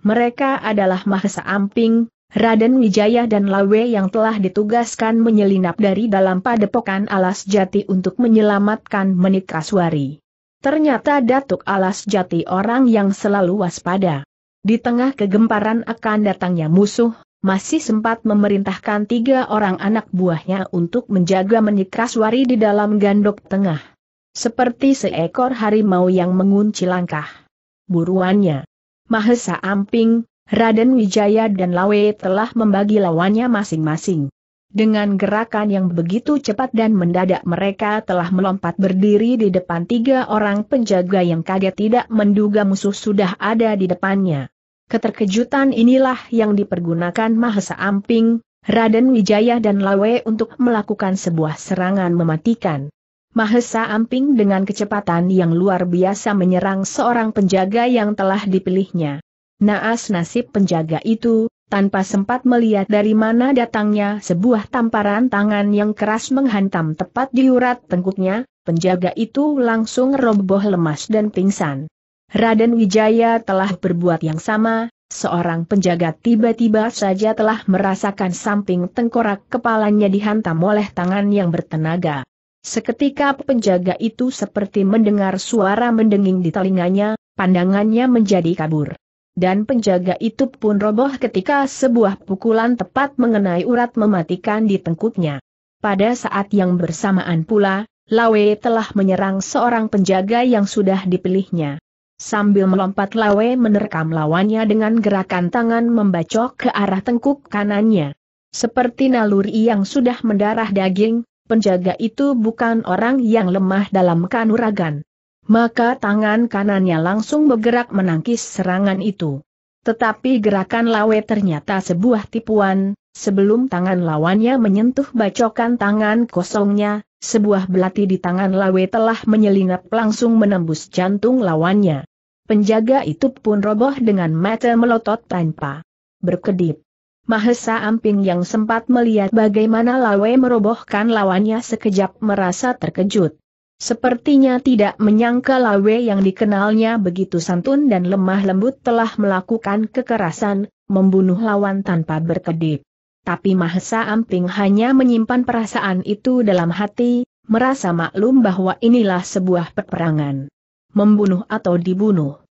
Mereka adalah Mahesa Amping, Raden Wijaya dan Lawe yang telah ditugaskan menyelinap dari dalam padepokan Alas Jati untuk menyelamatkan Menikaswari. Ternyata Datuk Alas Jati orang yang selalu waspada. Di tengah kegemparan akan datangnya musuh, masih sempat memerintahkan tiga orang anak buahnya untuk menjaga Menikaswari di dalam gandok tengah. Seperti seekor harimau yang mengunci langkah. Buruannya. Mahesa Amping, Raden Wijaya dan Lawe telah membagi lawannya masing-masing. Dengan gerakan yang begitu cepat dan mendadak mereka telah melompat berdiri di depan tiga orang penjaga yang kaget tidak menduga musuh sudah ada di depannya. Keterkejutan inilah yang dipergunakan Mahesa Amping, Raden Wijaya dan Lawe untuk melakukan sebuah serangan mematikan. Mahesa Amping dengan kecepatan yang luar biasa menyerang seorang penjaga yang telah dipilihnya. Naas nasib penjaga itu, tanpa sempat melihat dari mana datangnya sebuah tamparan tangan yang keras menghantam tepat di urat tengkuknya, penjaga itu langsung roboh lemas dan pingsan. Raden Wijaya telah berbuat yang sama, seorang penjaga tiba-tiba saja telah merasakan samping tengkorak kepalanya dihantam oleh tangan yang bertenaga. Seketika penjaga itu seperti mendengar suara mendenging di telinganya, pandangannya menjadi kabur dan penjaga itu pun roboh ketika sebuah pukulan tepat mengenai urat mematikan di tengkuknya. Pada saat yang bersamaan pula, Lawe telah menyerang seorang penjaga yang sudah dipilihnya. Sambil melompat Lawe menerkam lawannya dengan gerakan tangan membacok ke arah tengkuk kanannya. Seperti naluri yang sudah mendarah daging, penjaga itu bukan orang yang lemah dalam kanuragan maka tangan kanannya langsung bergerak menangkis serangan itu. Tetapi gerakan Lawe ternyata sebuah tipuan, sebelum tangan lawannya menyentuh bacokan tangan kosongnya, sebuah belati di tangan Lawe telah menyelinap langsung menembus jantung lawannya. Penjaga itu pun roboh dengan mata melotot tanpa berkedip. Mahesa Amping yang sempat melihat bagaimana Lawe merobohkan lawannya sekejap merasa terkejut. Sepertinya tidak menyangka Lawe yang dikenalnya begitu santun dan lemah lembut telah melakukan kekerasan, membunuh lawan tanpa berkedip. Tapi Mahesa Amping hanya menyimpan perasaan itu dalam hati, merasa maklum bahwa inilah sebuah peperangan. Membunuh atau dibunuh.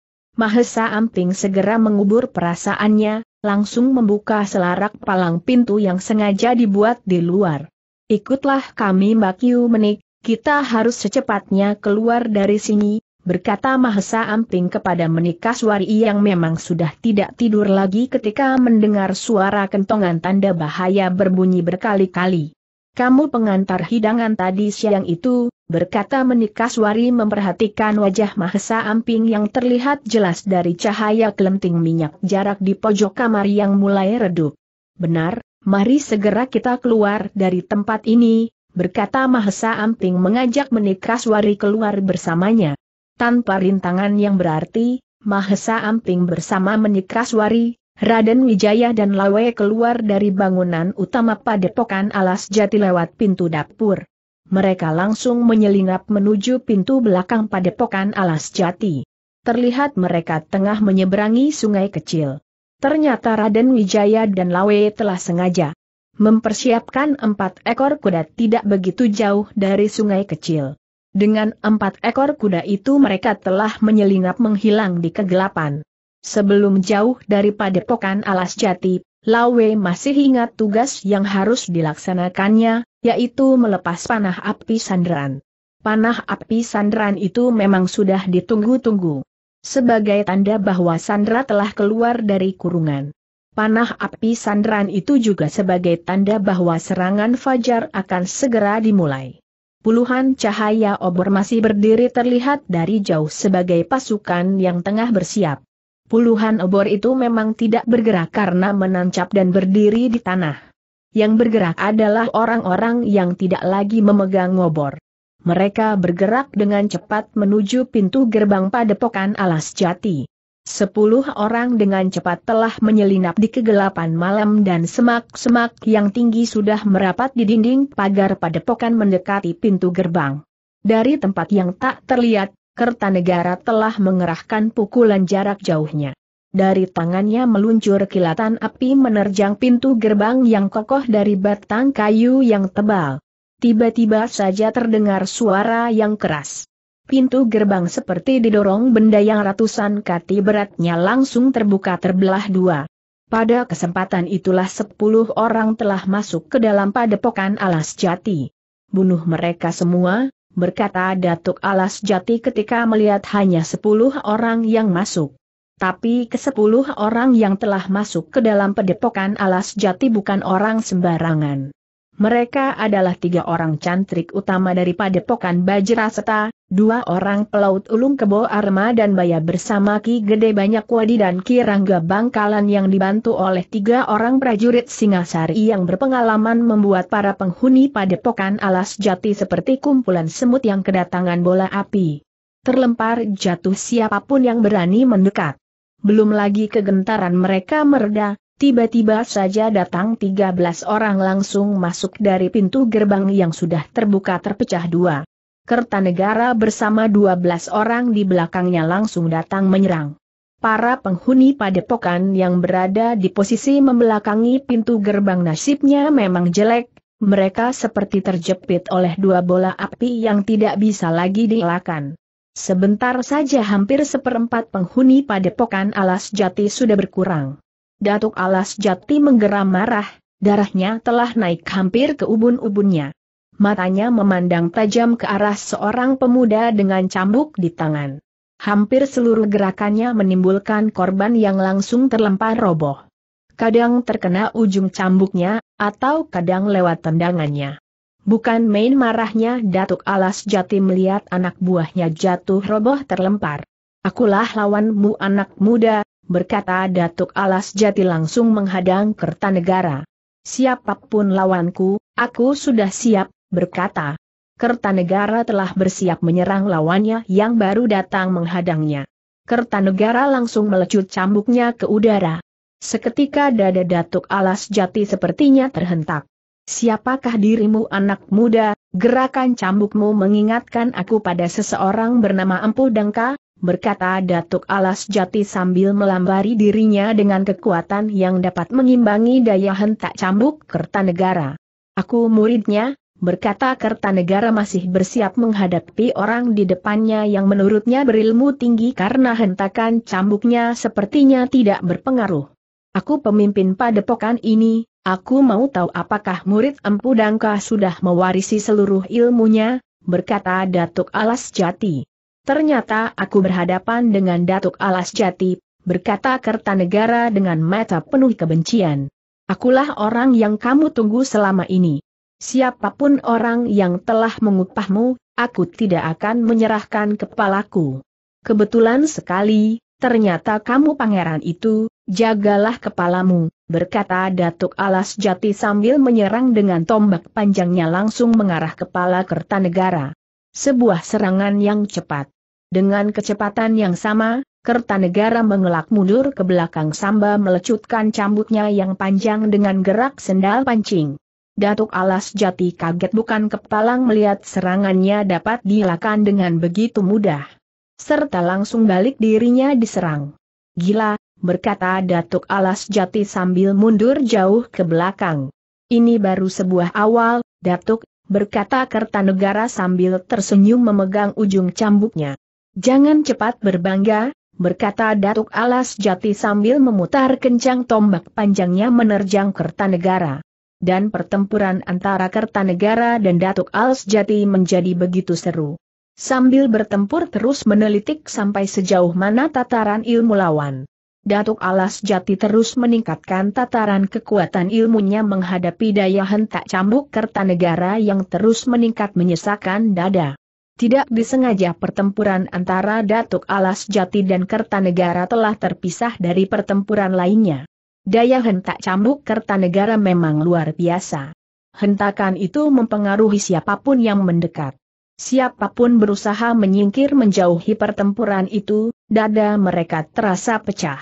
Mahesa Amping segera mengubur perasaannya, langsung membuka selarak palang pintu yang sengaja dibuat di luar. Ikutlah kami Mbak Yu menik, kita harus secepatnya keluar dari sini, berkata Mahesa Amping kepada Menikaswari yang memang sudah tidak tidur lagi ketika mendengar suara kentongan tanda bahaya berbunyi berkali-kali. Kamu pengantar hidangan tadi siang itu, berkata Menikaswari memperhatikan wajah Mahesa Amping yang terlihat jelas dari cahaya kelenting minyak jarak di pojok kamar yang mulai redup. Benar, mari segera kita keluar dari tempat ini, berkata Mahesa Amping mengajak Menikraswari keluar bersamanya. Tanpa rintangan yang berarti, Mahesa Amping bersama Menikraswari, Raden Wijaya dan Lawe keluar dari bangunan utama padepokan alas jati lewat pintu dapur. Mereka langsung menyelinap menuju pintu belakang padepokan alas jati. Terlihat mereka tengah menyeberangi sungai kecil. Ternyata Raden Wijaya dan Lawe telah sengaja mempersiapkan empat ekor kuda tidak begitu jauh dari sungai kecil. Dengan empat ekor kuda itu mereka telah menyelinap menghilang di kegelapan. Sebelum jauh dari padepokan alas jati, Lawe masih ingat tugas yang harus dilaksanakannya, yaitu melepas panah api Sandran. Panah api Sandran itu memang sudah ditunggu-tunggu. Sebagai tanda bahwa Sandra telah keluar dari kurungan. Panah api sandaran itu juga sebagai tanda bahwa serangan fajar akan segera dimulai. Puluhan cahaya obor masih berdiri terlihat dari jauh sebagai pasukan yang tengah bersiap. Puluhan obor itu memang tidak bergerak karena menancap dan berdiri di tanah. Yang bergerak adalah orang-orang yang tidak lagi memegang obor. Mereka bergerak dengan cepat menuju pintu gerbang padepokan alas jati. Sepuluh orang dengan cepat telah menyelinap di kegelapan malam dan semak-semak yang tinggi sudah merapat di dinding pagar padepokan mendekati pintu gerbang. Dari tempat yang tak terlihat, Kertanegara telah mengerahkan pukulan jarak jauhnya. Dari tangannya meluncur kilatan api menerjang pintu gerbang yang kokoh dari batang kayu yang tebal. Tiba-tiba saja terdengar suara yang keras pintu gerbang seperti didorong benda yang ratusan kati beratnya langsung terbuka terbelah dua. Pada kesempatan itulah sepuluh orang telah masuk ke dalam padepokan alas jati. Bunuh mereka semua, berkata Datuk Alas Jati ketika melihat hanya sepuluh orang yang masuk. Tapi kesepuluh orang yang telah masuk ke dalam padepokan Alas Jati bukan orang sembarangan. Mereka adalah tiga orang cantrik utama dari padepokan Bajraseta, Dua orang pelaut ulung kebo arma dan baya bersama Ki Gede Banyak Wadi dan Ki Rangga Bangkalan yang dibantu oleh tiga orang prajurit Singasari yang berpengalaman membuat para penghuni padepokan alas jati seperti kumpulan semut yang kedatangan bola api. Terlempar jatuh siapapun yang berani mendekat. Belum lagi kegentaran mereka mereda, tiba-tiba saja datang 13 orang langsung masuk dari pintu gerbang yang sudah terbuka terpecah dua. Kertanegara bersama 12 orang di belakangnya langsung datang menyerang. Para penghuni padepokan yang berada di posisi membelakangi pintu gerbang nasibnya memang jelek, mereka seperti terjepit oleh dua bola api yang tidak bisa lagi dielakkan. Sebentar saja hampir seperempat penghuni padepokan Alas Jati sudah berkurang. Datuk Alas Jati menggeram marah, darahnya telah naik hampir ke ubun-ubunnya matanya memandang tajam ke arah seorang pemuda dengan cambuk di tangan. Hampir seluruh gerakannya menimbulkan korban yang langsung terlempar roboh. Kadang terkena ujung cambuknya, atau kadang lewat tendangannya. Bukan main marahnya Datuk Alas Jati melihat anak buahnya jatuh roboh terlempar. Akulah lawanmu anak muda, berkata Datuk Alas Jati langsung menghadang Kertanegara. Siapapun lawanku, aku sudah siap, berkata, Kertanegara telah bersiap menyerang lawannya yang baru datang menghadangnya. Kertanegara langsung melecut cambuknya ke udara. Seketika dada Datuk Alas Jati sepertinya terhentak. Siapakah dirimu anak muda, gerakan cambukmu mengingatkan aku pada seseorang bernama Empu Dangka, berkata Datuk Alas Jati sambil melambari dirinya dengan kekuatan yang dapat mengimbangi daya hentak cambuk Kertanegara. Aku muridnya, berkata Kertanegara masih bersiap menghadapi orang di depannya yang menurutnya berilmu tinggi karena hentakan cambuknya sepertinya tidak berpengaruh. Aku pemimpin padepokan ini, aku mau tahu apakah murid Empu Dangka sudah mewarisi seluruh ilmunya, berkata Datuk Alas Jati. Ternyata aku berhadapan dengan Datuk Alas Jati, berkata Kertanegara dengan mata penuh kebencian. Akulah orang yang kamu tunggu selama ini siapapun orang yang telah mengupahmu, aku tidak akan menyerahkan kepalaku. Kebetulan sekali, ternyata kamu pangeran itu, jagalah kepalamu, berkata Datuk Alas Jati sambil menyerang dengan tombak panjangnya langsung mengarah kepala Kertanegara. Sebuah serangan yang cepat. Dengan kecepatan yang sama, Kertanegara mengelak mundur ke belakang samba melecutkan cambuknya yang panjang dengan gerak sendal pancing. Datuk Alas Jati kaget bukan kepalang melihat serangannya dapat dilakukan dengan begitu mudah. Serta langsung balik dirinya diserang. Gila, berkata Datuk Alas Jati sambil mundur jauh ke belakang. Ini baru sebuah awal, Datuk, berkata Kertanegara sambil tersenyum memegang ujung cambuknya. Jangan cepat berbangga, berkata Datuk Alas Jati sambil memutar kencang tombak panjangnya menerjang Kertanegara dan pertempuran antara Kertanegara dan Datuk Alsjati menjadi begitu seru. Sambil bertempur terus menelitik sampai sejauh mana tataran ilmu lawan. Datuk Alas Jati terus meningkatkan tataran kekuatan ilmunya menghadapi daya hentak cambuk Kertanegara yang terus meningkat menyesakan dada. Tidak disengaja pertempuran antara Datuk Alas Jati dan Kertanegara telah terpisah dari pertempuran lainnya. Daya hentak cambuk Kertanegara memang luar biasa. Hentakan itu mempengaruhi siapapun yang mendekat. Siapapun berusaha menyingkir menjauhi pertempuran itu, dada mereka terasa pecah.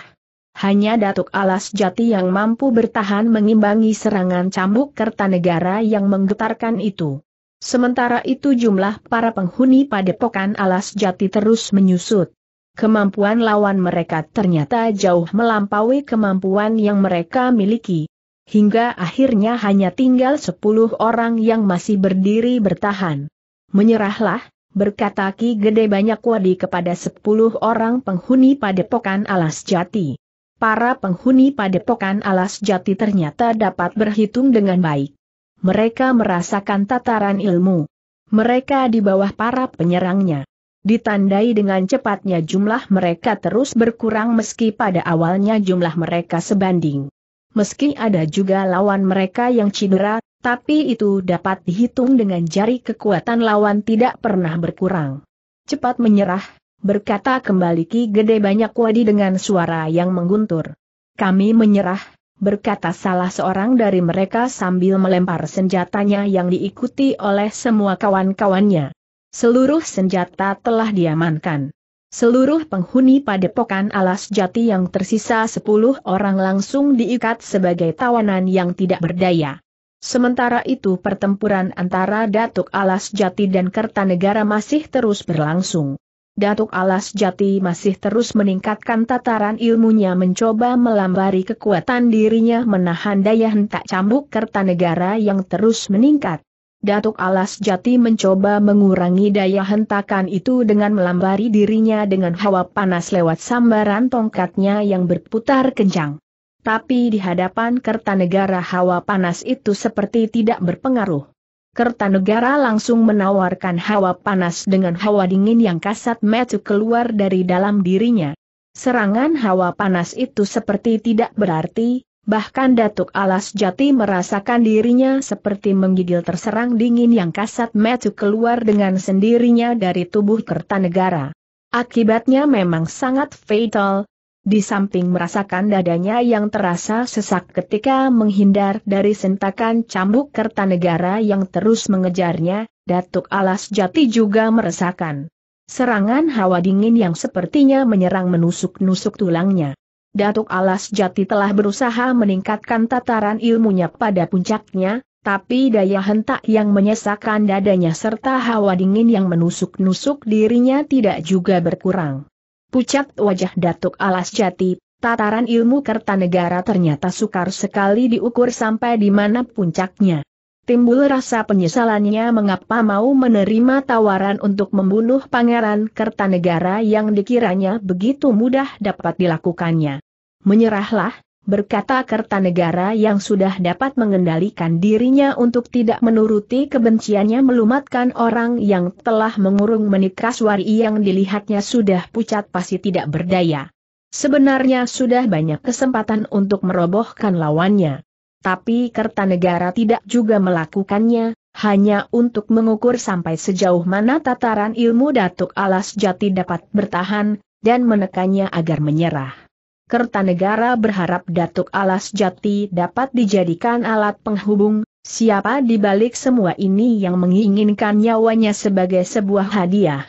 Hanya Datuk Alas Jati yang mampu bertahan mengimbangi serangan cambuk Kertanegara yang menggetarkan itu. Sementara itu jumlah para penghuni padepokan Alas Jati terus menyusut kemampuan lawan mereka ternyata jauh melampaui kemampuan yang mereka miliki. Hingga akhirnya hanya tinggal sepuluh orang yang masih berdiri bertahan. Menyerahlah, berkata Ki Gede Banyak Wadi kepada sepuluh orang penghuni padepokan alas jati. Para penghuni padepokan alas jati ternyata dapat berhitung dengan baik. Mereka merasakan tataran ilmu. Mereka di bawah para penyerangnya ditandai dengan cepatnya jumlah mereka terus berkurang meski pada awalnya jumlah mereka sebanding. Meski ada juga lawan mereka yang cedera, tapi itu dapat dihitung dengan jari kekuatan lawan tidak pernah berkurang. Cepat menyerah, berkata kembali Ki Gede Banyak Wadi dengan suara yang mengguntur. Kami menyerah, berkata salah seorang dari mereka sambil melempar senjatanya yang diikuti oleh semua kawan-kawannya. Seluruh senjata telah diamankan. Seluruh penghuni padepokan alas jati yang tersisa 10 orang langsung diikat sebagai tawanan yang tidak berdaya. Sementara itu pertempuran antara Datuk Alas Jati dan Kertanegara masih terus berlangsung. Datuk Alas Jati masih terus meningkatkan tataran ilmunya mencoba melambari kekuatan dirinya menahan daya hentak cambuk Kertanegara yang terus meningkat. Datuk Alas Jati mencoba mengurangi daya hentakan itu dengan melambari dirinya dengan hawa panas lewat sambaran tongkatnya yang berputar kencang. Tapi di hadapan Kertanegara hawa panas itu seperti tidak berpengaruh. Kertanegara langsung menawarkan hawa panas dengan hawa dingin yang kasat mata keluar dari dalam dirinya. Serangan hawa panas itu seperti tidak berarti, Bahkan Datuk Alas Jati merasakan dirinya seperti menggigil terserang dingin yang kasat mata keluar dengan sendirinya dari tubuh Kertanegara. Akibatnya memang sangat fatal. Di samping merasakan dadanya yang terasa sesak ketika menghindar dari sentakan cambuk Kertanegara yang terus mengejarnya, Datuk Alas Jati juga meresahkan. Serangan hawa dingin yang sepertinya menyerang menusuk-nusuk tulangnya. Datuk Alas Jati telah berusaha meningkatkan tataran ilmunya pada puncaknya, tapi daya hentak yang menyesakan dadanya serta hawa dingin yang menusuk-nusuk dirinya tidak juga berkurang. Pucat wajah Datuk Alas Jati, tataran ilmu Kertanegara ternyata sukar sekali diukur sampai di mana puncaknya. Timbul rasa penyesalannya mengapa mau menerima tawaran untuk membunuh Pangeran Kertanegara yang dikiranya begitu mudah dapat dilakukannya. Menyerahlah, berkata Kertanegara yang sudah dapat mengendalikan dirinya untuk tidak menuruti kebenciannya melumatkan orang yang telah mengurung Menikraswari yang dilihatnya sudah pucat pasti tidak berdaya. Sebenarnya sudah banyak kesempatan untuk merobohkan lawannya. Tapi Kertanegara tidak juga melakukannya, hanya untuk mengukur sampai sejauh mana tataran ilmu Datuk Alas Jati dapat bertahan, dan menekannya agar menyerah. Kertanegara berharap Datuk Alas Jati dapat dijadikan alat penghubung, siapa di balik semua ini yang menginginkan nyawanya sebagai sebuah hadiah.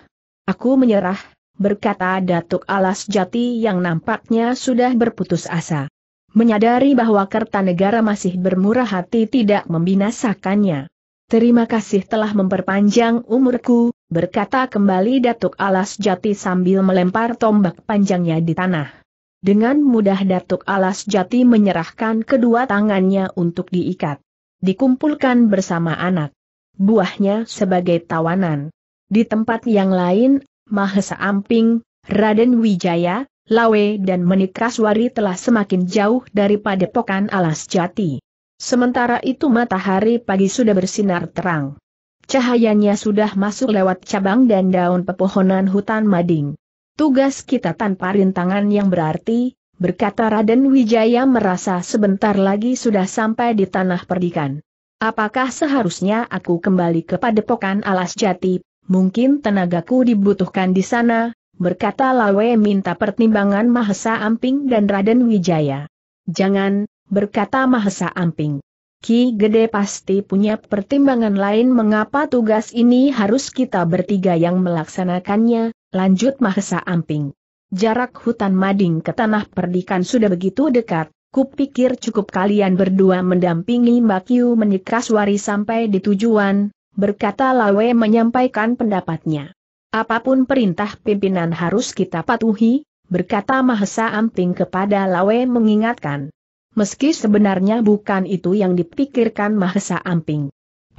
Aku menyerah, berkata Datuk Alas Jati yang nampaknya sudah berputus asa. Menyadari bahwa Kertanegara masih bermurah hati tidak membinasakannya. Terima kasih telah memperpanjang umurku, berkata kembali Datuk Alas Jati sambil melempar tombak panjangnya di tanah. Dengan mudah Datuk Alas Jati menyerahkan kedua tangannya untuk diikat. Dikumpulkan bersama anak buahnya sebagai tawanan. Di tempat yang lain, Mahesa Amping, Raden Wijaya, Lawe dan Menikraswari telah semakin jauh daripada pokan alas jati. Sementara itu matahari pagi sudah bersinar terang. Cahayanya sudah masuk lewat cabang dan daun pepohonan hutan mading. Tugas kita tanpa rintangan yang berarti, berkata Raden Wijaya merasa sebentar lagi sudah sampai di tanah perdikan. Apakah seharusnya aku kembali ke padepokan alas jati, mungkin tenagaku dibutuhkan di sana, berkata Lawe minta pertimbangan Mahesa Amping dan Raden Wijaya. Jangan, berkata Mahesa Amping. Ki Gede pasti punya pertimbangan lain mengapa tugas ini harus kita bertiga yang melaksanakannya, lanjut Mahesa Amping. Jarak hutan mading ke tanah perdikan sudah begitu dekat, kupikir cukup kalian berdua mendampingi Mbak Yu wari sampai di tujuan, berkata Lawe menyampaikan pendapatnya. Apapun perintah pimpinan harus kita patuhi, berkata Mahesa Amping kepada Lawe mengingatkan. Meski sebenarnya bukan itu yang dipikirkan Mahesa Amping.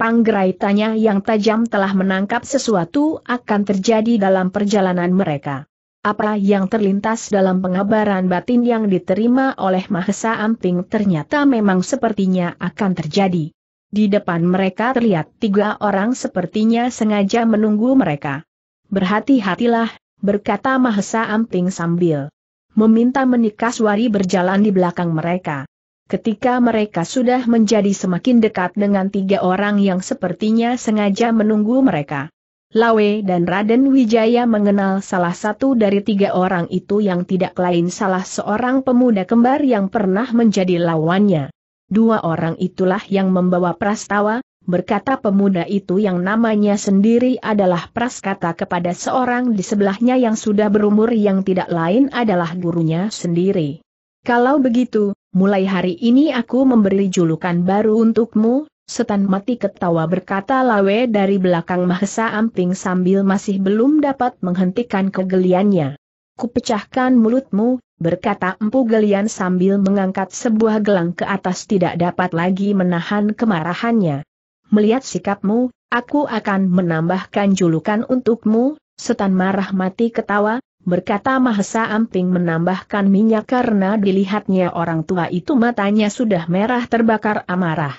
Panggraitanya yang tajam telah menangkap sesuatu akan terjadi dalam perjalanan mereka. Apa yang terlintas dalam pengabaran batin yang diterima oleh Mahesa Amping ternyata memang sepertinya akan terjadi. Di depan mereka terlihat tiga orang sepertinya sengaja menunggu mereka. Berhati-hatilah, berkata Mahesa Amping sambil meminta menikah Wari berjalan di belakang mereka. Ketika mereka sudah menjadi semakin dekat dengan tiga orang yang sepertinya sengaja menunggu mereka. Lawe dan Raden Wijaya mengenal salah satu dari tiga orang itu yang tidak lain salah seorang pemuda kembar yang pernah menjadi lawannya. Dua orang itulah yang membawa prastawa, berkata pemuda itu yang namanya sendiri adalah praskata kepada seorang di sebelahnya yang sudah berumur yang tidak lain adalah gurunya sendiri. Kalau begitu, mulai hari ini aku memberi julukan baru untukmu, setan mati ketawa berkata Lawe dari belakang Mahesa Amping sambil masih belum dapat menghentikan kegeliannya. Kupecahkan mulutmu, berkata Empu Gelian sambil mengangkat sebuah gelang ke atas tidak dapat lagi menahan kemarahannya. Melihat sikapmu, aku akan menambahkan julukan untukmu, setan marah mati ketawa, berkata Mahesa Amping menambahkan minyak karena dilihatnya orang tua itu matanya sudah merah terbakar amarah.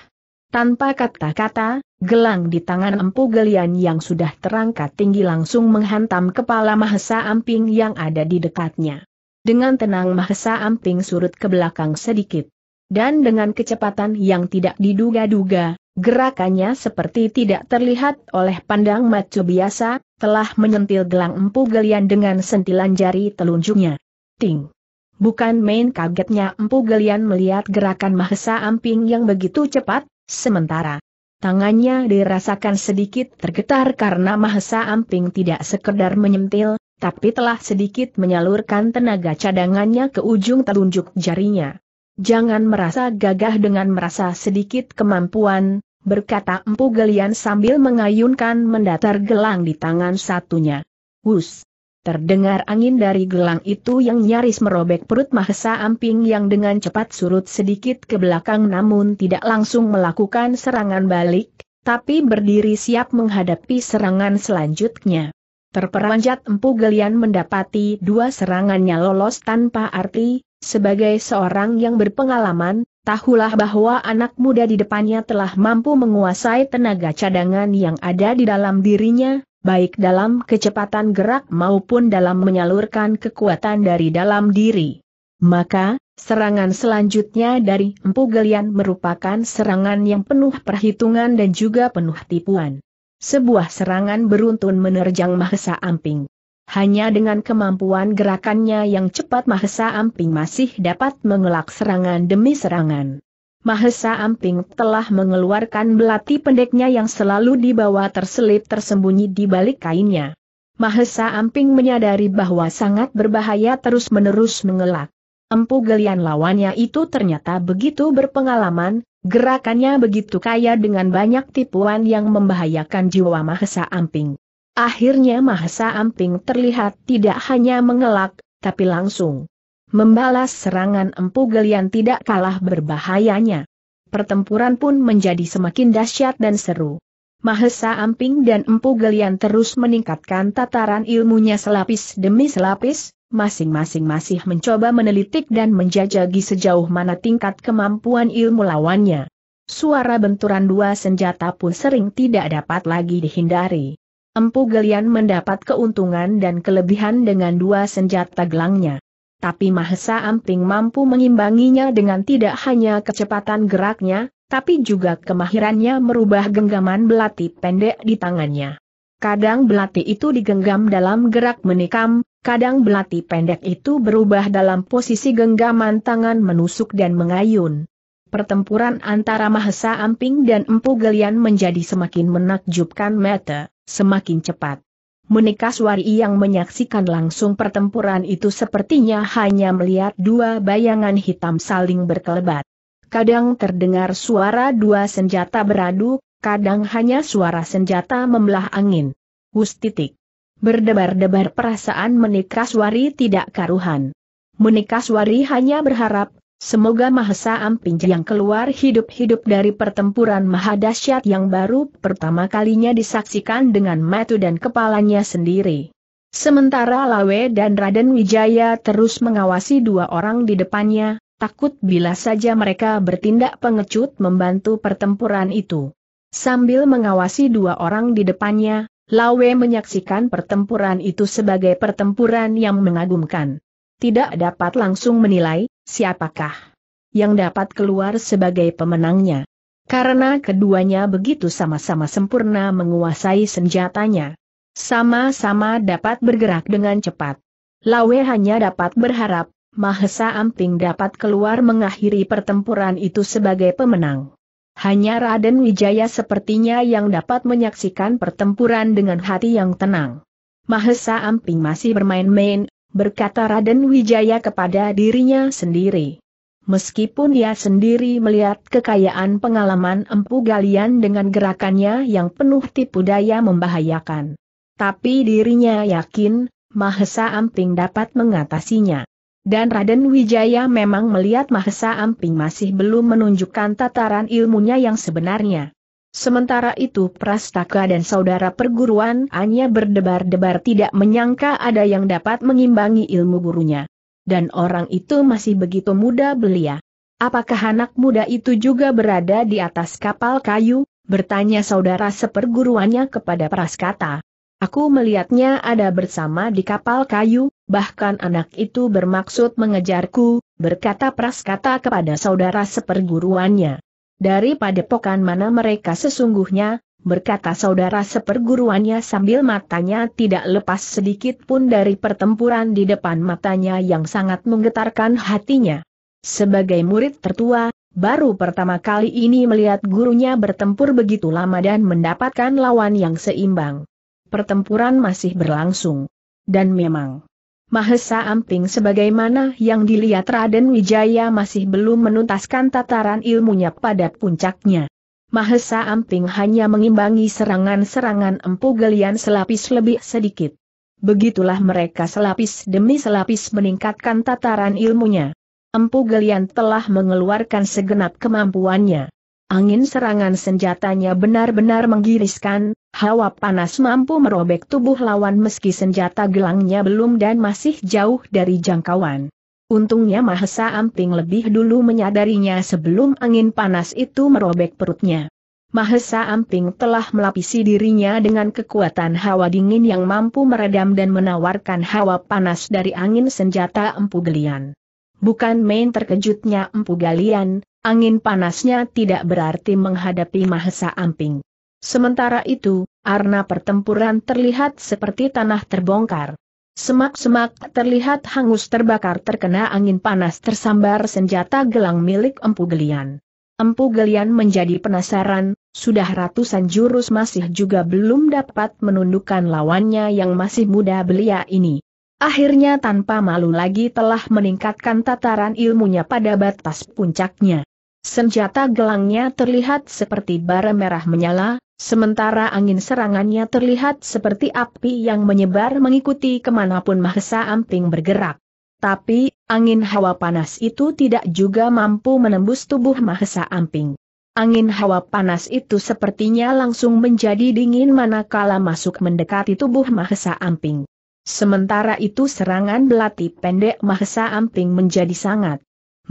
Tanpa kata-kata, gelang di tangan Empu Gelian yang sudah terangkat tinggi langsung menghantam kepala Mahesa Amping yang ada di dekatnya. Dengan tenang Mahesa Amping surut ke belakang sedikit dan dengan kecepatan yang tidak diduga-duga, gerakannya seperti tidak terlihat oleh pandang macu biasa, telah menyentil gelang empu gelian dengan sentilan jari telunjuknya. Ting! Bukan main kagetnya empu gelian melihat gerakan Mahesa Amping yang begitu cepat, sementara tangannya dirasakan sedikit tergetar karena Mahesa Amping tidak sekedar menyentil, tapi telah sedikit menyalurkan tenaga cadangannya ke ujung telunjuk jarinya. Jangan merasa gagah dengan merasa sedikit kemampuan, berkata Empu Gelian sambil mengayunkan mendatar gelang di tangan satunya. Hus, Terdengar angin dari gelang itu yang nyaris merobek perut Mahesa Amping yang dengan cepat surut sedikit ke belakang namun tidak langsung melakukan serangan balik, tapi berdiri siap menghadapi serangan selanjutnya. Terperanjat Empu Gelian mendapati dua serangannya lolos tanpa arti, sebagai seorang yang berpengalaman, tahulah bahwa anak muda di depannya telah mampu menguasai tenaga cadangan yang ada di dalam dirinya, baik dalam kecepatan gerak maupun dalam menyalurkan kekuatan dari dalam diri. Maka, serangan selanjutnya dari Empu Gelian merupakan serangan yang penuh perhitungan dan juga penuh tipuan. Sebuah serangan beruntun menerjang Mahesa Amping. Hanya dengan kemampuan gerakannya yang cepat Mahesa Amping masih dapat mengelak serangan demi serangan. Mahesa Amping telah mengeluarkan belati pendeknya yang selalu dibawa terselip tersembunyi di balik kainnya. Mahesa Amping menyadari bahwa sangat berbahaya terus-menerus mengelak. Empu gelian lawannya itu ternyata begitu berpengalaman, gerakannya begitu kaya dengan banyak tipuan yang membahayakan jiwa Mahesa Amping. Akhirnya Mahesa Amping terlihat tidak hanya mengelak, tapi langsung membalas serangan Empu Gelian tidak kalah berbahayanya. Pertempuran pun menjadi semakin dahsyat dan seru. Mahesa Amping dan Empu Gelian terus meningkatkan tataran ilmunya selapis demi selapis, masing-masing masih mencoba menelitik dan menjajagi sejauh mana tingkat kemampuan ilmu lawannya. Suara benturan dua senjata pun sering tidak dapat lagi dihindari. Empu Galian mendapat keuntungan dan kelebihan dengan dua senjata gelangnya. Tapi Mahesa Amping mampu mengimbanginya dengan tidak hanya kecepatan geraknya, tapi juga kemahirannya merubah genggaman belati pendek di tangannya. Kadang belati itu digenggam dalam gerak menikam, kadang belati pendek itu berubah dalam posisi genggaman tangan menusuk dan mengayun. Pertempuran antara Mahesa Amping dan Empu Galian menjadi semakin menakjubkan mata semakin cepat. Menikaswari yang menyaksikan langsung pertempuran itu sepertinya hanya melihat dua bayangan hitam saling berkelebat. Kadang terdengar suara dua senjata beradu, kadang hanya suara senjata membelah angin. Hus Berdebar-debar perasaan menikaswari tidak karuhan. Menikaswari hanya berharap Semoga Mahesa Amping yang keluar hidup-hidup dari pertempuran mahadasyat yang baru pertama kalinya disaksikan dengan metu dan kepalanya sendiri. Sementara Lawe dan Raden Wijaya terus mengawasi dua orang di depannya, takut bila saja mereka bertindak pengecut membantu pertempuran itu. Sambil mengawasi dua orang di depannya, Lawe menyaksikan pertempuran itu sebagai pertempuran yang mengagumkan. Tidak dapat langsung menilai, siapakah yang dapat keluar sebagai pemenangnya. Karena keduanya begitu sama-sama sempurna menguasai senjatanya. Sama-sama dapat bergerak dengan cepat. Lawe hanya dapat berharap, Mahesa Amping dapat keluar mengakhiri pertempuran itu sebagai pemenang. Hanya Raden Wijaya sepertinya yang dapat menyaksikan pertempuran dengan hati yang tenang. Mahesa Amping masih bermain-main, berkata Raden Wijaya kepada dirinya sendiri. Meskipun ia sendiri melihat kekayaan pengalaman Empu Galian dengan gerakannya yang penuh tipu daya membahayakan. Tapi dirinya yakin, Mahesa Amping dapat mengatasinya. Dan Raden Wijaya memang melihat Mahesa Amping masih belum menunjukkan tataran ilmunya yang sebenarnya. Sementara itu Prastaka dan saudara perguruan hanya berdebar-debar tidak menyangka ada yang dapat mengimbangi ilmu gurunya. Dan orang itu masih begitu muda belia. Apakah anak muda itu juga berada di atas kapal kayu? Bertanya saudara seperguruannya kepada Praskata. Aku melihatnya ada bersama di kapal kayu, bahkan anak itu bermaksud mengejarku, berkata Praskata kepada saudara seperguruannya. Dari padepokan mana mereka sesungguhnya, berkata saudara seperguruannya sambil matanya tidak lepas sedikit pun dari pertempuran di depan matanya yang sangat menggetarkan hatinya. Sebagai murid tertua, baru pertama kali ini melihat gurunya bertempur begitu lama dan mendapatkan lawan yang seimbang. Pertempuran masih berlangsung. Dan memang, Mahesa Amping sebagaimana yang dilihat Raden Wijaya masih belum menuntaskan tataran ilmunya pada puncaknya. Mahesa Amping hanya mengimbangi serangan-serangan empu gelian selapis lebih sedikit. Begitulah mereka selapis demi selapis meningkatkan tataran ilmunya. Empu Gelian telah mengeluarkan segenap kemampuannya. Angin serangan senjatanya benar-benar menggiriskan, hawa panas mampu merobek tubuh lawan meski senjata gelangnya belum dan masih jauh dari jangkauan. Untungnya Mahesa Amping lebih dulu menyadarinya sebelum angin panas itu merobek perutnya. Mahesa Amping telah melapisi dirinya dengan kekuatan hawa dingin yang mampu meredam dan menawarkan hawa panas dari angin senjata empu galian. Bukan main terkejutnya Empu Galian, Angin panasnya tidak berarti menghadapi Mahesa Amping. Sementara itu, arna pertempuran terlihat seperti tanah terbongkar. Semak-semak terlihat hangus terbakar terkena angin panas tersambar senjata gelang milik Empu Gelian. Empu Gelian menjadi penasaran, sudah ratusan jurus masih juga belum dapat menundukkan lawannya yang masih muda belia ini. Akhirnya tanpa malu lagi telah meningkatkan tataran ilmunya pada batas puncaknya. Senjata gelangnya terlihat seperti bara merah menyala, sementara angin serangannya terlihat seperti api yang menyebar mengikuti kemanapun Mahesa Amping bergerak. Tapi, angin hawa panas itu tidak juga mampu menembus tubuh Mahesa Amping. Angin hawa panas itu sepertinya langsung menjadi dingin manakala masuk mendekati tubuh Mahesa Amping. Sementara itu serangan belati pendek Mahesa Amping menjadi sangat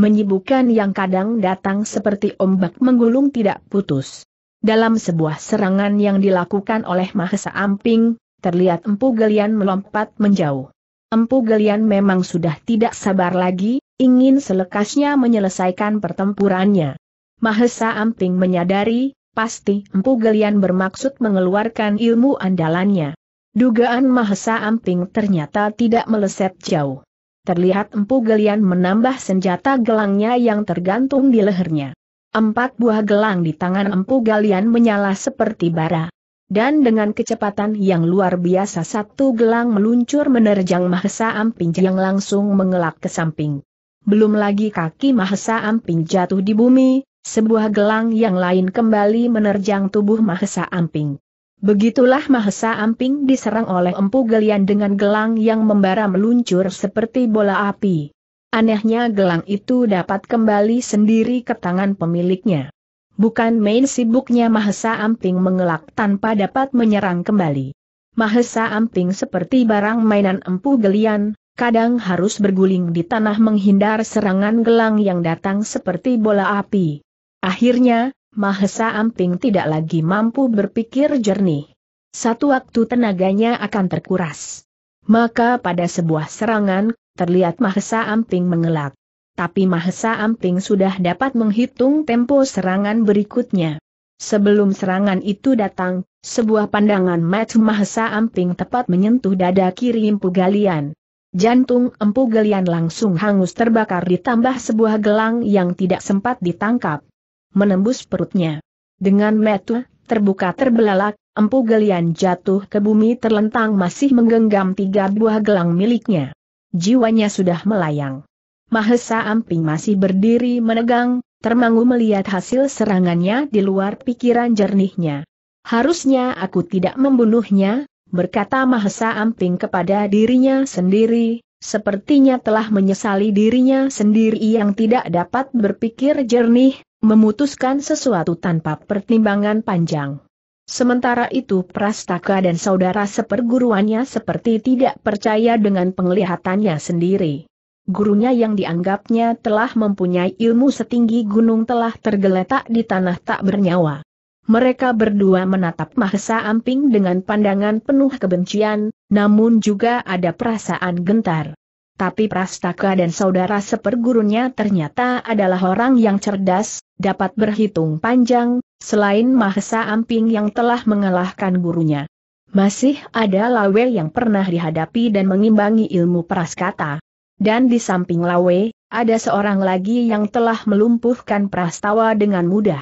menyibukkan yang kadang datang seperti ombak menggulung tidak putus. Dalam sebuah serangan yang dilakukan oleh Mahesa Amping, terlihat Empu Gelian melompat menjauh. Empu Gelian memang sudah tidak sabar lagi, ingin selekasnya menyelesaikan pertempurannya. Mahesa Amping menyadari, pasti Empu Gelian bermaksud mengeluarkan ilmu andalannya. Dugaan Mahesa Amping ternyata tidak meleset jauh terlihat Empu Gelian menambah senjata gelangnya yang tergantung di lehernya. Empat buah gelang di tangan Empu Galian menyala seperti bara. Dan dengan kecepatan yang luar biasa satu gelang meluncur menerjang Mahesa Amping yang langsung mengelak ke samping. Belum lagi kaki Mahesa Amping jatuh di bumi, sebuah gelang yang lain kembali menerjang tubuh Mahesa Amping. Begitulah Mahesa Amping diserang oleh Empu Gelian dengan gelang yang membara meluncur seperti bola api. Anehnya gelang itu dapat kembali sendiri ke tangan pemiliknya. Bukan main sibuknya Mahesa Amping mengelak tanpa dapat menyerang kembali. Mahesa Amping seperti barang mainan Empu Gelian, kadang harus berguling di tanah menghindar serangan gelang yang datang seperti bola api. Akhirnya, Mahesa Amping tidak lagi mampu berpikir jernih. Satu waktu tenaganya akan terkuras. Maka pada sebuah serangan, terlihat Mahesa Amping mengelak. Tapi Mahesa Amping sudah dapat menghitung tempo serangan berikutnya. Sebelum serangan itu datang, sebuah pandangan mata Mahesa Amping tepat menyentuh dada kiri Empu Galian. Jantung Empu Galian langsung hangus terbakar ditambah sebuah gelang yang tidak sempat ditangkap menembus perutnya. Dengan metu, terbuka terbelalak, Empu Galian jatuh ke bumi terlentang masih menggenggam tiga buah gelang miliknya. Jiwanya sudah melayang. Mahesa Amping masih berdiri menegang, termangu melihat hasil serangannya di luar pikiran jernihnya. Harusnya aku tidak membunuhnya, berkata Mahesa Amping kepada dirinya sendiri, sepertinya telah menyesali dirinya sendiri yang tidak dapat berpikir jernih, memutuskan sesuatu tanpa pertimbangan panjang. Sementara itu Prastaka dan saudara seperguruannya seperti tidak percaya dengan penglihatannya sendiri. Gurunya yang dianggapnya telah mempunyai ilmu setinggi gunung telah tergeletak di tanah tak bernyawa. Mereka berdua menatap Mahesa Amping dengan pandangan penuh kebencian, namun juga ada perasaan gentar tapi Prastaka dan saudara sepergurunya ternyata adalah orang yang cerdas, dapat berhitung panjang, selain Mahesa Amping yang telah mengalahkan gurunya. Masih ada Lawe yang pernah dihadapi dan mengimbangi ilmu Praskata. Dan di samping Lawe, ada seorang lagi yang telah melumpuhkan Prastawa dengan mudah.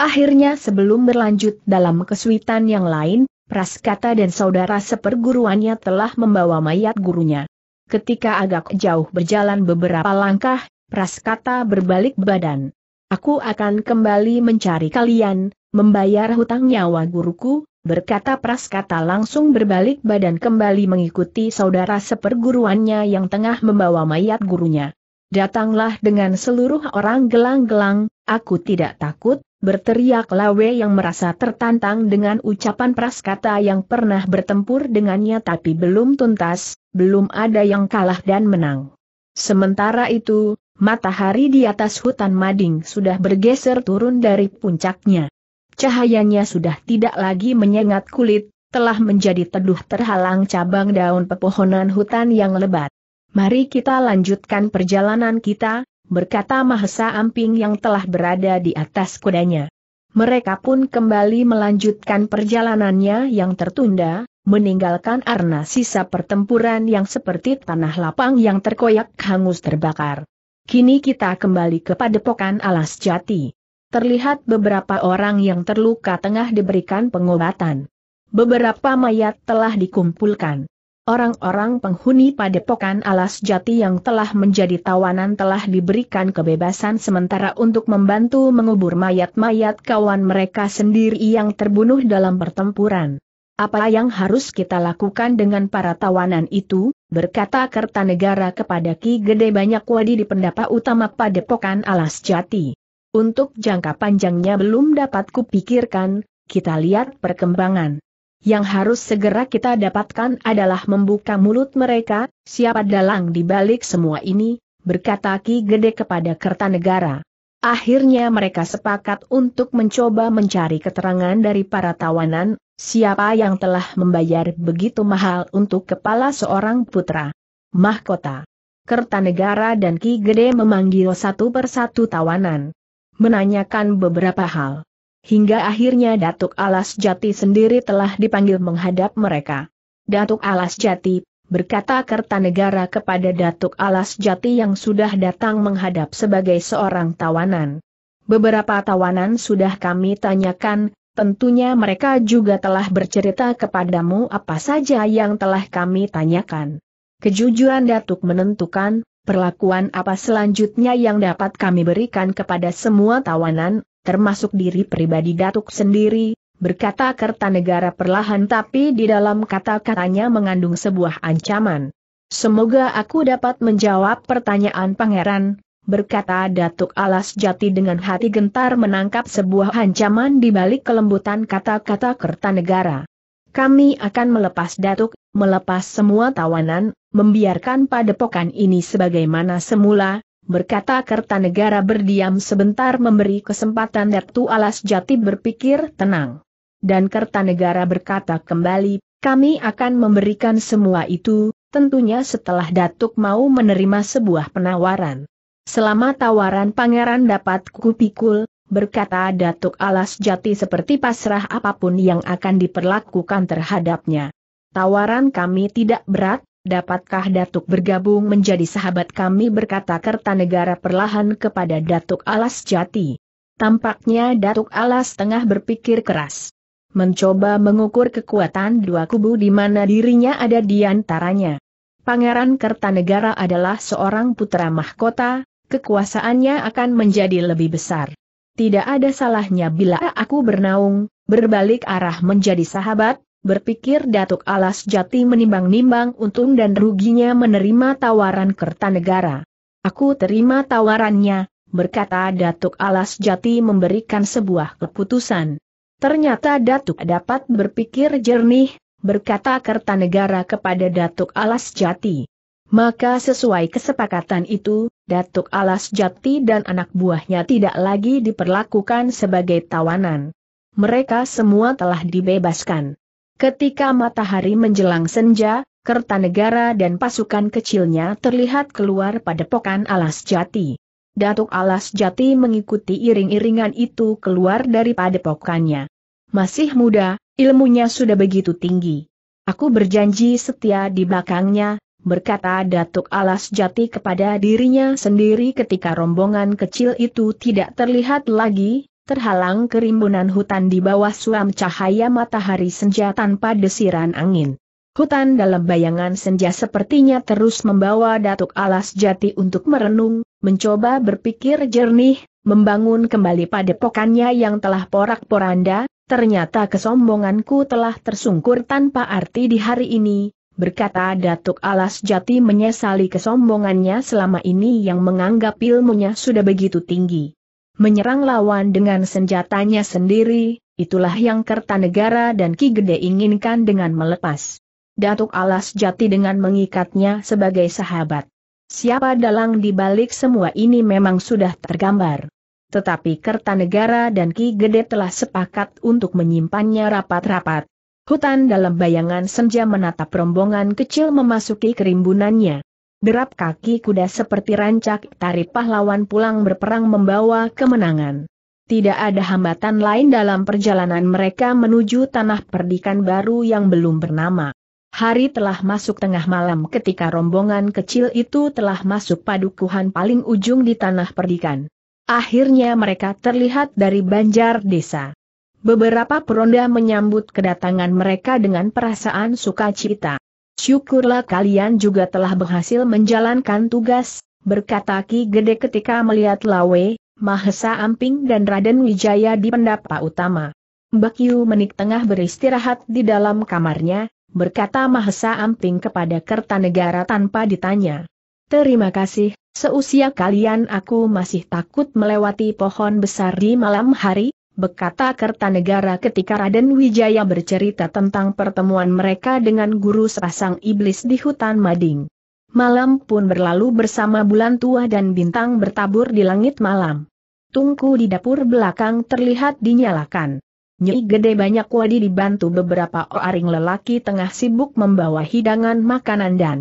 Akhirnya sebelum berlanjut dalam kesulitan yang lain, Praskata dan saudara seperguruannya telah membawa mayat gurunya. Ketika agak jauh berjalan beberapa langkah, Praskata berbalik badan. Aku akan kembali mencari kalian, membayar hutang nyawa guruku, berkata Praskata langsung berbalik badan kembali mengikuti saudara seperguruannya yang tengah membawa mayat gurunya. Datanglah dengan seluruh orang gelang-gelang, aku tidak takut, berteriak Lawe yang merasa tertantang dengan ucapan praskata yang pernah bertempur dengannya tapi belum tuntas, belum ada yang kalah dan menang. Sementara itu, matahari di atas hutan mading sudah bergeser turun dari puncaknya. Cahayanya sudah tidak lagi menyengat kulit, telah menjadi teduh terhalang cabang daun pepohonan hutan yang lebat. Mari kita lanjutkan perjalanan kita, berkata Mahesa Amping yang telah berada di atas kudanya. Mereka pun kembali melanjutkan perjalanannya yang tertunda, meninggalkan arna sisa pertempuran yang seperti tanah lapang yang terkoyak hangus terbakar. Kini kita kembali ke padepokan alas jati. Terlihat beberapa orang yang terluka tengah diberikan pengobatan. Beberapa mayat telah dikumpulkan. Orang-orang penghuni padepokan alas jati yang telah menjadi tawanan telah diberikan kebebasan sementara untuk membantu mengubur mayat-mayat kawan mereka sendiri yang terbunuh dalam pertempuran. Apa yang harus kita lakukan dengan para tawanan itu, berkata Kertanegara kepada Ki Gede Banyak Wadi di pendapa utama Padepokan Alas Jati. Untuk jangka panjangnya belum dapat kupikirkan, kita lihat perkembangan yang harus segera kita dapatkan adalah membuka mulut mereka, siapa dalang di balik semua ini, berkata Ki Gede kepada Kertanegara. Akhirnya mereka sepakat untuk mencoba mencari keterangan dari para tawanan, siapa yang telah membayar begitu mahal untuk kepala seorang putra. Mahkota. Kertanegara dan Ki Gede memanggil satu persatu tawanan. Menanyakan beberapa hal hingga akhirnya Datuk Alas Jati sendiri telah dipanggil menghadap mereka. Datuk Alas Jati, berkata Kertanegara kepada Datuk Alas Jati yang sudah datang menghadap sebagai seorang tawanan. Beberapa tawanan sudah kami tanyakan, tentunya mereka juga telah bercerita kepadamu apa saja yang telah kami tanyakan. Kejujuran Datuk menentukan, perlakuan apa selanjutnya yang dapat kami berikan kepada semua tawanan, termasuk diri pribadi Datuk sendiri, berkata Kertanegara perlahan tapi di dalam kata-katanya mengandung sebuah ancaman. Semoga aku dapat menjawab pertanyaan pangeran, berkata Datuk Alas Jati dengan hati gentar menangkap sebuah ancaman di balik kelembutan kata-kata Kertanegara. Kami akan melepas Datuk, melepas semua tawanan, membiarkan padepokan ini sebagaimana semula, berkata Kertanegara berdiam sebentar memberi kesempatan Datu Alas Jati berpikir tenang. Dan Kertanegara berkata kembali, kami akan memberikan semua itu, tentunya setelah Datuk mau menerima sebuah penawaran. Selama tawaran pangeran dapat kupikul, berkata Datuk Alas Jati seperti pasrah apapun yang akan diperlakukan terhadapnya. Tawaran kami tidak berat, dapatkah Datuk bergabung menjadi sahabat kami berkata Kertanegara perlahan kepada Datuk Alas Jati. Tampaknya Datuk Alas tengah berpikir keras. Mencoba mengukur kekuatan dua kubu di mana dirinya ada di antaranya. Pangeran Kertanegara adalah seorang putra mahkota, kekuasaannya akan menjadi lebih besar. Tidak ada salahnya bila aku bernaung, berbalik arah menjadi sahabat, berpikir Datuk Alas Jati menimbang-nimbang untung dan ruginya menerima tawaran Kertanegara. Aku terima tawarannya, berkata Datuk Alas Jati memberikan sebuah keputusan. Ternyata Datuk dapat berpikir jernih, berkata Kertanegara kepada Datuk Alas Jati. Maka sesuai kesepakatan itu, Datuk Alas Jati dan anak buahnya tidak lagi diperlakukan sebagai tawanan. Mereka semua telah dibebaskan. Ketika matahari menjelang senja, Kertanegara dan pasukan kecilnya terlihat keluar pada pokan alas jati. Datuk Alas Jati mengikuti iring-iringan itu keluar dari padepokannya. Masih muda, ilmunya sudah begitu tinggi. Aku berjanji setia di belakangnya, berkata Datuk Alas Jati kepada dirinya sendiri ketika rombongan kecil itu tidak terlihat lagi, terhalang kerimbunan hutan di bawah suam cahaya matahari senja tanpa desiran angin. Hutan dalam bayangan senja sepertinya terus membawa Datuk Alas Jati untuk merenung, mencoba berpikir jernih, membangun kembali padepokannya yang telah porak-poranda, ternyata kesombonganku telah tersungkur tanpa arti di hari ini, berkata Datuk Alas Jati menyesali kesombongannya selama ini yang menganggap ilmunya sudah begitu tinggi menyerang lawan dengan senjatanya sendiri, itulah yang Kertanegara dan Ki Gede inginkan dengan melepas. Datuk Alas Jati dengan mengikatnya sebagai sahabat. Siapa dalang di balik semua ini memang sudah tergambar. Tetapi Kertanegara dan Ki Gede telah sepakat untuk menyimpannya rapat-rapat. Hutan dalam bayangan senja menatap rombongan kecil memasuki kerimbunannya derap kaki kuda seperti rancak tari pahlawan pulang berperang membawa kemenangan. Tidak ada hambatan lain dalam perjalanan mereka menuju tanah perdikan baru yang belum bernama. Hari telah masuk tengah malam ketika rombongan kecil itu telah masuk padukuhan paling ujung di tanah perdikan. Akhirnya mereka terlihat dari banjar desa. Beberapa peronda menyambut kedatangan mereka dengan perasaan sukacita. Syukurlah kalian juga telah berhasil menjalankan tugas, berkata Ki Gede ketika melihat Lawe, Mahesa Amping dan Raden Wijaya di pendapa utama. Bakyu Menik tengah beristirahat di dalam kamarnya, berkata Mahesa Amping kepada Kertanegara tanpa ditanya. Terima kasih, seusia kalian aku masih takut melewati pohon besar di malam hari, Bekata Kertanegara ketika Raden Wijaya bercerita tentang pertemuan mereka dengan guru sepasang iblis di hutan Mading. Malam pun berlalu bersama bulan tua dan bintang bertabur di langit malam. Tungku di dapur belakang terlihat dinyalakan. Nyi gede banyak wadi dibantu beberapa oaring lelaki tengah sibuk membawa hidangan makanan dan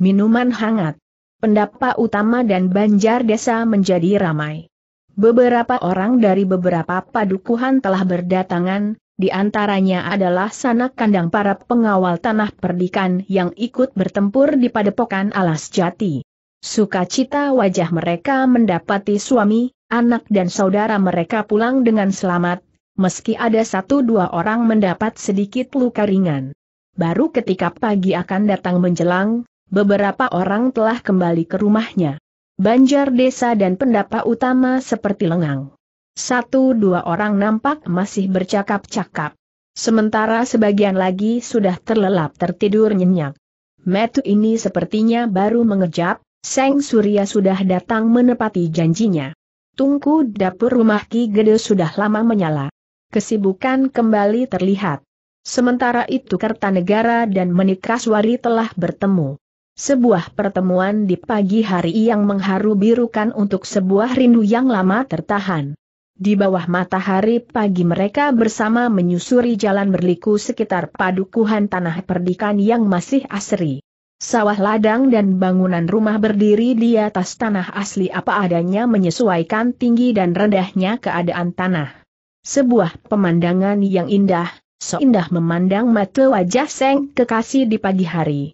minuman hangat. Pendapa utama dan banjar desa menjadi ramai. Beberapa orang dari beberapa padukuhan telah berdatangan, di antaranya adalah sanak kandang para pengawal tanah perdikan yang ikut bertempur di padepokan alas jati. Sukacita wajah mereka mendapati suami, anak dan saudara mereka pulang dengan selamat, meski ada satu dua orang mendapat sedikit luka ringan. Baru ketika pagi akan datang menjelang, beberapa orang telah kembali ke rumahnya banjar desa dan pendapa utama seperti lengang. Satu dua orang nampak masih bercakap-cakap. Sementara sebagian lagi sudah terlelap tertidur nyenyak. Metu ini sepertinya baru mengejap, Seng Surya sudah datang menepati janjinya. Tungku dapur rumah Ki Gede sudah lama menyala. Kesibukan kembali terlihat. Sementara itu Kertanegara dan Menikraswari telah bertemu. Sebuah pertemuan di pagi hari yang mengharu birukan untuk sebuah rindu yang lama tertahan. Di bawah matahari pagi mereka bersama menyusuri jalan berliku sekitar padukuhan tanah perdikan yang masih asri. Sawah ladang dan bangunan rumah berdiri di atas tanah asli apa adanya menyesuaikan tinggi dan rendahnya keadaan tanah. Sebuah pemandangan yang indah, indah memandang mata wajah Seng kekasih di pagi hari.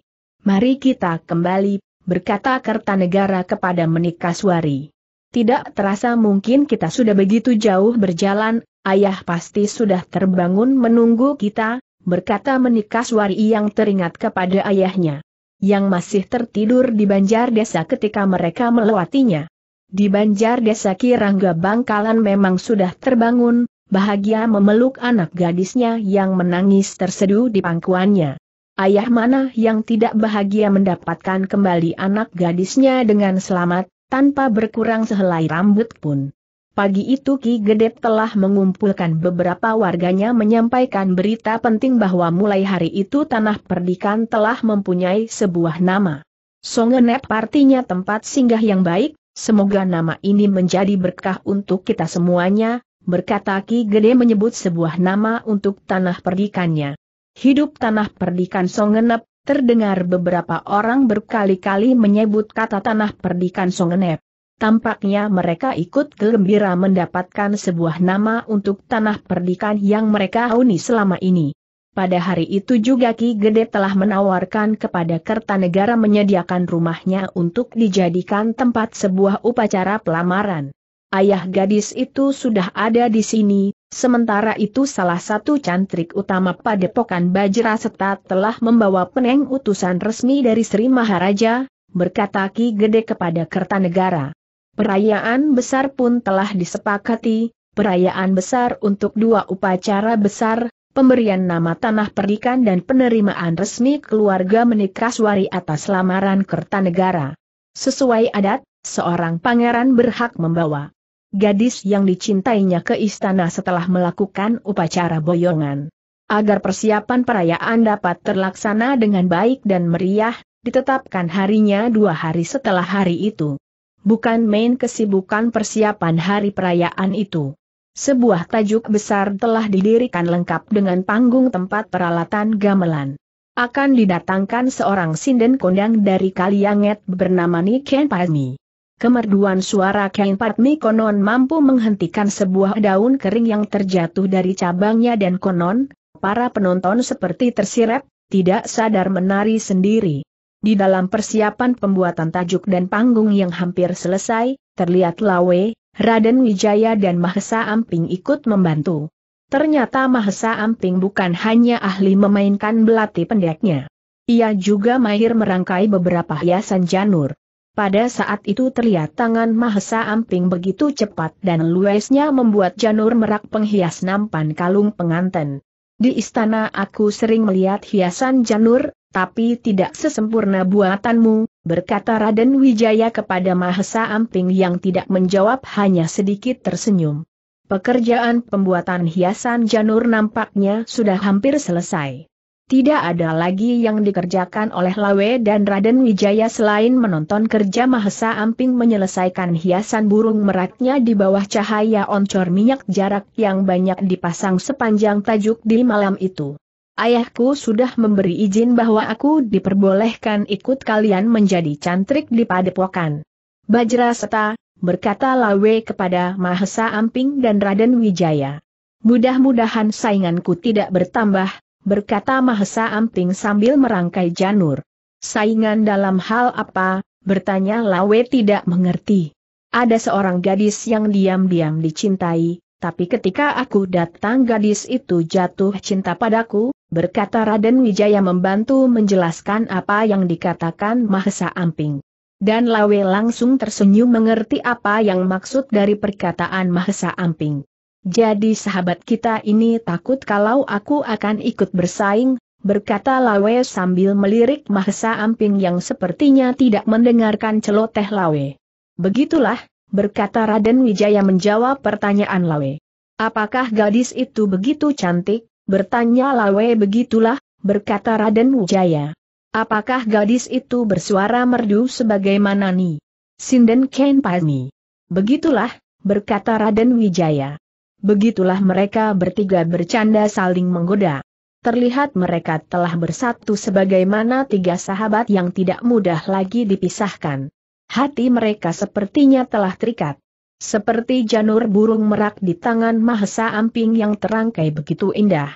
Mari kita kembali, berkata Kertanegara kepada Menikaswari. Tidak terasa mungkin kita sudah begitu jauh berjalan, ayah pasti sudah terbangun menunggu kita, berkata Menikaswari yang teringat kepada ayahnya. Yang masih tertidur di banjar desa ketika mereka melewatinya. Di banjar desa Kirangga Bangkalan memang sudah terbangun, bahagia memeluk anak gadisnya yang menangis tersedu di pangkuannya. Ayah mana yang tidak bahagia mendapatkan kembali anak gadisnya dengan selamat, tanpa berkurang sehelai rambut pun. Pagi itu Ki Gede telah mengumpulkan beberapa warganya menyampaikan berita penting bahwa mulai hari itu tanah perdikan telah mempunyai sebuah nama. Songenep artinya tempat singgah yang baik, semoga nama ini menjadi berkah untuk kita semuanya, berkata Ki Gede menyebut sebuah nama untuk tanah perdikannya. Hidup tanah perdikan Songenep, terdengar beberapa orang berkali-kali menyebut kata tanah perdikan Songenep. Tampaknya mereka ikut gembira mendapatkan sebuah nama untuk tanah perdikan yang mereka huni selama ini. Pada hari itu juga Ki Gede telah menawarkan kepada Kertanegara menyediakan rumahnya untuk dijadikan tempat sebuah upacara pelamaran. Ayah gadis itu sudah ada di sini, Sementara itu salah satu cantrik utama Padepokan Bajraseta telah membawa peneng utusan resmi dari Sri Maharaja, berkata Ki Gede kepada Kertanegara. Perayaan besar pun telah disepakati, perayaan besar untuk dua upacara besar, pemberian nama tanah perdikan dan penerimaan resmi keluarga Menikaswari atas lamaran Kertanegara. Sesuai adat, seorang pangeran berhak membawa gadis yang dicintainya ke istana setelah melakukan upacara boyongan. Agar persiapan perayaan dapat terlaksana dengan baik dan meriah, ditetapkan harinya dua hari setelah hari itu. Bukan main kesibukan persiapan hari perayaan itu. Sebuah tajuk besar telah didirikan lengkap dengan panggung tempat peralatan gamelan akan didatangkan seorang sinden kondang dari Kalianget bernama Niken Palmi. Kemerduan suara kain patmi konon mampu menghentikan sebuah daun kering yang terjatuh dari cabangnya dan konon, para penonton seperti tersirat, tidak sadar menari sendiri. Di dalam persiapan pembuatan tajuk dan panggung yang hampir selesai, terlihat Lawe, Raden Wijaya dan Mahesa Amping ikut membantu. Ternyata Mahesa Amping bukan hanya ahli memainkan belati pendeknya. Ia juga mahir merangkai beberapa hiasan janur. Pada saat itu terlihat tangan Mahesa Amping begitu cepat dan luesnya membuat janur merak penghias nampan kalung penganten. Di istana aku sering melihat hiasan janur, tapi tidak sesempurna buatanmu, berkata Raden Wijaya kepada Mahesa Amping yang tidak menjawab hanya sedikit tersenyum. Pekerjaan pembuatan hiasan janur nampaknya sudah hampir selesai. Tidak ada lagi yang dikerjakan oleh Lawe dan Raden Wijaya selain menonton kerja Mahesa Amping menyelesaikan hiasan burung meraknya di bawah cahaya oncor minyak jarak yang banyak dipasang sepanjang tajuk di malam itu. Ayahku sudah memberi izin bahwa aku diperbolehkan ikut kalian menjadi cantrik di padepokan. Bajra Seta, berkata Lawe kepada Mahesa Amping dan Raden Wijaya. Mudah-mudahan sainganku tidak bertambah, berkata Mahesa Amping sambil merangkai janur. Saingan dalam hal apa, bertanya Lawe tidak mengerti. Ada seorang gadis yang diam-diam dicintai, tapi ketika aku datang gadis itu jatuh cinta padaku, berkata Raden Wijaya membantu menjelaskan apa yang dikatakan Mahesa Amping. Dan Lawe langsung tersenyum mengerti apa yang maksud dari perkataan Mahesa Amping. Jadi sahabat kita ini takut kalau aku akan ikut bersaing, berkata Lawe sambil melirik Mahesa Amping yang sepertinya tidak mendengarkan celoteh Lawe. Begitulah, berkata Raden Wijaya menjawab pertanyaan Lawe. Apakah gadis itu begitu cantik? Bertanya Lawe begitulah, berkata Raden Wijaya. Apakah gadis itu bersuara merdu sebagaimana ni? Sinden Ken Palmi. Begitulah, berkata Raden Wijaya. Begitulah mereka bertiga bercanda saling menggoda. Terlihat mereka telah bersatu sebagaimana tiga sahabat yang tidak mudah lagi dipisahkan. Hati mereka sepertinya telah terikat. Seperti janur burung merak di tangan Mahesa Amping yang terangkai begitu indah.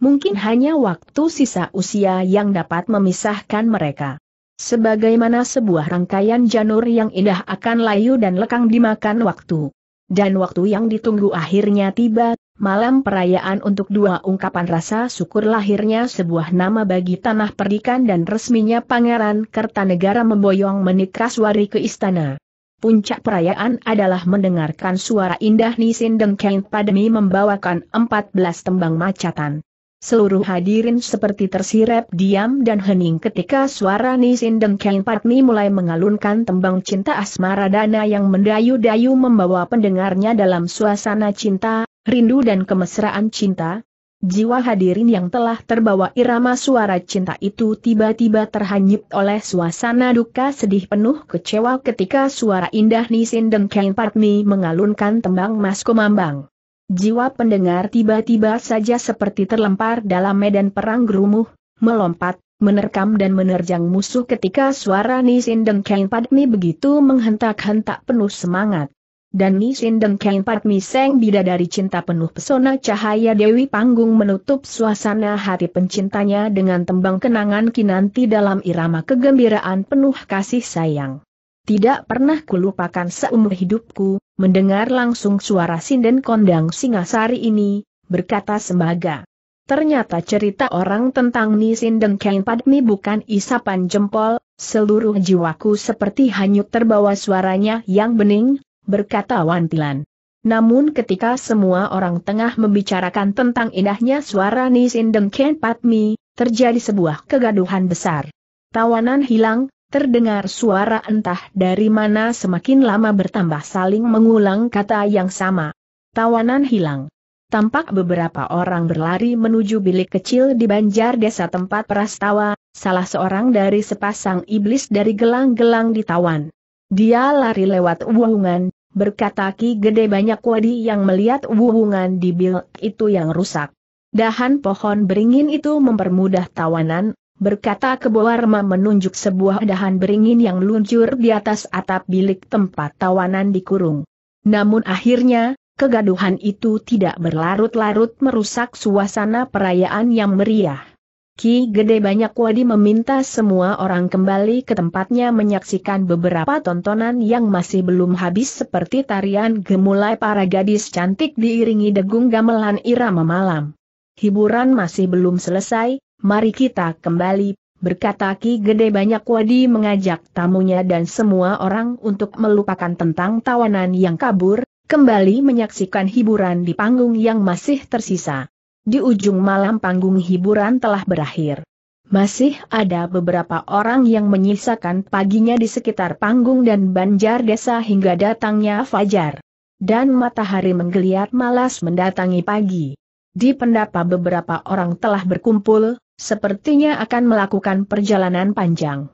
Mungkin hanya waktu sisa usia yang dapat memisahkan mereka. Sebagaimana sebuah rangkaian janur yang indah akan layu dan lekang dimakan waktu. Dan waktu yang ditunggu akhirnya tiba, malam perayaan untuk dua ungkapan rasa syukur lahirnya sebuah nama bagi tanah perdikan dan resminya Pangeran Kertanegara memboyong menik Raswari ke istana. Puncak perayaan adalah mendengarkan suara indah Nisin Dengkeng Pademi membawakan 14 tembang macatan. Seluruh hadirin seperti tersirep diam dan hening ketika suara Nisin Kain Patni mulai mengalunkan tembang cinta asmara dana yang mendayu-dayu membawa pendengarnya dalam suasana cinta, rindu dan kemesraan cinta. Jiwa hadirin yang telah terbawa irama suara cinta itu tiba-tiba terhanyut oleh suasana duka sedih penuh kecewa ketika suara indah Nisin Kain Patni mengalunkan tembang Mas Komambang. Jiwa pendengar tiba-tiba saja seperti terlempar dalam medan perang gerumuh, melompat, menerkam dan menerjang musuh ketika suara Nisin dan Kain Padmi begitu menghentak-hentak penuh semangat. Dan Nisin dan Kain Padmi Seng Bidadari Cinta penuh pesona cahaya Dewi Panggung menutup suasana hati pencintanya dengan tembang kenangan kinanti dalam irama kegembiraan penuh kasih sayang. Tidak pernah kulupakan seumur hidupku, mendengar langsung suara sinden kondang singasari ini, berkata sembaga. Ternyata cerita orang tentang Nisin dan Kain Padmi bukan isapan jempol, seluruh jiwaku seperti hanyut terbawa suaranya yang bening, berkata Wantilan. Namun ketika semua orang tengah membicarakan tentang indahnya suara Nisin dan Kain Padmi, terjadi sebuah kegaduhan besar. Tawanan hilang, Terdengar suara entah dari mana semakin lama bertambah saling mengulang kata yang sama. Tawanan hilang. Tampak beberapa orang berlari menuju bilik kecil di banjar desa tempat prastawa, salah seorang dari sepasang iblis dari gelang-gelang ditawan. Dia lari lewat wuhungan, berkata Ki Gede banyak wadi yang melihat wuhungan di bilik itu yang rusak. Dahan pohon beringin itu mempermudah tawanan, berkata keboarma menunjuk sebuah dahan beringin yang luncur di atas atap bilik tempat tawanan dikurung. Namun akhirnya, kegaduhan itu tidak berlarut-larut merusak suasana perayaan yang meriah. Ki Gede Banyak Wadi meminta semua orang kembali ke tempatnya menyaksikan beberapa tontonan yang masih belum habis seperti tarian gemulai para gadis cantik diiringi degung gamelan irama malam. Hiburan masih belum selesai, mari kita kembali, berkata Ki Gede Banyak Wadi mengajak tamunya dan semua orang untuk melupakan tentang tawanan yang kabur, kembali menyaksikan hiburan di panggung yang masih tersisa. Di ujung malam panggung hiburan telah berakhir. Masih ada beberapa orang yang menyisakan paginya di sekitar panggung dan banjar desa hingga datangnya fajar. Dan matahari menggeliat malas mendatangi pagi. Di pendapa beberapa orang telah berkumpul, sepertinya akan melakukan perjalanan panjang.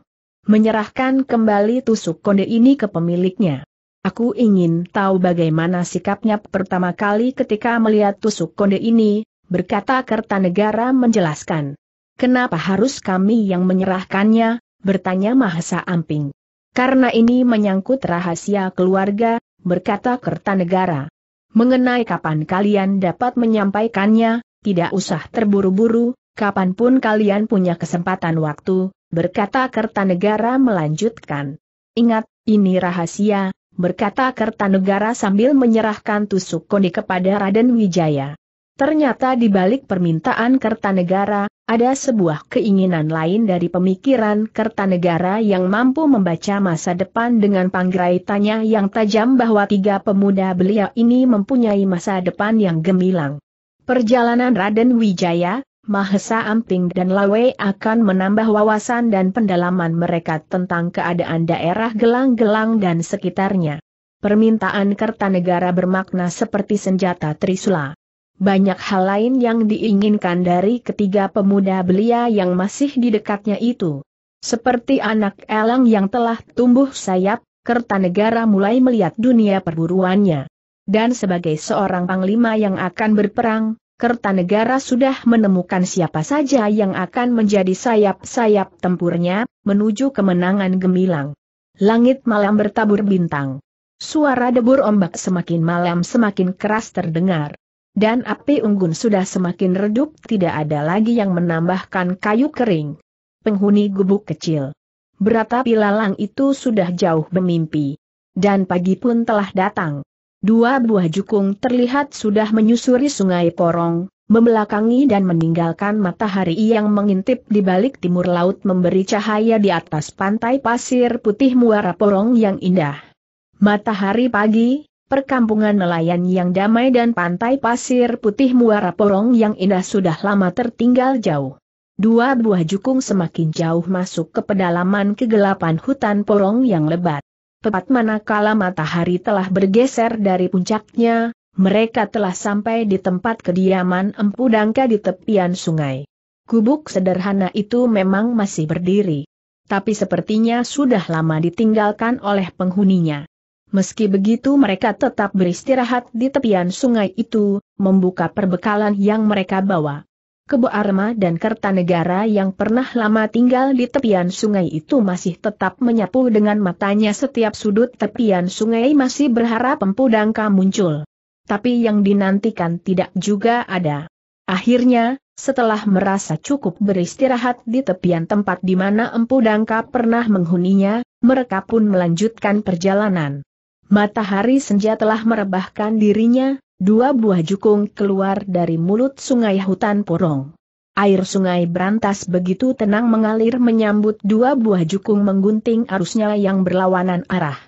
Menyerahkan kembali tusuk konde ini ke pemiliknya. Aku ingin tahu bagaimana sikapnya pertama kali ketika melihat tusuk konde ini, berkata Kertanegara menjelaskan. Kenapa harus kami yang menyerahkannya, bertanya Mahasa Amping. Karena ini menyangkut rahasia keluarga, berkata Kertanegara. Mengenai kapan kalian dapat menyampaikannya, tidak usah terburu-buru, kapanpun kalian punya kesempatan waktu, berkata Kertanegara melanjutkan. Ingat, ini rahasia, berkata Kertanegara sambil menyerahkan tusuk kondi kepada Raden Wijaya. Ternyata di balik permintaan Kertanegara, ada sebuah keinginan lain dari pemikiran Kertanegara yang mampu membaca masa depan dengan panggraitanya yang tajam bahwa tiga pemuda belia ini mempunyai masa depan yang gemilang. Perjalanan Raden Wijaya, Mahesa Amping dan Lawe akan menambah wawasan dan pendalaman mereka tentang keadaan daerah gelang-gelang dan sekitarnya. Permintaan Kertanegara bermakna seperti senjata Trisula. Banyak hal lain yang diinginkan dari ketiga pemuda belia yang masih di dekatnya itu. Seperti anak elang yang telah tumbuh sayap, Kertanegara mulai melihat dunia perburuannya. Dan sebagai seorang panglima yang akan berperang, Kertanegara sudah menemukan siapa saja yang akan menjadi sayap-sayap tempurnya, menuju kemenangan gemilang. Langit malam bertabur bintang. Suara debur ombak semakin malam semakin keras terdengar. Dan api unggun sudah semakin redup tidak ada lagi yang menambahkan kayu kering. Penghuni gubuk kecil. Berata pilalang itu sudah jauh bermimpi. Dan pagi pun telah datang. Dua buah jukung terlihat sudah menyusuri sungai Porong, membelakangi dan meninggalkan matahari yang mengintip di balik timur laut memberi cahaya di atas pantai pasir putih muara Porong yang indah. Matahari pagi, perkampungan nelayan yang damai dan pantai pasir putih muara Porong yang indah sudah lama tertinggal jauh. Dua buah jukung semakin jauh masuk ke pedalaman kegelapan hutan Porong yang lebat tepat manakala matahari telah bergeser dari puncaknya, mereka telah sampai di tempat kediaman Empu Dangka di tepian sungai. Kubuk sederhana itu memang masih berdiri. Tapi sepertinya sudah lama ditinggalkan oleh penghuninya. Meski begitu mereka tetap beristirahat di tepian sungai itu, membuka perbekalan yang mereka bawa. Kebo Arma dan Kertanegara yang pernah lama tinggal di tepian sungai itu masih tetap menyapu dengan matanya setiap sudut tepian sungai masih berharap Empu Dangka muncul. Tapi yang dinantikan tidak juga ada. Akhirnya, setelah merasa cukup beristirahat di tepian tempat di mana Empu Dangka pernah menghuninya, mereka pun melanjutkan perjalanan. Matahari senja telah merebahkan dirinya, Dua buah jukung keluar dari mulut sungai hutan porong. Air sungai berantas begitu tenang mengalir menyambut dua buah jukung menggunting arusnya yang berlawanan arah.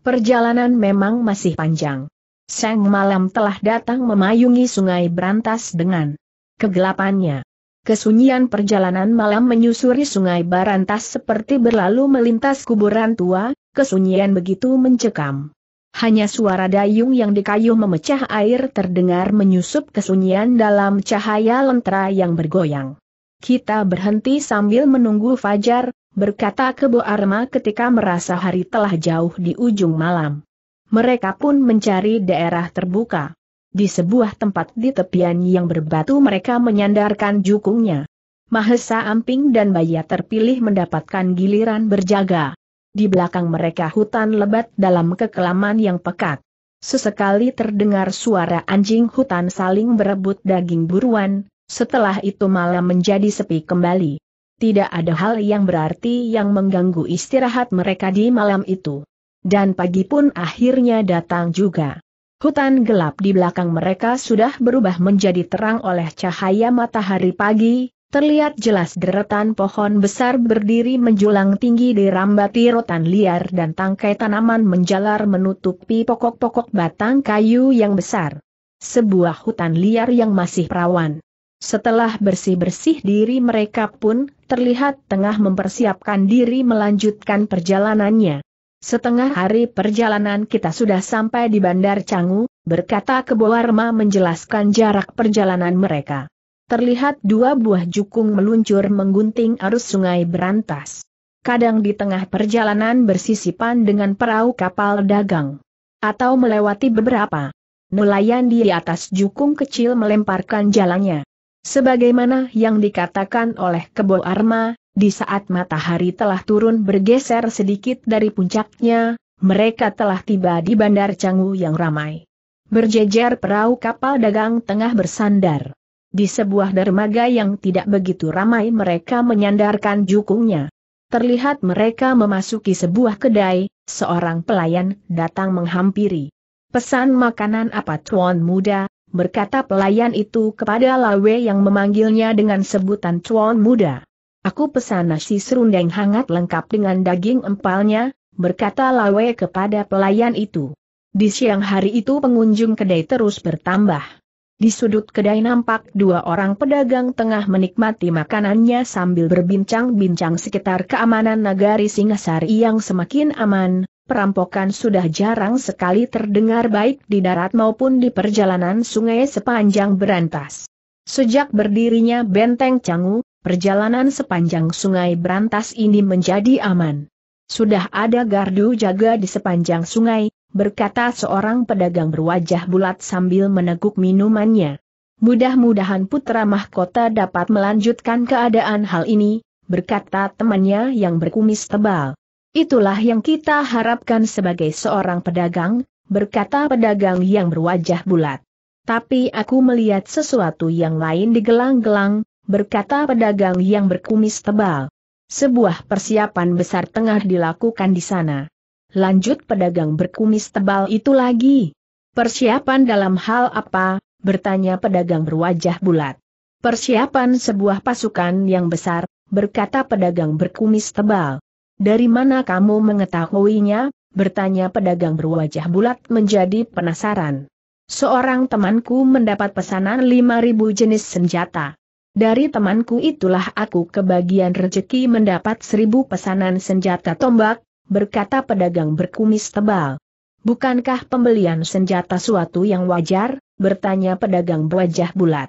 Perjalanan memang masih panjang. Sang malam telah datang memayungi sungai berantas dengan kegelapannya. Kesunyian perjalanan malam menyusuri sungai berantas seperti berlalu melintas kuburan tua, kesunyian begitu mencekam. Hanya suara dayung yang dikayuh memecah air terdengar menyusup kesunyian dalam cahaya lentera yang bergoyang. Kita berhenti sambil menunggu fajar, berkata Kebo Arma ketika merasa hari telah jauh di ujung malam. Mereka pun mencari daerah terbuka. Di sebuah tempat di tepian yang berbatu mereka menyandarkan jukungnya. Mahesa Amping dan Baya terpilih mendapatkan giliran berjaga di belakang mereka hutan lebat dalam kekelaman yang pekat. Sesekali terdengar suara anjing hutan saling berebut daging buruan, setelah itu malam menjadi sepi kembali. Tidak ada hal yang berarti yang mengganggu istirahat mereka di malam itu. Dan pagi pun akhirnya datang juga. Hutan gelap di belakang mereka sudah berubah menjadi terang oleh cahaya matahari pagi, Terlihat jelas deretan pohon besar berdiri menjulang tinggi dirambati rotan liar dan tangkai tanaman menjalar menutupi pokok-pokok batang kayu yang besar. Sebuah hutan liar yang masih perawan. Setelah bersih-bersih diri mereka pun, terlihat tengah mempersiapkan diri melanjutkan perjalanannya. Setengah hari perjalanan kita sudah sampai di Bandar Canggu, berkata Keboarma menjelaskan jarak perjalanan mereka terlihat dua buah jukung meluncur menggunting arus sungai berantas. Kadang di tengah perjalanan bersisipan dengan perahu kapal dagang. Atau melewati beberapa. Nelayan di atas jukung kecil melemparkan jalannya. Sebagaimana yang dikatakan oleh Kebo Arma, di saat matahari telah turun bergeser sedikit dari puncaknya, mereka telah tiba di Bandar Canggu yang ramai. Berjejer perahu kapal dagang tengah bersandar. Di sebuah dermaga yang tidak begitu ramai mereka menyandarkan jukungnya. Terlihat mereka memasuki sebuah kedai, seorang pelayan datang menghampiri. Pesan makanan apa tuan muda, berkata pelayan itu kepada Lawe yang memanggilnya dengan sebutan Tuan Muda. Aku pesan nasi serundeng hangat lengkap dengan daging empalnya, berkata Lawe kepada pelayan itu. Di siang hari itu pengunjung kedai terus bertambah. Di sudut kedai nampak dua orang pedagang tengah menikmati makanannya sambil berbincang-bincang sekitar keamanan nagari Singasari yang semakin aman, perampokan sudah jarang sekali terdengar baik di darat maupun di perjalanan sungai sepanjang berantas. Sejak berdirinya benteng Canggu, perjalanan sepanjang sungai berantas ini menjadi aman. Sudah ada gardu jaga di sepanjang sungai, berkata seorang pedagang berwajah bulat sambil meneguk minumannya. Mudah-mudahan putra mahkota dapat melanjutkan keadaan hal ini, berkata temannya yang berkumis tebal. Itulah yang kita harapkan sebagai seorang pedagang, berkata pedagang yang berwajah bulat. Tapi aku melihat sesuatu yang lain di gelang gelang berkata pedagang yang berkumis tebal. Sebuah persiapan besar tengah dilakukan di sana lanjut pedagang berkumis tebal itu lagi. Persiapan dalam hal apa? bertanya pedagang berwajah bulat. Persiapan sebuah pasukan yang besar, berkata pedagang berkumis tebal. Dari mana kamu mengetahuinya? bertanya pedagang berwajah bulat menjadi penasaran. Seorang temanku mendapat pesanan 5000 jenis senjata. Dari temanku itulah aku kebagian rezeki mendapat 1.000 pesanan senjata tombak, berkata pedagang berkumis tebal. Bukankah pembelian senjata suatu yang wajar? bertanya pedagang berwajah bulat.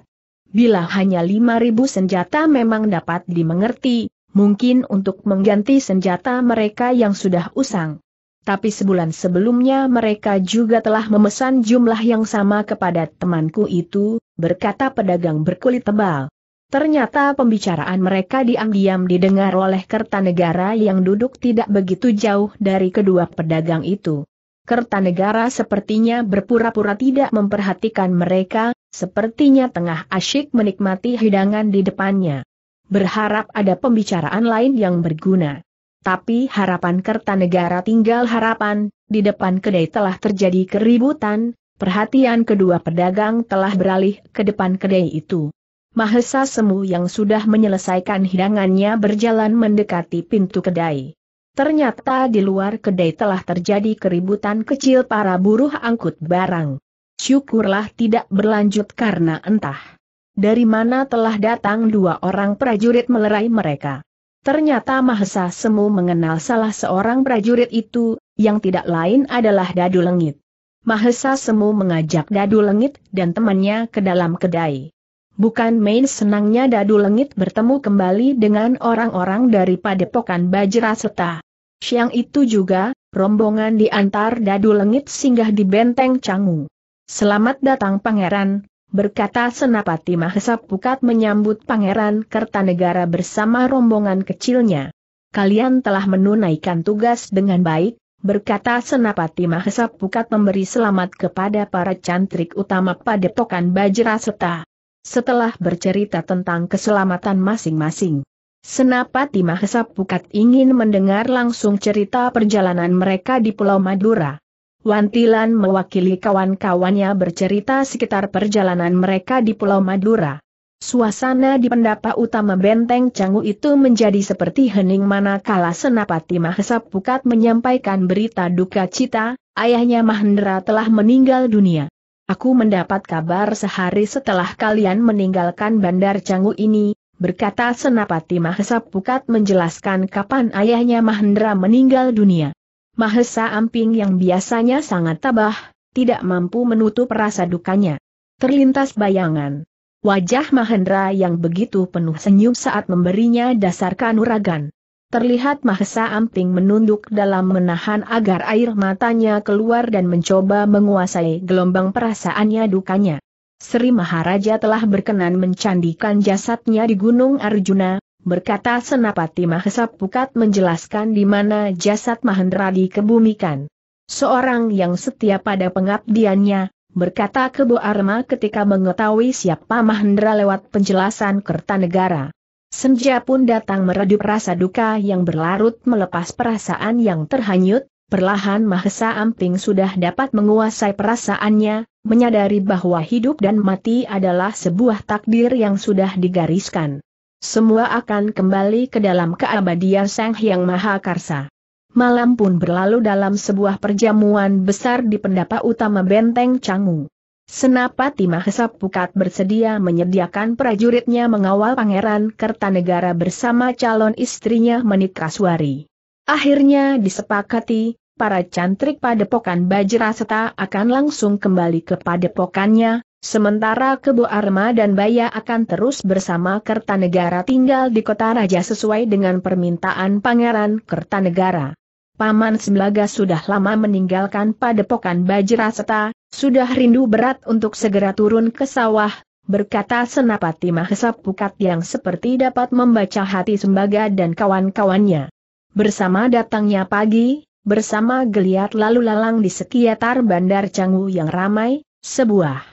Bila hanya 5.000 senjata memang dapat dimengerti, mungkin untuk mengganti senjata mereka yang sudah usang. Tapi sebulan sebelumnya mereka juga telah memesan jumlah yang sama kepada temanku itu, berkata pedagang berkulit tebal. Ternyata pembicaraan mereka diam-diam didengar oleh Kertanegara yang duduk tidak begitu jauh dari kedua pedagang itu. Kertanegara sepertinya berpura-pura tidak memperhatikan mereka, sepertinya tengah asyik menikmati hidangan di depannya. Berharap ada pembicaraan lain yang berguna. Tapi harapan Kertanegara tinggal harapan, di depan kedai telah terjadi keributan, perhatian kedua pedagang telah beralih ke depan kedai itu. Mahesa Semu yang sudah menyelesaikan hidangannya berjalan mendekati pintu kedai. Ternyata di luar kedai telah terjadi keributan kecil para buruh angkut barang. Syukurlah tidak berlanjut karena entah dari mana telah datang dua orang prajurit melerai mereka. Ternyata Mahesa Semu mengenal salah seorang prajurit itu, yang tidak lain adalah Dadu Lengit. Mahesa Semu mengajak Dadu Lengit dan temannya ke dalam kedai. Bukan main senangnya dadu lengit bertemu kembali dengan orang-orang dari padepokan Bajra Seta. Siang itu juga, rombongan diantar dadu lengit singgah di benteng Canggu. Selamat datang pangeran, berkata Senapati Mahesa Pukat menyambut pangeran Kertanegara bersama rombongan kecilnya. Kalian telah menunaikan tugas dengan baik, berkata Senapati Mahesa Pukat memberi selamat kepada para cantrik utama padepokan Bajra Seta setelah bercerita tentang keselamatan masing-masing. Senapati Mahesa Pukat ingin mendengar langsung cerita perjalanan mereka di Pulau Madura. Wantilan mewakili kawan-kawannya bercerita sekitar perjalanan mereka di Pulau Madura. Suasana di pendapa utama benteng Canggu itu menjadi seperti hening manakala Senapati Mahesa Pukat menyampaikan berita duka cita, ayahnya Mahendra telah meninggal dunia. Aku mendapat kabar sehari setelah kalian meninggalkan bandar Canggu ini, berkata Senapati Mahesa Pukat menjelaskan kapan ayahnya Mahendra meninggal dunia. Mahesa Amping yang biasanya sangat tabah, tidak mampu menutup rasa dukanya. Terlintas bayangan. Wajah Mahendra yang begitu penuh senyum saat memberinya dasar kanuragan. Terlihat Mahesa Amping menunduk dalam menahan agar air matanya keluar dan mencoba menguasai gelombang perasaannya dukanya. Sri Maharaja telah berkenan mencandikan jasadnya di Gunung Arjuna, berkata Senapati Mahesa Pukat menjelaskan di mana jasad Mahendra dikebumikan. Seorang yang setia pada pengabdiannya, berkata Kebo Arma ketika mengetahui siapa Mahendra lewat penjelasan Kertanegara. Senja pun datang meredup rasa duka yang berlarut melepas perasaan yang terhanyut, perlahan Mahesa Amping sudah dapat menguasai perasaannya, menyadari bahwa hidup dan mati adalah sebuah takdir yang sudah digariskan. Semua akan kembali ke dalam keabadian Sang Hyang Maha Karsa. Malam pun berlalu dalam sebuah perjamuan besar di pendapa utama Benteng Canggu. Senapati Mahesa Pukat bersedia menyediakan prajuritnya mengawal Pangeran Kertanegara bersama calon istrinya Menikaswari. Akhirnya disepakati, para cantrik padepokan Bajraseta akan langsung kembali ke padepokannya, sementara Kebo Arma dan Baya akan terus bersama Kertanegara tinggal di kota raja sesuai dengan permintaan Pangeran Kertanegara. Paman Semblaga sudah lama meninggalkan padepokan Bajraseta, sudah rindu berat untuk segera turun ke sawah, berkata Senapati Mahesa Pukat yang seperti dapat membaca hati Sembaga dan kawan-kawannya. Bersama datangnya pagi, bersama geliat lalu lalang di sekitar bandar Canggu yang ramai, sebuah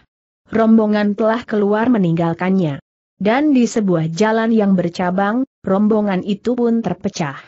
rombongan telah keluar meninggalkannya. Dan di sebuah jalan yang bercabang, rombongan itu pun terpecah.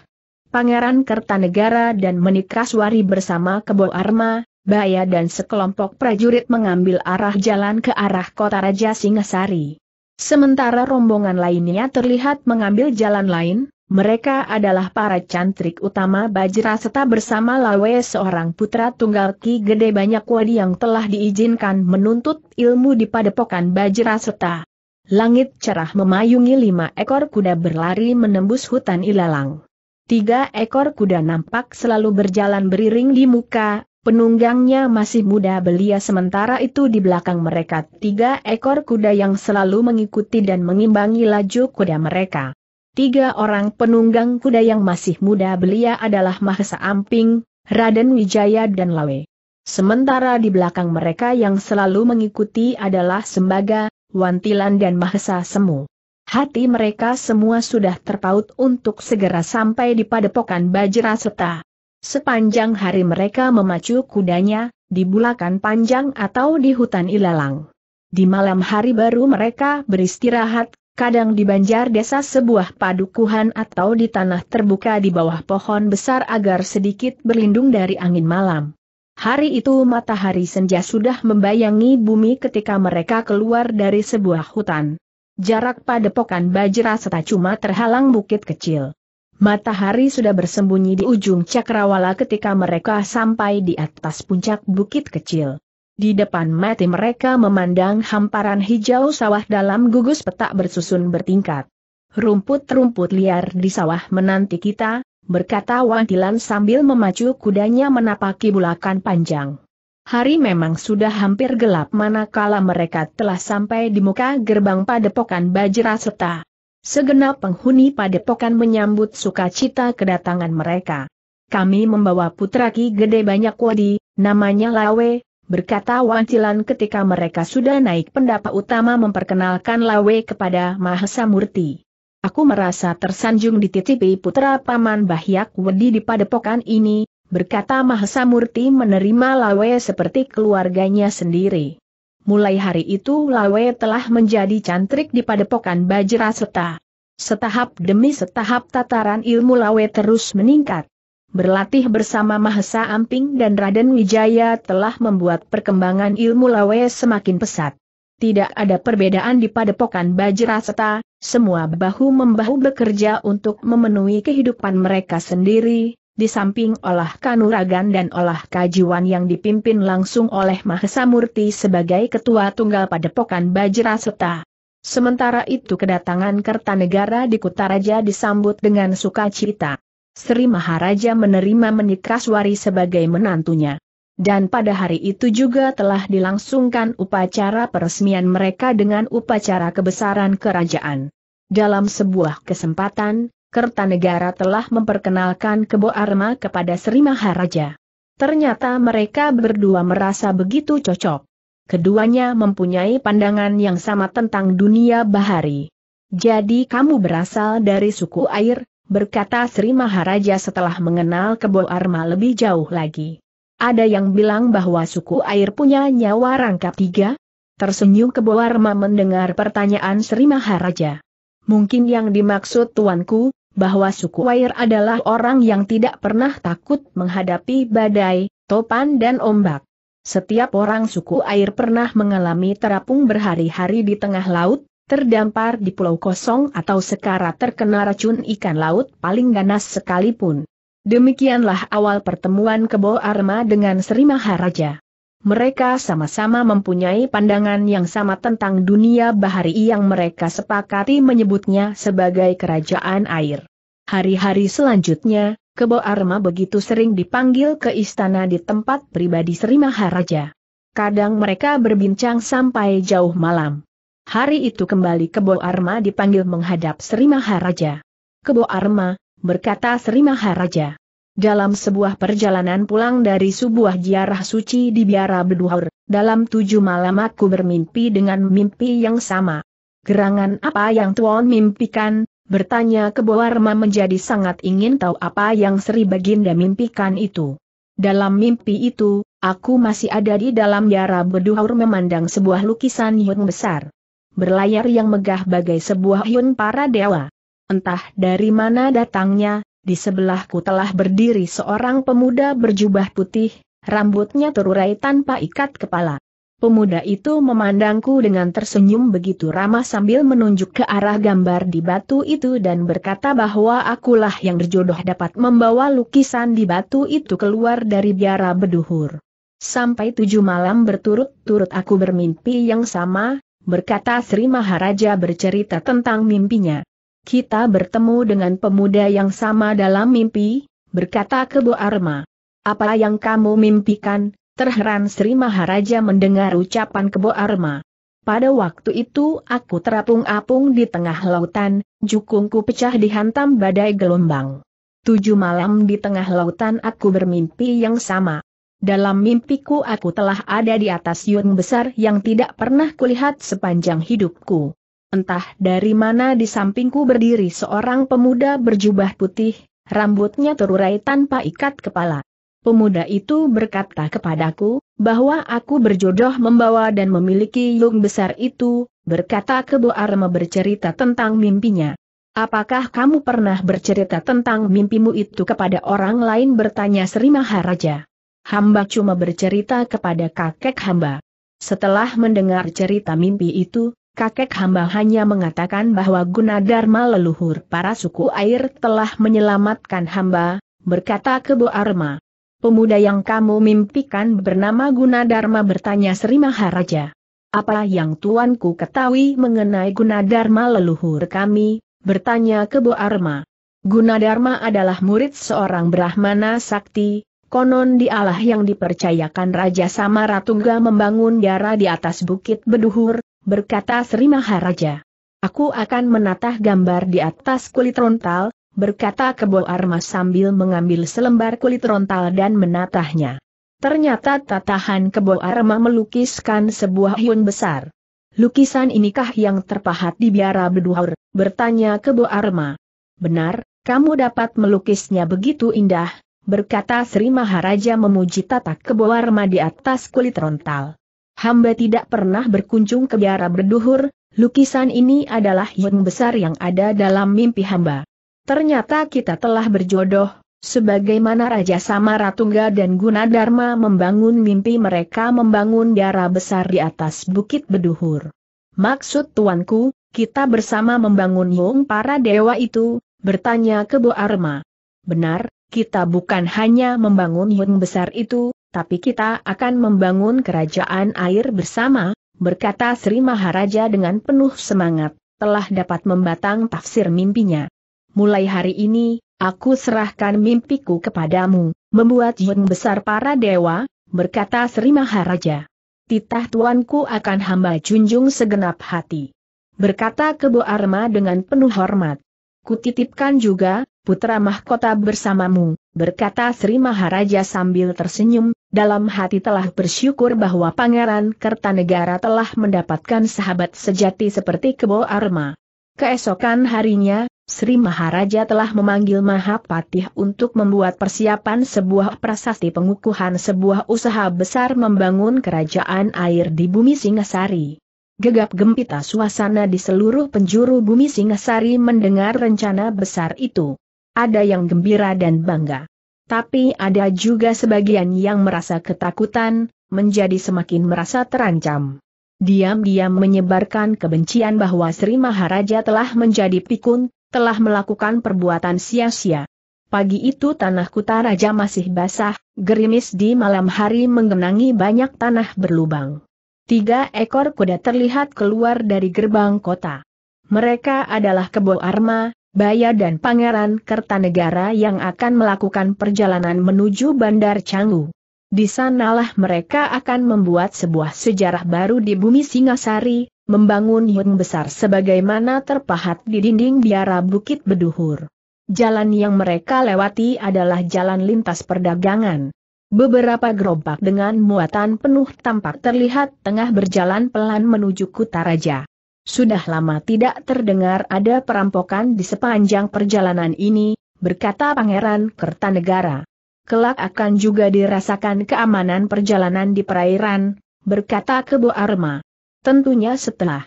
Pangeran Kertanegara dan Menikaswari bersama Kebo Arma, Baya dan sekelompok prajurit mengambil arah jalan ke arah kota Raja Singasari. Sementara rombongan lainnya terlihat mengambil jalan lain, mereka adalah para cantrik utama Bajra serta bersama Lawe seorang putra tunggal Ki Gede banyak wadi yang telah diizinkan menuntut ilmu di padepokan Bajra serta. Langit cerah memayungi lima ekor kuda berlari menembus hutan ilalang. Tiga ekor kuda nampak selalu berjalan beriring di muka, Penunggangnya masih muda belia sementara itu di belakang mereka tiga ekor kuda yang selalu mengikuti dan mengimbangi laju kuda mereka. Tiga orang penunggang kuda yang masih muda belia adalah Mahesa Amping, Raden Wijaya dan Lawe. Sementara di belakang mereka yang selalu mengikuti adalah Sembaga, Wantilan dan Mahesa Semu. Hati mereka semua sudah terpaut untuk segera sampai di padepokan Bajra Seta. Sepanjang hari mereka memacu kudanya, di bulakan panjang atau di hutan ilalang. Di malam hari baru mereka beristirahat, kadang di banjar desa sebuah padukuhan atau di tanah terbuka di bawah pohon besar agar sedikit berlindung dari angin malam. Hari itu matahari senja sudah membayangi bumi ketika mereka keluar dari sebuah hutan. Jarak padepokan Bajra setacuma terhalang bukit kecil. Matahari sudah bersembunyi di ujung cakrawala ketika mereka sampai di atas puncak bukit kecil. Di depan Mati mereka memandang hamparan hijau sawah dalam gugus petak bersusun bertingkat. Rumput-rumput liar di sawah menanti kita, berkata Wantilan sambil memacu kudanya menapaki bulakan panjang. Hari memang sudah hampir gelap manakala mereka telah sampai di muka gerbang padepokan Bajra Seta. Segenap penghuni padepokan menyambut sukacita kedatangan mereka. Kami membawa putra Ki Gede banyak wadi, namanya Lawe, berkata Wancilan ketika mereka sudah naik pendapa utama memperkenalkan Lawe kepada Mahesa Murti. Aku merasa tersanjung dititipi putra Paman Bahyak Wedi di padepokan ini, berkata Mahesa Murti menerima Lawe seperti keluarganya sendiri. Mulai hari itu Lawe telah menjadi cantrik di padepokan Bajra Seta. Setahap demi setahap tataran ilmu Lawe terus meningkat. Berlatih bersama Mahesa Amping dan Raden Wijaya telah membuat perkembangan ilmu Lawe semakin pesat. Tidak ada perbedaan di padepokan Bajra Seta, semua bahu-membahu bekerja untuk memenuhi kehidupan mereka sendiri, di samping olah kanuragan dan olah kajiwan yang dipimpin langsung oleh Mahesa Murti sebagai Ketua Tunggal Padepokan Bajra Seta. Sementara itu kedatangan Kertanegara di Kutaraja disambut dengan sukacita. Sri Maharaja menerima Menikraswari sebagai menantunya. Dan pada hari itu juga telah dilangsungkan upacara peresmian mereka dengan upacara kebesaran kerajaan. Dalam sebuah kesempatan, Kertanegara telah memperkenalkan Kebo Arma kepada Sri Maharaja. Ternyata mereka berdua merasa begitu cocok. Keduanya mempunyai pandangan yang sama tentang dunia bahari. Jadi kamu berasal dari suku air, berkata Sri Maharaja setelah mengenal Kebo Arma lebih jauh lagi. Ada yang bilang bahwa suku air punya nyawa rangkap tiga? Tersenyum Kebo Arma mendengar pertanyaan Sri Maharaja. Mungkin yang dimaksud tuanku, bahwa suku Wair adalah orang yang tidak pernah takut menghadapi badai, topan dan ombak. Setiap orang suku Air pernah mengalami terapung berhari-hari di tengah laut, terdampar di pulau kosong atau sekarat terkena racun ikan laut paling ganas sekalipun. Demikianlah awal pertemuan Kebo Arma dengan Sri Maharaja. Mereka sama-sama mempunyai pandangan yang sama tentang dunia bahari yang mereka sepakati menyebutnya sebagai kerajaan air. Hari-hari selanjutnya, Kebo Arma begitu sering dipanggil ke istana di tempat pribadi Sri Maharaja. Kadang mereka berbincang sampai jauh malam. Hari itu kembali Kebo Arma dipanggil menghadap Sri Maharaja. Kebo Arma, berkata Sri Maharaja. Dalam sebuah perjalanan pulang dari sebuah ziarah suci di biara beduhur, dalam tujuh malam aku bermimpi dengan mimpi yang sama. Gerangan apa yang Tuan mimpikan, bertanya Keboarma menjadi sangat ingin tahu apa yang Sri Baginda mimpikan itu. Dalam mimpi itu, aku masih ada di dalam biara beduhur memandang sebuah lukisan Yun besar. Berlayar yang megah bagai sebuah Yun para dewa. Entah dari mana datangnya, di sebelahku telah berdiri seorang pemuda berjubah putih, rambutnya terurai tanpa ikat kepala. Pemuda itu memandangku dengan tersenyum begitu ramah sambil menunjuk ke arah gambar di batu itu dan berkata bahwa akulah yang berjodoh dapat membawa lukisan di batu itu keluar dari biara beduhur. Sampai tujuh malam berturut-turut aku bermimpi yang sama, berkata Sri Maharaja bercerita tentang mimpinya. Kita bertemu dengan pemuda yang sama dalam mimpi, berkata Kebo Arma. Apa yang kamu mimpikan? Terheran Sri Maharaja mendengar ucapan Kebo Arma. Pada waktu itu aku terapung-apung di tengah lautan, jukungku pecah dihantam badai gelombang. Tujuh malam di tengah lautan aku bermimpi yang sama. Dalam mimpiku aku telah ada di atas yun besar yang tidak pernah kulihat sepanjang hidupku. Entah dari mana di sampingku berdiri seorang pemuda berjubah putih, rambutnya terurai tanpa ikat kepala. Pemuda itu berkata kepadaku, bahwa aku berjodoh membawa dan memiliki yung besar itu, berkata Kebo Arma bercerita tentang mimpinya. Apakah kamu pernah bercerita tentang mimpimu itu kepada orang lain bertanya Sri Maharaja? Hamba cuma bercerita kepada kakek hamba. Setelah mendengar cerita mimpi itu, kakek hamba hanya mengatakan bahwa Gunadarma leluhur para suku air telah menyelamatkan hamba, berkata Kebo Arma. Pemuda yang kamu mimpikan bernama Gunadarma bertanya Sri Maharaja. Apa yang tuanku ketahui mengenai Gunadarma leluhur kami, bertanya Kebo Arma. Gunadarma adalah murid seorang Brahmana Sakti, konon dialah yang dipercayakan Raja Samaratungga membangun darah di atas bukit Beduhur, berkata Sri Maharaja. Aku akan menatah gambar di atas kulit rontal, berkata Kebo Arma sambil mengambil selembar kulit rontal dan menatahnya. Ternyata tatahan Kebo Arma melukiskan sebuah hiun besar. Lukisan inikah yang terpahat di biara beduhur, bertanya Kebo Arma. Benar, kamu dapat melukisnya begitu indah, berkata Sri Maharaja memuji tatah Kebo Arma di atas kulit rontal. Hamba tidak pernah berkunjung ke biara berduhur, lukisan ini adalah yang besar yang ada dalam mimpi hamba. Ternyata kita telah berjodoh, sebagaimana Raja Samaratungga dan Gunadarma membangun mimpi mereka membangun biara besar di atas bukit berduhur. Maksud tuanku, kita bersama membangun Yung para dewa itu, bertanya ke Bu Arma. Benar, kita bukan hanya membangun Yung besar itu, tapi kita akan membangun kerajaan air bersama, berkata Sri Maharaja dengan penuh semangat, telah dapat membatang tafsir mimpinya. Mulai hari ini, aku serahkan mimpiku kepadamu, membuat Yun besar para dewa, berkata Sri Maharaja. Titah tuanku akan hamba junjung segenap hati. Berkata Kebo Arma dengan penuh hormat. Kutitipkan juga, putra mahkota bersamamu, berkata Sri Maharaja sambil tersenyum, dalam hati telah bersyukur bahwa Pangeran Kertanegara telah mendapatkan sahabat sejati seperti Kebo Arma. Keesokan harinya, Sri Maharaja telah memanggil Mahapatih untuk membuat persiapan sebuah prasasti pengukuhan sebuah usaha besar membangun kerajaan air di bumi Singasari. Gegap gempita suasana di seluruh penjuru bumi Singasari mendengar rencana besar itu ada yang gembira dan bangga. Tapi ada juga sebagian yang merasa ketakutan, menjadi semakin merasa terancam. Diam-diam menyebarkan kebencian bahwa Sri Maharaja telah menjadi pikun, telah melakukan perbuatan sia-sia. Pagi itu tanah kuta raja masih basah, gerimis di malam hari menggenangi banyak tanah berlubang. Tiga ekor kuda terlihat keluar dari gerbang kota. Mereka adalah Kebo Arma, Baya dan Pangeran Kertanegara yang akan melakukan perjalanan menuju Bandar Canggu. Di sanalah mereka akan membuat sebuah sejarah baru di bumi Singasari, membangun Yun besar sebagaimana terpahat di dinding biara Bukit Beduhur. Jalan yang mereka lewati adalah jalan lintas perdagangan. Beberapa gerobak dengan muatan penuh tampak terlihat tengah berjalan pelan menuju Kutaraja. Sudah lama tidak terdengar ada perampokan di sepanjang perjalanan ini, berkata Pangeran Kertanegara. Kelak akan juga dirasakan keamanan perjalanan di perairan, berkata Kebo Arma. Tentunya setelah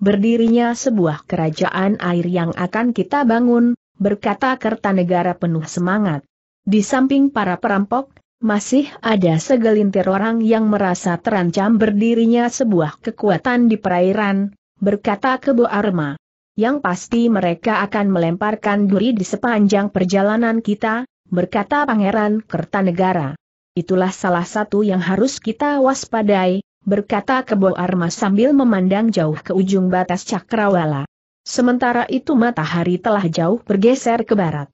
berdirinya sebuah kerajaan air yang akan kita bangun, berkata Kertanegara penuh semangat. Di samping para perampok, masih ada segelintir orang yang merasa terancam berdirinya sebuah kekuatan di perairan, berkata Kebo Arma. Yang pasti mereka akan melemparkan duri di sepanjang perjalanan kita, berkata Pangeran Kertanegara. Itulah salah satu yang harus kita waspadai, berkata Kebo Arma sambil memandang jauh ke ujung batas cakrawala. Sementara itu matahari telah jauh bergeser ke barat.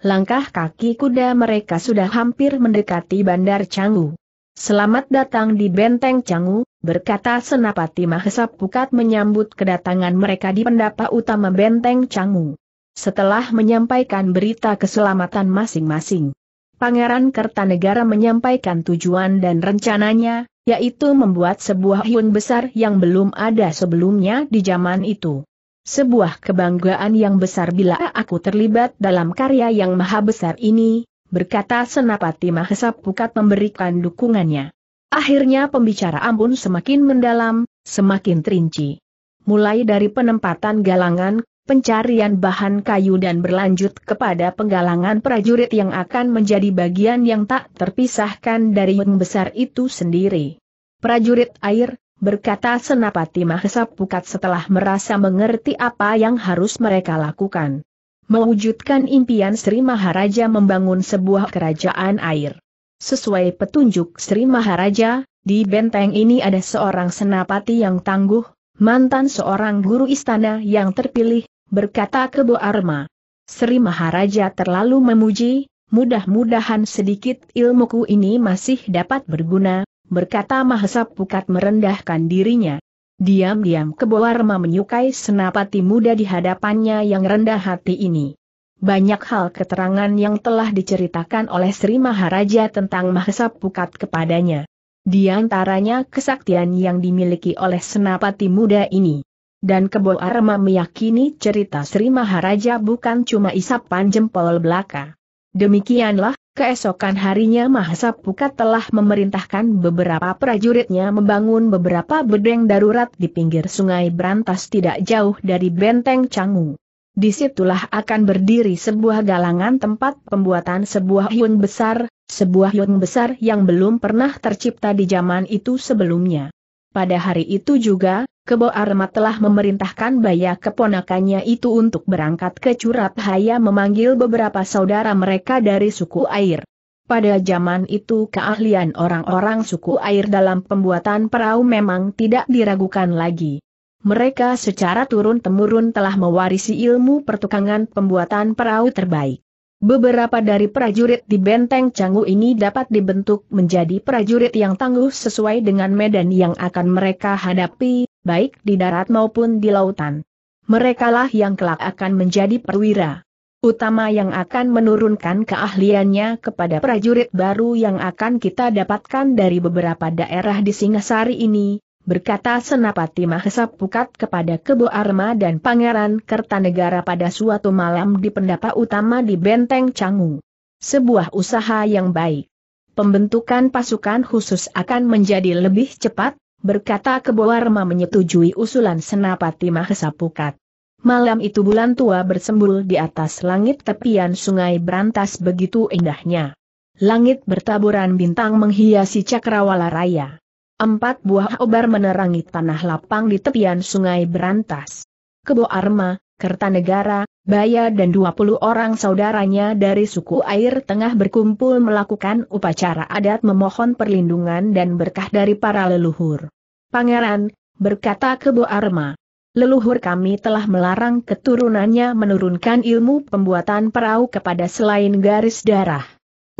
Langkah kaki kuda mereka sudah hampir mendekati Bandar Canggu. Selamat datang di Benteng Canggu, berkata Senapati Mahesa Pukat menyambut kedatangan mereka di pendapa utama Benteng Canggu. Setelah menyampaikan berita keselamatan masing-masing, Pangeran Kertanegara menyampaikan tujuan dan rencananya, yaitu membuat sebuah hyun besar yang belum ada sebelumnya di zaman itu. Sebuah kebanggaan yang besar bila aku terlibat dalam karya yang maha besar ini, berkata Senapati Mahesa Pukat memberikan dukungannya. Akhirnya pembicaraan pun semakin mendalam, semakin terinci. Mulai dari penempatan galangan, pencarian bahan kayu dan berlanjut kepada penggalangan prajurit yang akan menjadi bagian yang tak terpisahkan dari yang besar itu sendiri. Prajurit air, berkata Senapati Mahesa Pukat setelah merasa mengerti apa yang harus mereka lakukan. Mewujudkan impian Sri Maharaja membangun sebuah kerajaan air. Sesuai petunjuk Sri Maharaja, di benteng ini ada seorang senapati yang tangguh, mantan seorang guru istana yang terpilih, berkata Kebo Arma. Sri Maharaja terlalu memuji, mudah-mudahan sedikit ilmuku ini masih dapat berguna, berkata Mahesa Pukat merendahkan dirinya. Diam-diam Kebo Arma menyukai senapati muda di hadapannya yang rendah hati ini. Banyak hal keterangan yang telah diceritakan oleh Sri Maharaja tentang Mahesa Pukat kepadanya. Di antaranya kesaktian yang dimiliki oleh senapati muda ini. Dan Kebo Arma meyakini cerita Sri Maharaja bukan cuma isapan jempol belaka. Demikianlah, keesokan harinya Mahesa Pukat telah memerintahkan beberapa prajuritnya membangun beberapa bedeng darurat di pinggir sungai Berantas tidak jauh dari Benteng Canggu disitulah akan berdiri sebuah galangan tempat pembuatan sebuah hyun besar, sebuah hyun besar yang belum pernah tercipta di zaman itu sebelumnya. Pada hari itu juga, Kebo Arma telah memerintahkan baya keponakannya itu untuk berangkat ke Curat Haya memanggil beberapa saudara mereka dari suku air. Pada zaman itu keahlian orang-orang suku air dalam pembuatan perahu memang tidak diragukan lagi. Mereka secara turun-temurun telah mewarisi ilmu pertukangan pembuatan perahu terbaik. Beberapa dari prajurit di benteng Canggu ini dapat dibentuk menjadi prajurit yang tangguh sesuai dengan medan yang akan mereka hadapi, baik di darat maupun di lautan. Merekalah yang kelak akan menjadi perwira utama yang akan menurunkan keahliannya kepada prajurit baru yang akan kita dapatkan dari beberapa daerah di Singasari ini, berkata Senapati Mahesa Pukat kepada Kebo Arma dan Pangeran Kertanegara pada suatu malam di pendapa utama di Benteng Canggu. Sebuah usaha yang baik. Pembentukan pasukan khusus akan menjadi lebih cepat, berkata Kebo Arma menyetujui usulan Senapati Mahesa Pukat. Malam itu bulan tua bersembul di atas langit tepian sungai Berantas begitu indahnya. Langit bertaburan bintang menghiasi cakrawala raya. Empat buah obar menerangi tanah lapang di tepian sungai Berantas. Kebo Arma, Kertanegara, Baya dan 20 orang saudaranya dari suku air tengah berkumpul melakukan upacara adat memohon perlindungan dan berkah dari para leluhur. Pangeran, berkata Kebo Arma, leluhur kami telah melarang keturunannya menurunkan ilmu pembuatan perahu kepada selain garis darah.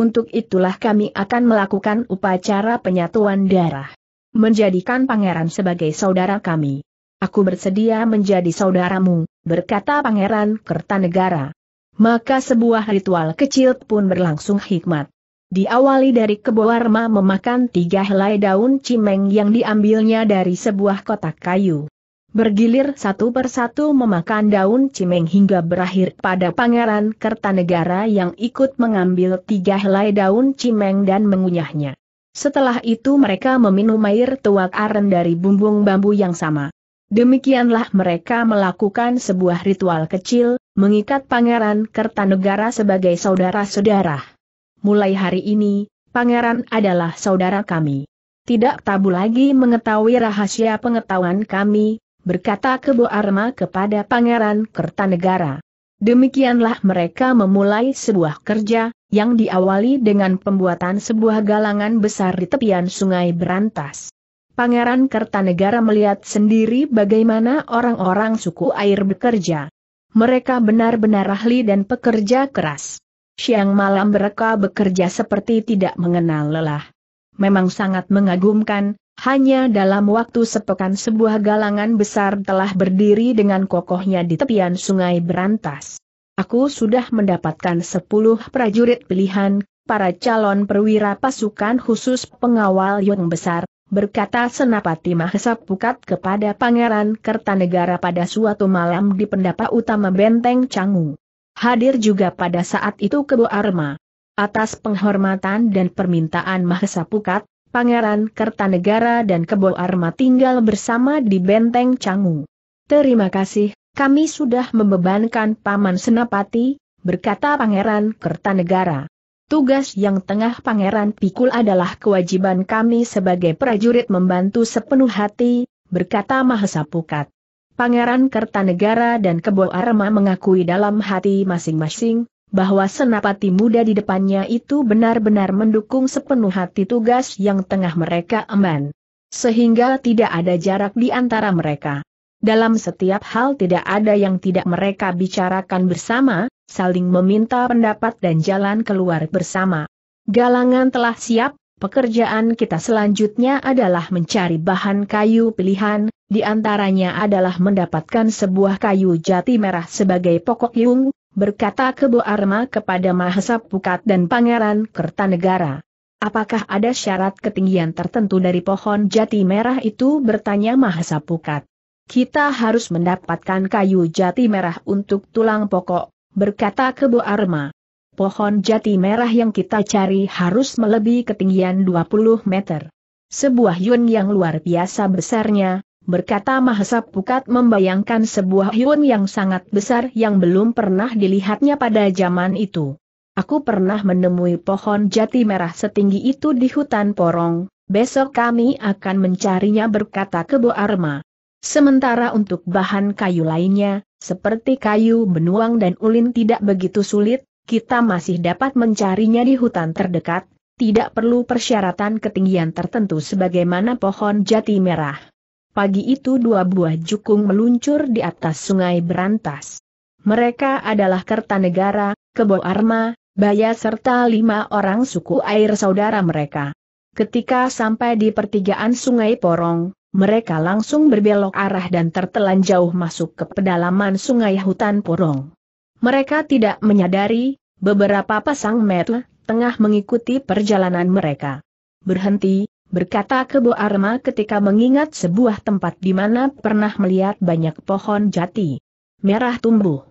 Untuk itulah kami akan melakukan upacara penyatuan darah menjadikan pangeran sebagai saudara kami. Aku bersedia menjadi saudaramu, berkata pangeran Kertanegara. Maka sebuah ritual kecil pun berlangsung hikmat. Diawali dari Keboarma memakan tiga helai daun cimeng yang diambilnya dari sebuah kotak kayu. Bergilir satu persatu memakan daun cimeng hingga berakhir pada Pangeran Kertanegara yang ikut mengambil tiga helai daun cimeng dan mengunyahnya. Setelah itu mereka meminum air tuak aren dari bumbung bambu yang sama. Demikianlah mereka melakukan sebuah ritual kecil, mengikat Pangeran Kertanegara sebagai saudara-saudara. Mulai hari ini, Pangeran adalah saudara kami. Tidak tabu lagi mengetahui rahasia pengetahuan kami, berkata Kebo Arma kepada Pangeran Kertanegara. Demikianlah mereka memulai sebuah kerja, yang diawali dengan pembuatan sebuah galangan besar di tepian sungai Berantas. Pangeran Kertanegara melihat sendiri bagaimana orang-orang suku air bekerja. Mereka benar-benar ahli dan pekerja keras. Siang malam mereka bekerja seperti tidak mengenal lelah. Memang sangat mengagumkan, hanya dalam waktu sepekan sebuah galangan besar telah berdiri dengan kokohnya di tepian sungai Berantas. Aku sudah mendapatkan 10 prajurit pilihan, para calon perwira pasukan khusus pengawal yang besar, berkata Senapati Mahesa Pukat kepada Pangeran Kertanegara pada suatu malam di pendapa utama Benteng Canggu. Hadir juga pada saat itu Kebo Arma. Atas penghormatan dan permintaan Mahesa Pukat, Pangeran Kertanegara dan Kebo Arma tinggal bersama di Benteng Canggu. Terima kasih, kami sudah membebankan Paman Senapati, berkata Pangeran Kertanegara. Tugas yang tengah Pangeran Pikul adalah kewajiban kami sebagai prajurit membantu sepenuh hati, berkata Pukat. Pangeran Kertanegara dan Kebo Arma mengakui dalam hati masing-masing, bahwa senapati muda di depannya itu benar-benar mendukung sepenuh hati tugas yang tengah mereka emban. Sehingga tidak ada jarak di antara mereka. Dalam setiap hal tidak ada yang tidak mereka bicarakan bersama, saling meminta pendapat dan jalan keluar bersama. Galangan telah siap, pekerjaan kita selanjutnya adalah mencari bahan kayu pilihan, di antaranya adalah mendapatkan sebuah kayu jati merah sebagai pokok yung, berkata Kebo Arma kepada Mahesa Pukat dan Pangeran Kertanegara. Apakah ada syarat ketinggian tertentu dari pohon jati merah itu bertanya Mahesa Pukat. Kita harus mendapatkan kayu jati merah untuk tulang pokok, berkata Kebo Arma. Pohon jati merah yang kita cari harus melebihi ketinggian 20 meter. Sebuah yun yang luar biasa besarnya, berkata Mahesa Pukat membayangkan sebuah yun yang sangat besar yang belum pernah dilihatnya pada zaman itu. Aku pernah menemui pohon jati merah setinggi itu di hutan porong, besok kami akan mencarinya berkata Kebo Arma. Sementara untuk bahan kayu lainnya, seperti kayu benuang dan ulin tidak begitu sulit, kita masih dapat mencarinya di hutan terdekat, tidak perlu persyaratan ketinggian tertentu sebagaimana pohon jati merah. Pagi itu dua buah jukung meluncur di atas sungai Berantas. Mereka adalah Kertanegara, Kebo Arma, Baya serta lima orang suku air saudara mereka. Ketika sampai di pertigaan Sungai Porong, mereka langsung berbelok arah dan tertelan jauh masuk ke pedalaman sungai hutan Porong. Mereka tidak menyadari, beberapa pasang mata tengah mengikuti perjalanan mereka. Berhenti, berkata Kebo Arma ketika mengingat sebuah tempat di mana pernah melihat banyak pohon jati. Merah tumbuh.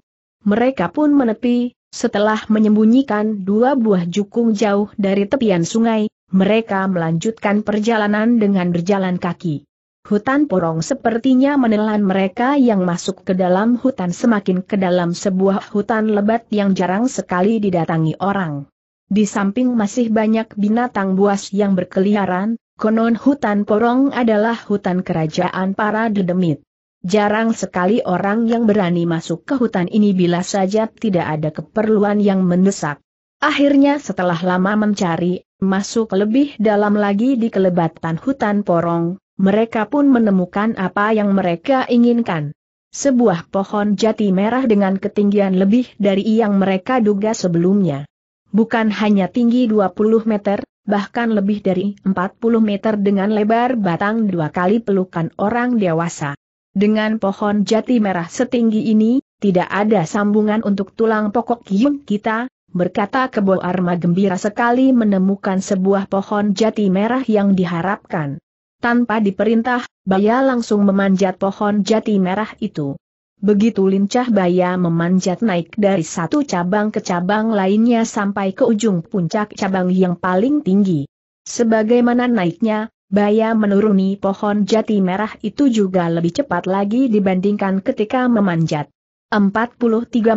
Mereka pun menepi, setelah menyembunyikan dua buah jukung jauh dari tepian sungai, mereka melanjutkan perjalanan dengan berjalan kaki. Hutan porong sepertinya menelan mereka yang masuk ke dalam hutan semakin ke dalam sebuah hutan lebat yang jarang sekali didatangi orang. Di samping masih banyak binatang buas yang berkeliaran, konon hutan porong adalah hutan kerajaan para dedemit. Jarang sekali orang yang berani masuk ke hutan ini bila saja tidak ada keperluan yang mendesak. Akhirnya setelah lama mencari, masuk lebih dalam lagi di kelebatan hutan porong, mereka pun menemukan apa yang mereka inginkan. Sebuah pohon jati merah dengan ketinggian lebih dari yang mereka duga sebelumnya. Bukan hanya tinggi 20 meter, bahkan lebih dari 40 meter dengan lebar batang dua kali pelukan orang dewasa. Dengan pohon jati merah setinggi ini, tidak ada sambungan untuk tulang pokok yung kita, berkata Kebo Arma gembira sekali menemukan sebuah pohon jati merah yang diharapkan. Tanpa diperintah, Baya langsung memanjat pohon jati merah itu. Begitu lincah Baya memanjat naik dari satu cabang ke cabang lainnya sampai ke ujung puncak cabang yang paling tinggi. Sebagaimana naiknya, Baya menuruni pohon jati merah itu juga lebih cepat lagi dibandingkan ketika memanjat. 43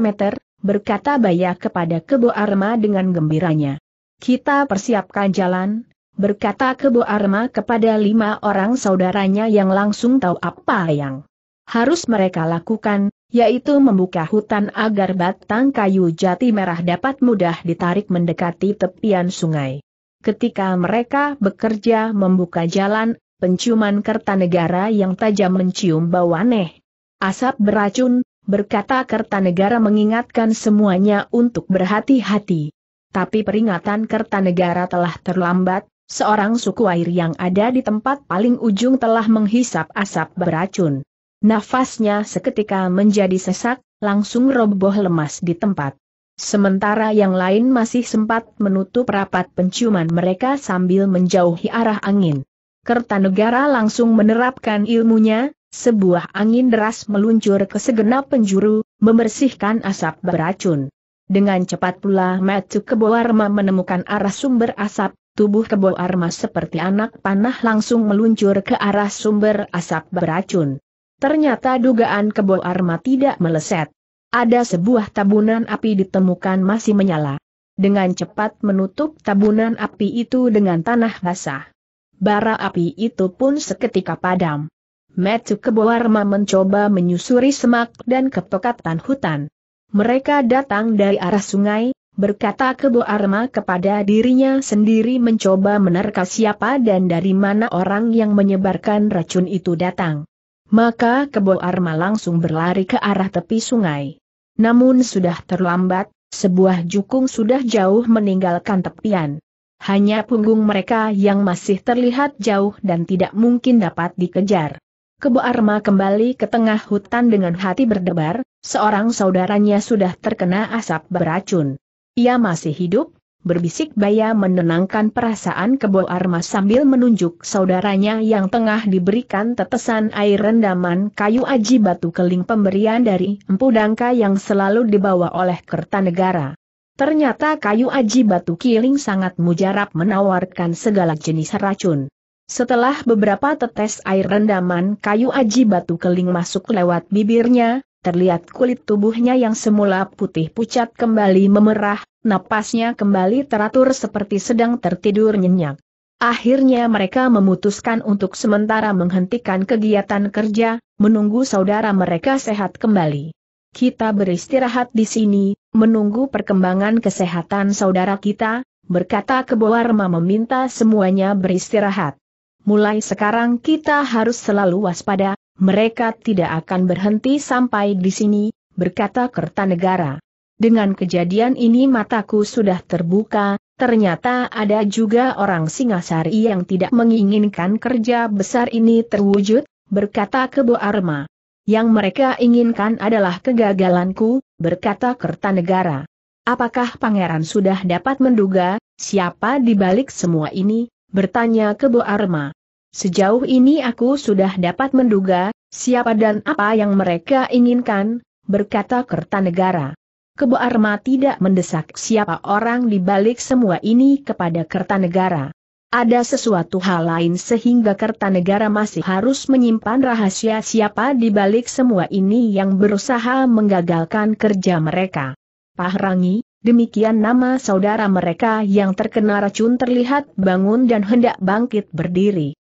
meter, berkata Baya kepada Kebo Arma dengan gembiranya. Kita persiapkan jalan, berkata Kebo Arma kepada lima orang saudaranya yang langsung tahu apa yang harus mereka lakukan, yaitu membuka hutan agar batang kayu jati merah dapat mudah ditarik mendekati tepian sungai. Ketika mereka bekerja membuka jalan, penciuman Kertanegara yang tajam mencium bau aneh. Asap beracun, berkata Kertanegara mengingatkan semuanya untuk berhati-hati. Tapi peringatan Kertanegara telah terlambat, Seorang suku air yang ada di tempat paling ujung telah menghisap asap beracun. Nafasnya seketika menjadi sesak, langsung roboh lemas di tempat. Sementara yang lain masih sempat menutup rapat penciuman mereka sambil menjauhi arah angin. Kertanegara langsung menerapkan ilmunya, sebuah angin deras meluncur ke segenap penjuru, membersihkan asap beracun. Dengan cepat pula Matsu Keboarma menemukan arah sumber asap, tubuh kebo arma seperti anak panah langsung meluncur ke arah sumber asap beracun. Ternyata dugaan kebo arma tidak meleset. Ada sebuah tabunan api ditemukan masih menyala. Dengan cepat menutup tabunan api itu dengan tanah basah. Bara api itu pun seketika padam. Metsu arma mencoba menyusuri semak dan kepekatan hutan. Mereka datang dari arah sungai, berkata Kebo Arma kepada dirinya sendiri mencoba menerka siapa dan dari mana orang yang menyebarkan racun itu datang. Maka Kebo Arma langsung berlari ke arah tepi sungai. Namun sudah terlambat, sebuah jukung sudah jauh meninggalkan tepian. Hanya punggung mereka yang masih terlihat jauh dan tidak mungkin dapat dikejar. Kebo Arma kembali ke tengah hutan dengan hati berdebar, seorang saudaranya sudah terkena asap beracun. Ia masih hidup, berbisik Baya menenangkan perasaan Kebo Armas sambil menunjuk saudaranya yang tengah diberikan tetesan air rendaman kayu aji batu keling pemberian dari Empu Dangka yang selalu dibawa oleh Kertanegara. Ternyata kayu aji batu keling sangat mujarab menawarkan segala jenis racun. Setelah beberapa tetes air rendaman kayu aji batu keling masuk lewat bibirnya, terlihat kulit tubuhnya yang semula putih pucat kembali memerah, napasnya kembali teratur seperti sedang tertidur nyenyak. Akhirnya mereka memutuskan untuk sementara menghentikan kegiatan kerja, menunggu saudara mereka sehat kembali. Kita beristirahat di sini, menunggu perkembangan kesehatan saudara kita, berkata Keboarma meminta semuanya beristirahat. Mulai sekarang kita harus selalu waspada, mereka tidak akan berhenti sampai di sini, berkata Kertanegara. Dengan kejadian ini mataku sudah terbuka, ternyata ada juga orang Singasari yang tidak menginginkan kerja besar ini terwujud, berkata Kebo Arma. Yang mereka inginkan adalah kegagalanku, berkata Kertanegara. Apakah pangeran sudah dapat menduga, siapa di balik semua ini, bertanya Kebo Arma. Sejauh ini aku sudah dapat menduga, siapa dan apa yang mereka inginkan, berkata Kertanegara. Arma tidak mendesak siapa orang di balik semua ini kepada Kertanegara. Ada sesuatu hal lain sehingga Kertanegara masih harus menyimpan rahasia siapa di balik semua ini yang berusaha menggagalkan kerja mereka. Pahrangi, demikian nama saudara mereka yang terkena racun terlihat bangun dan hendak bangkit berdiri.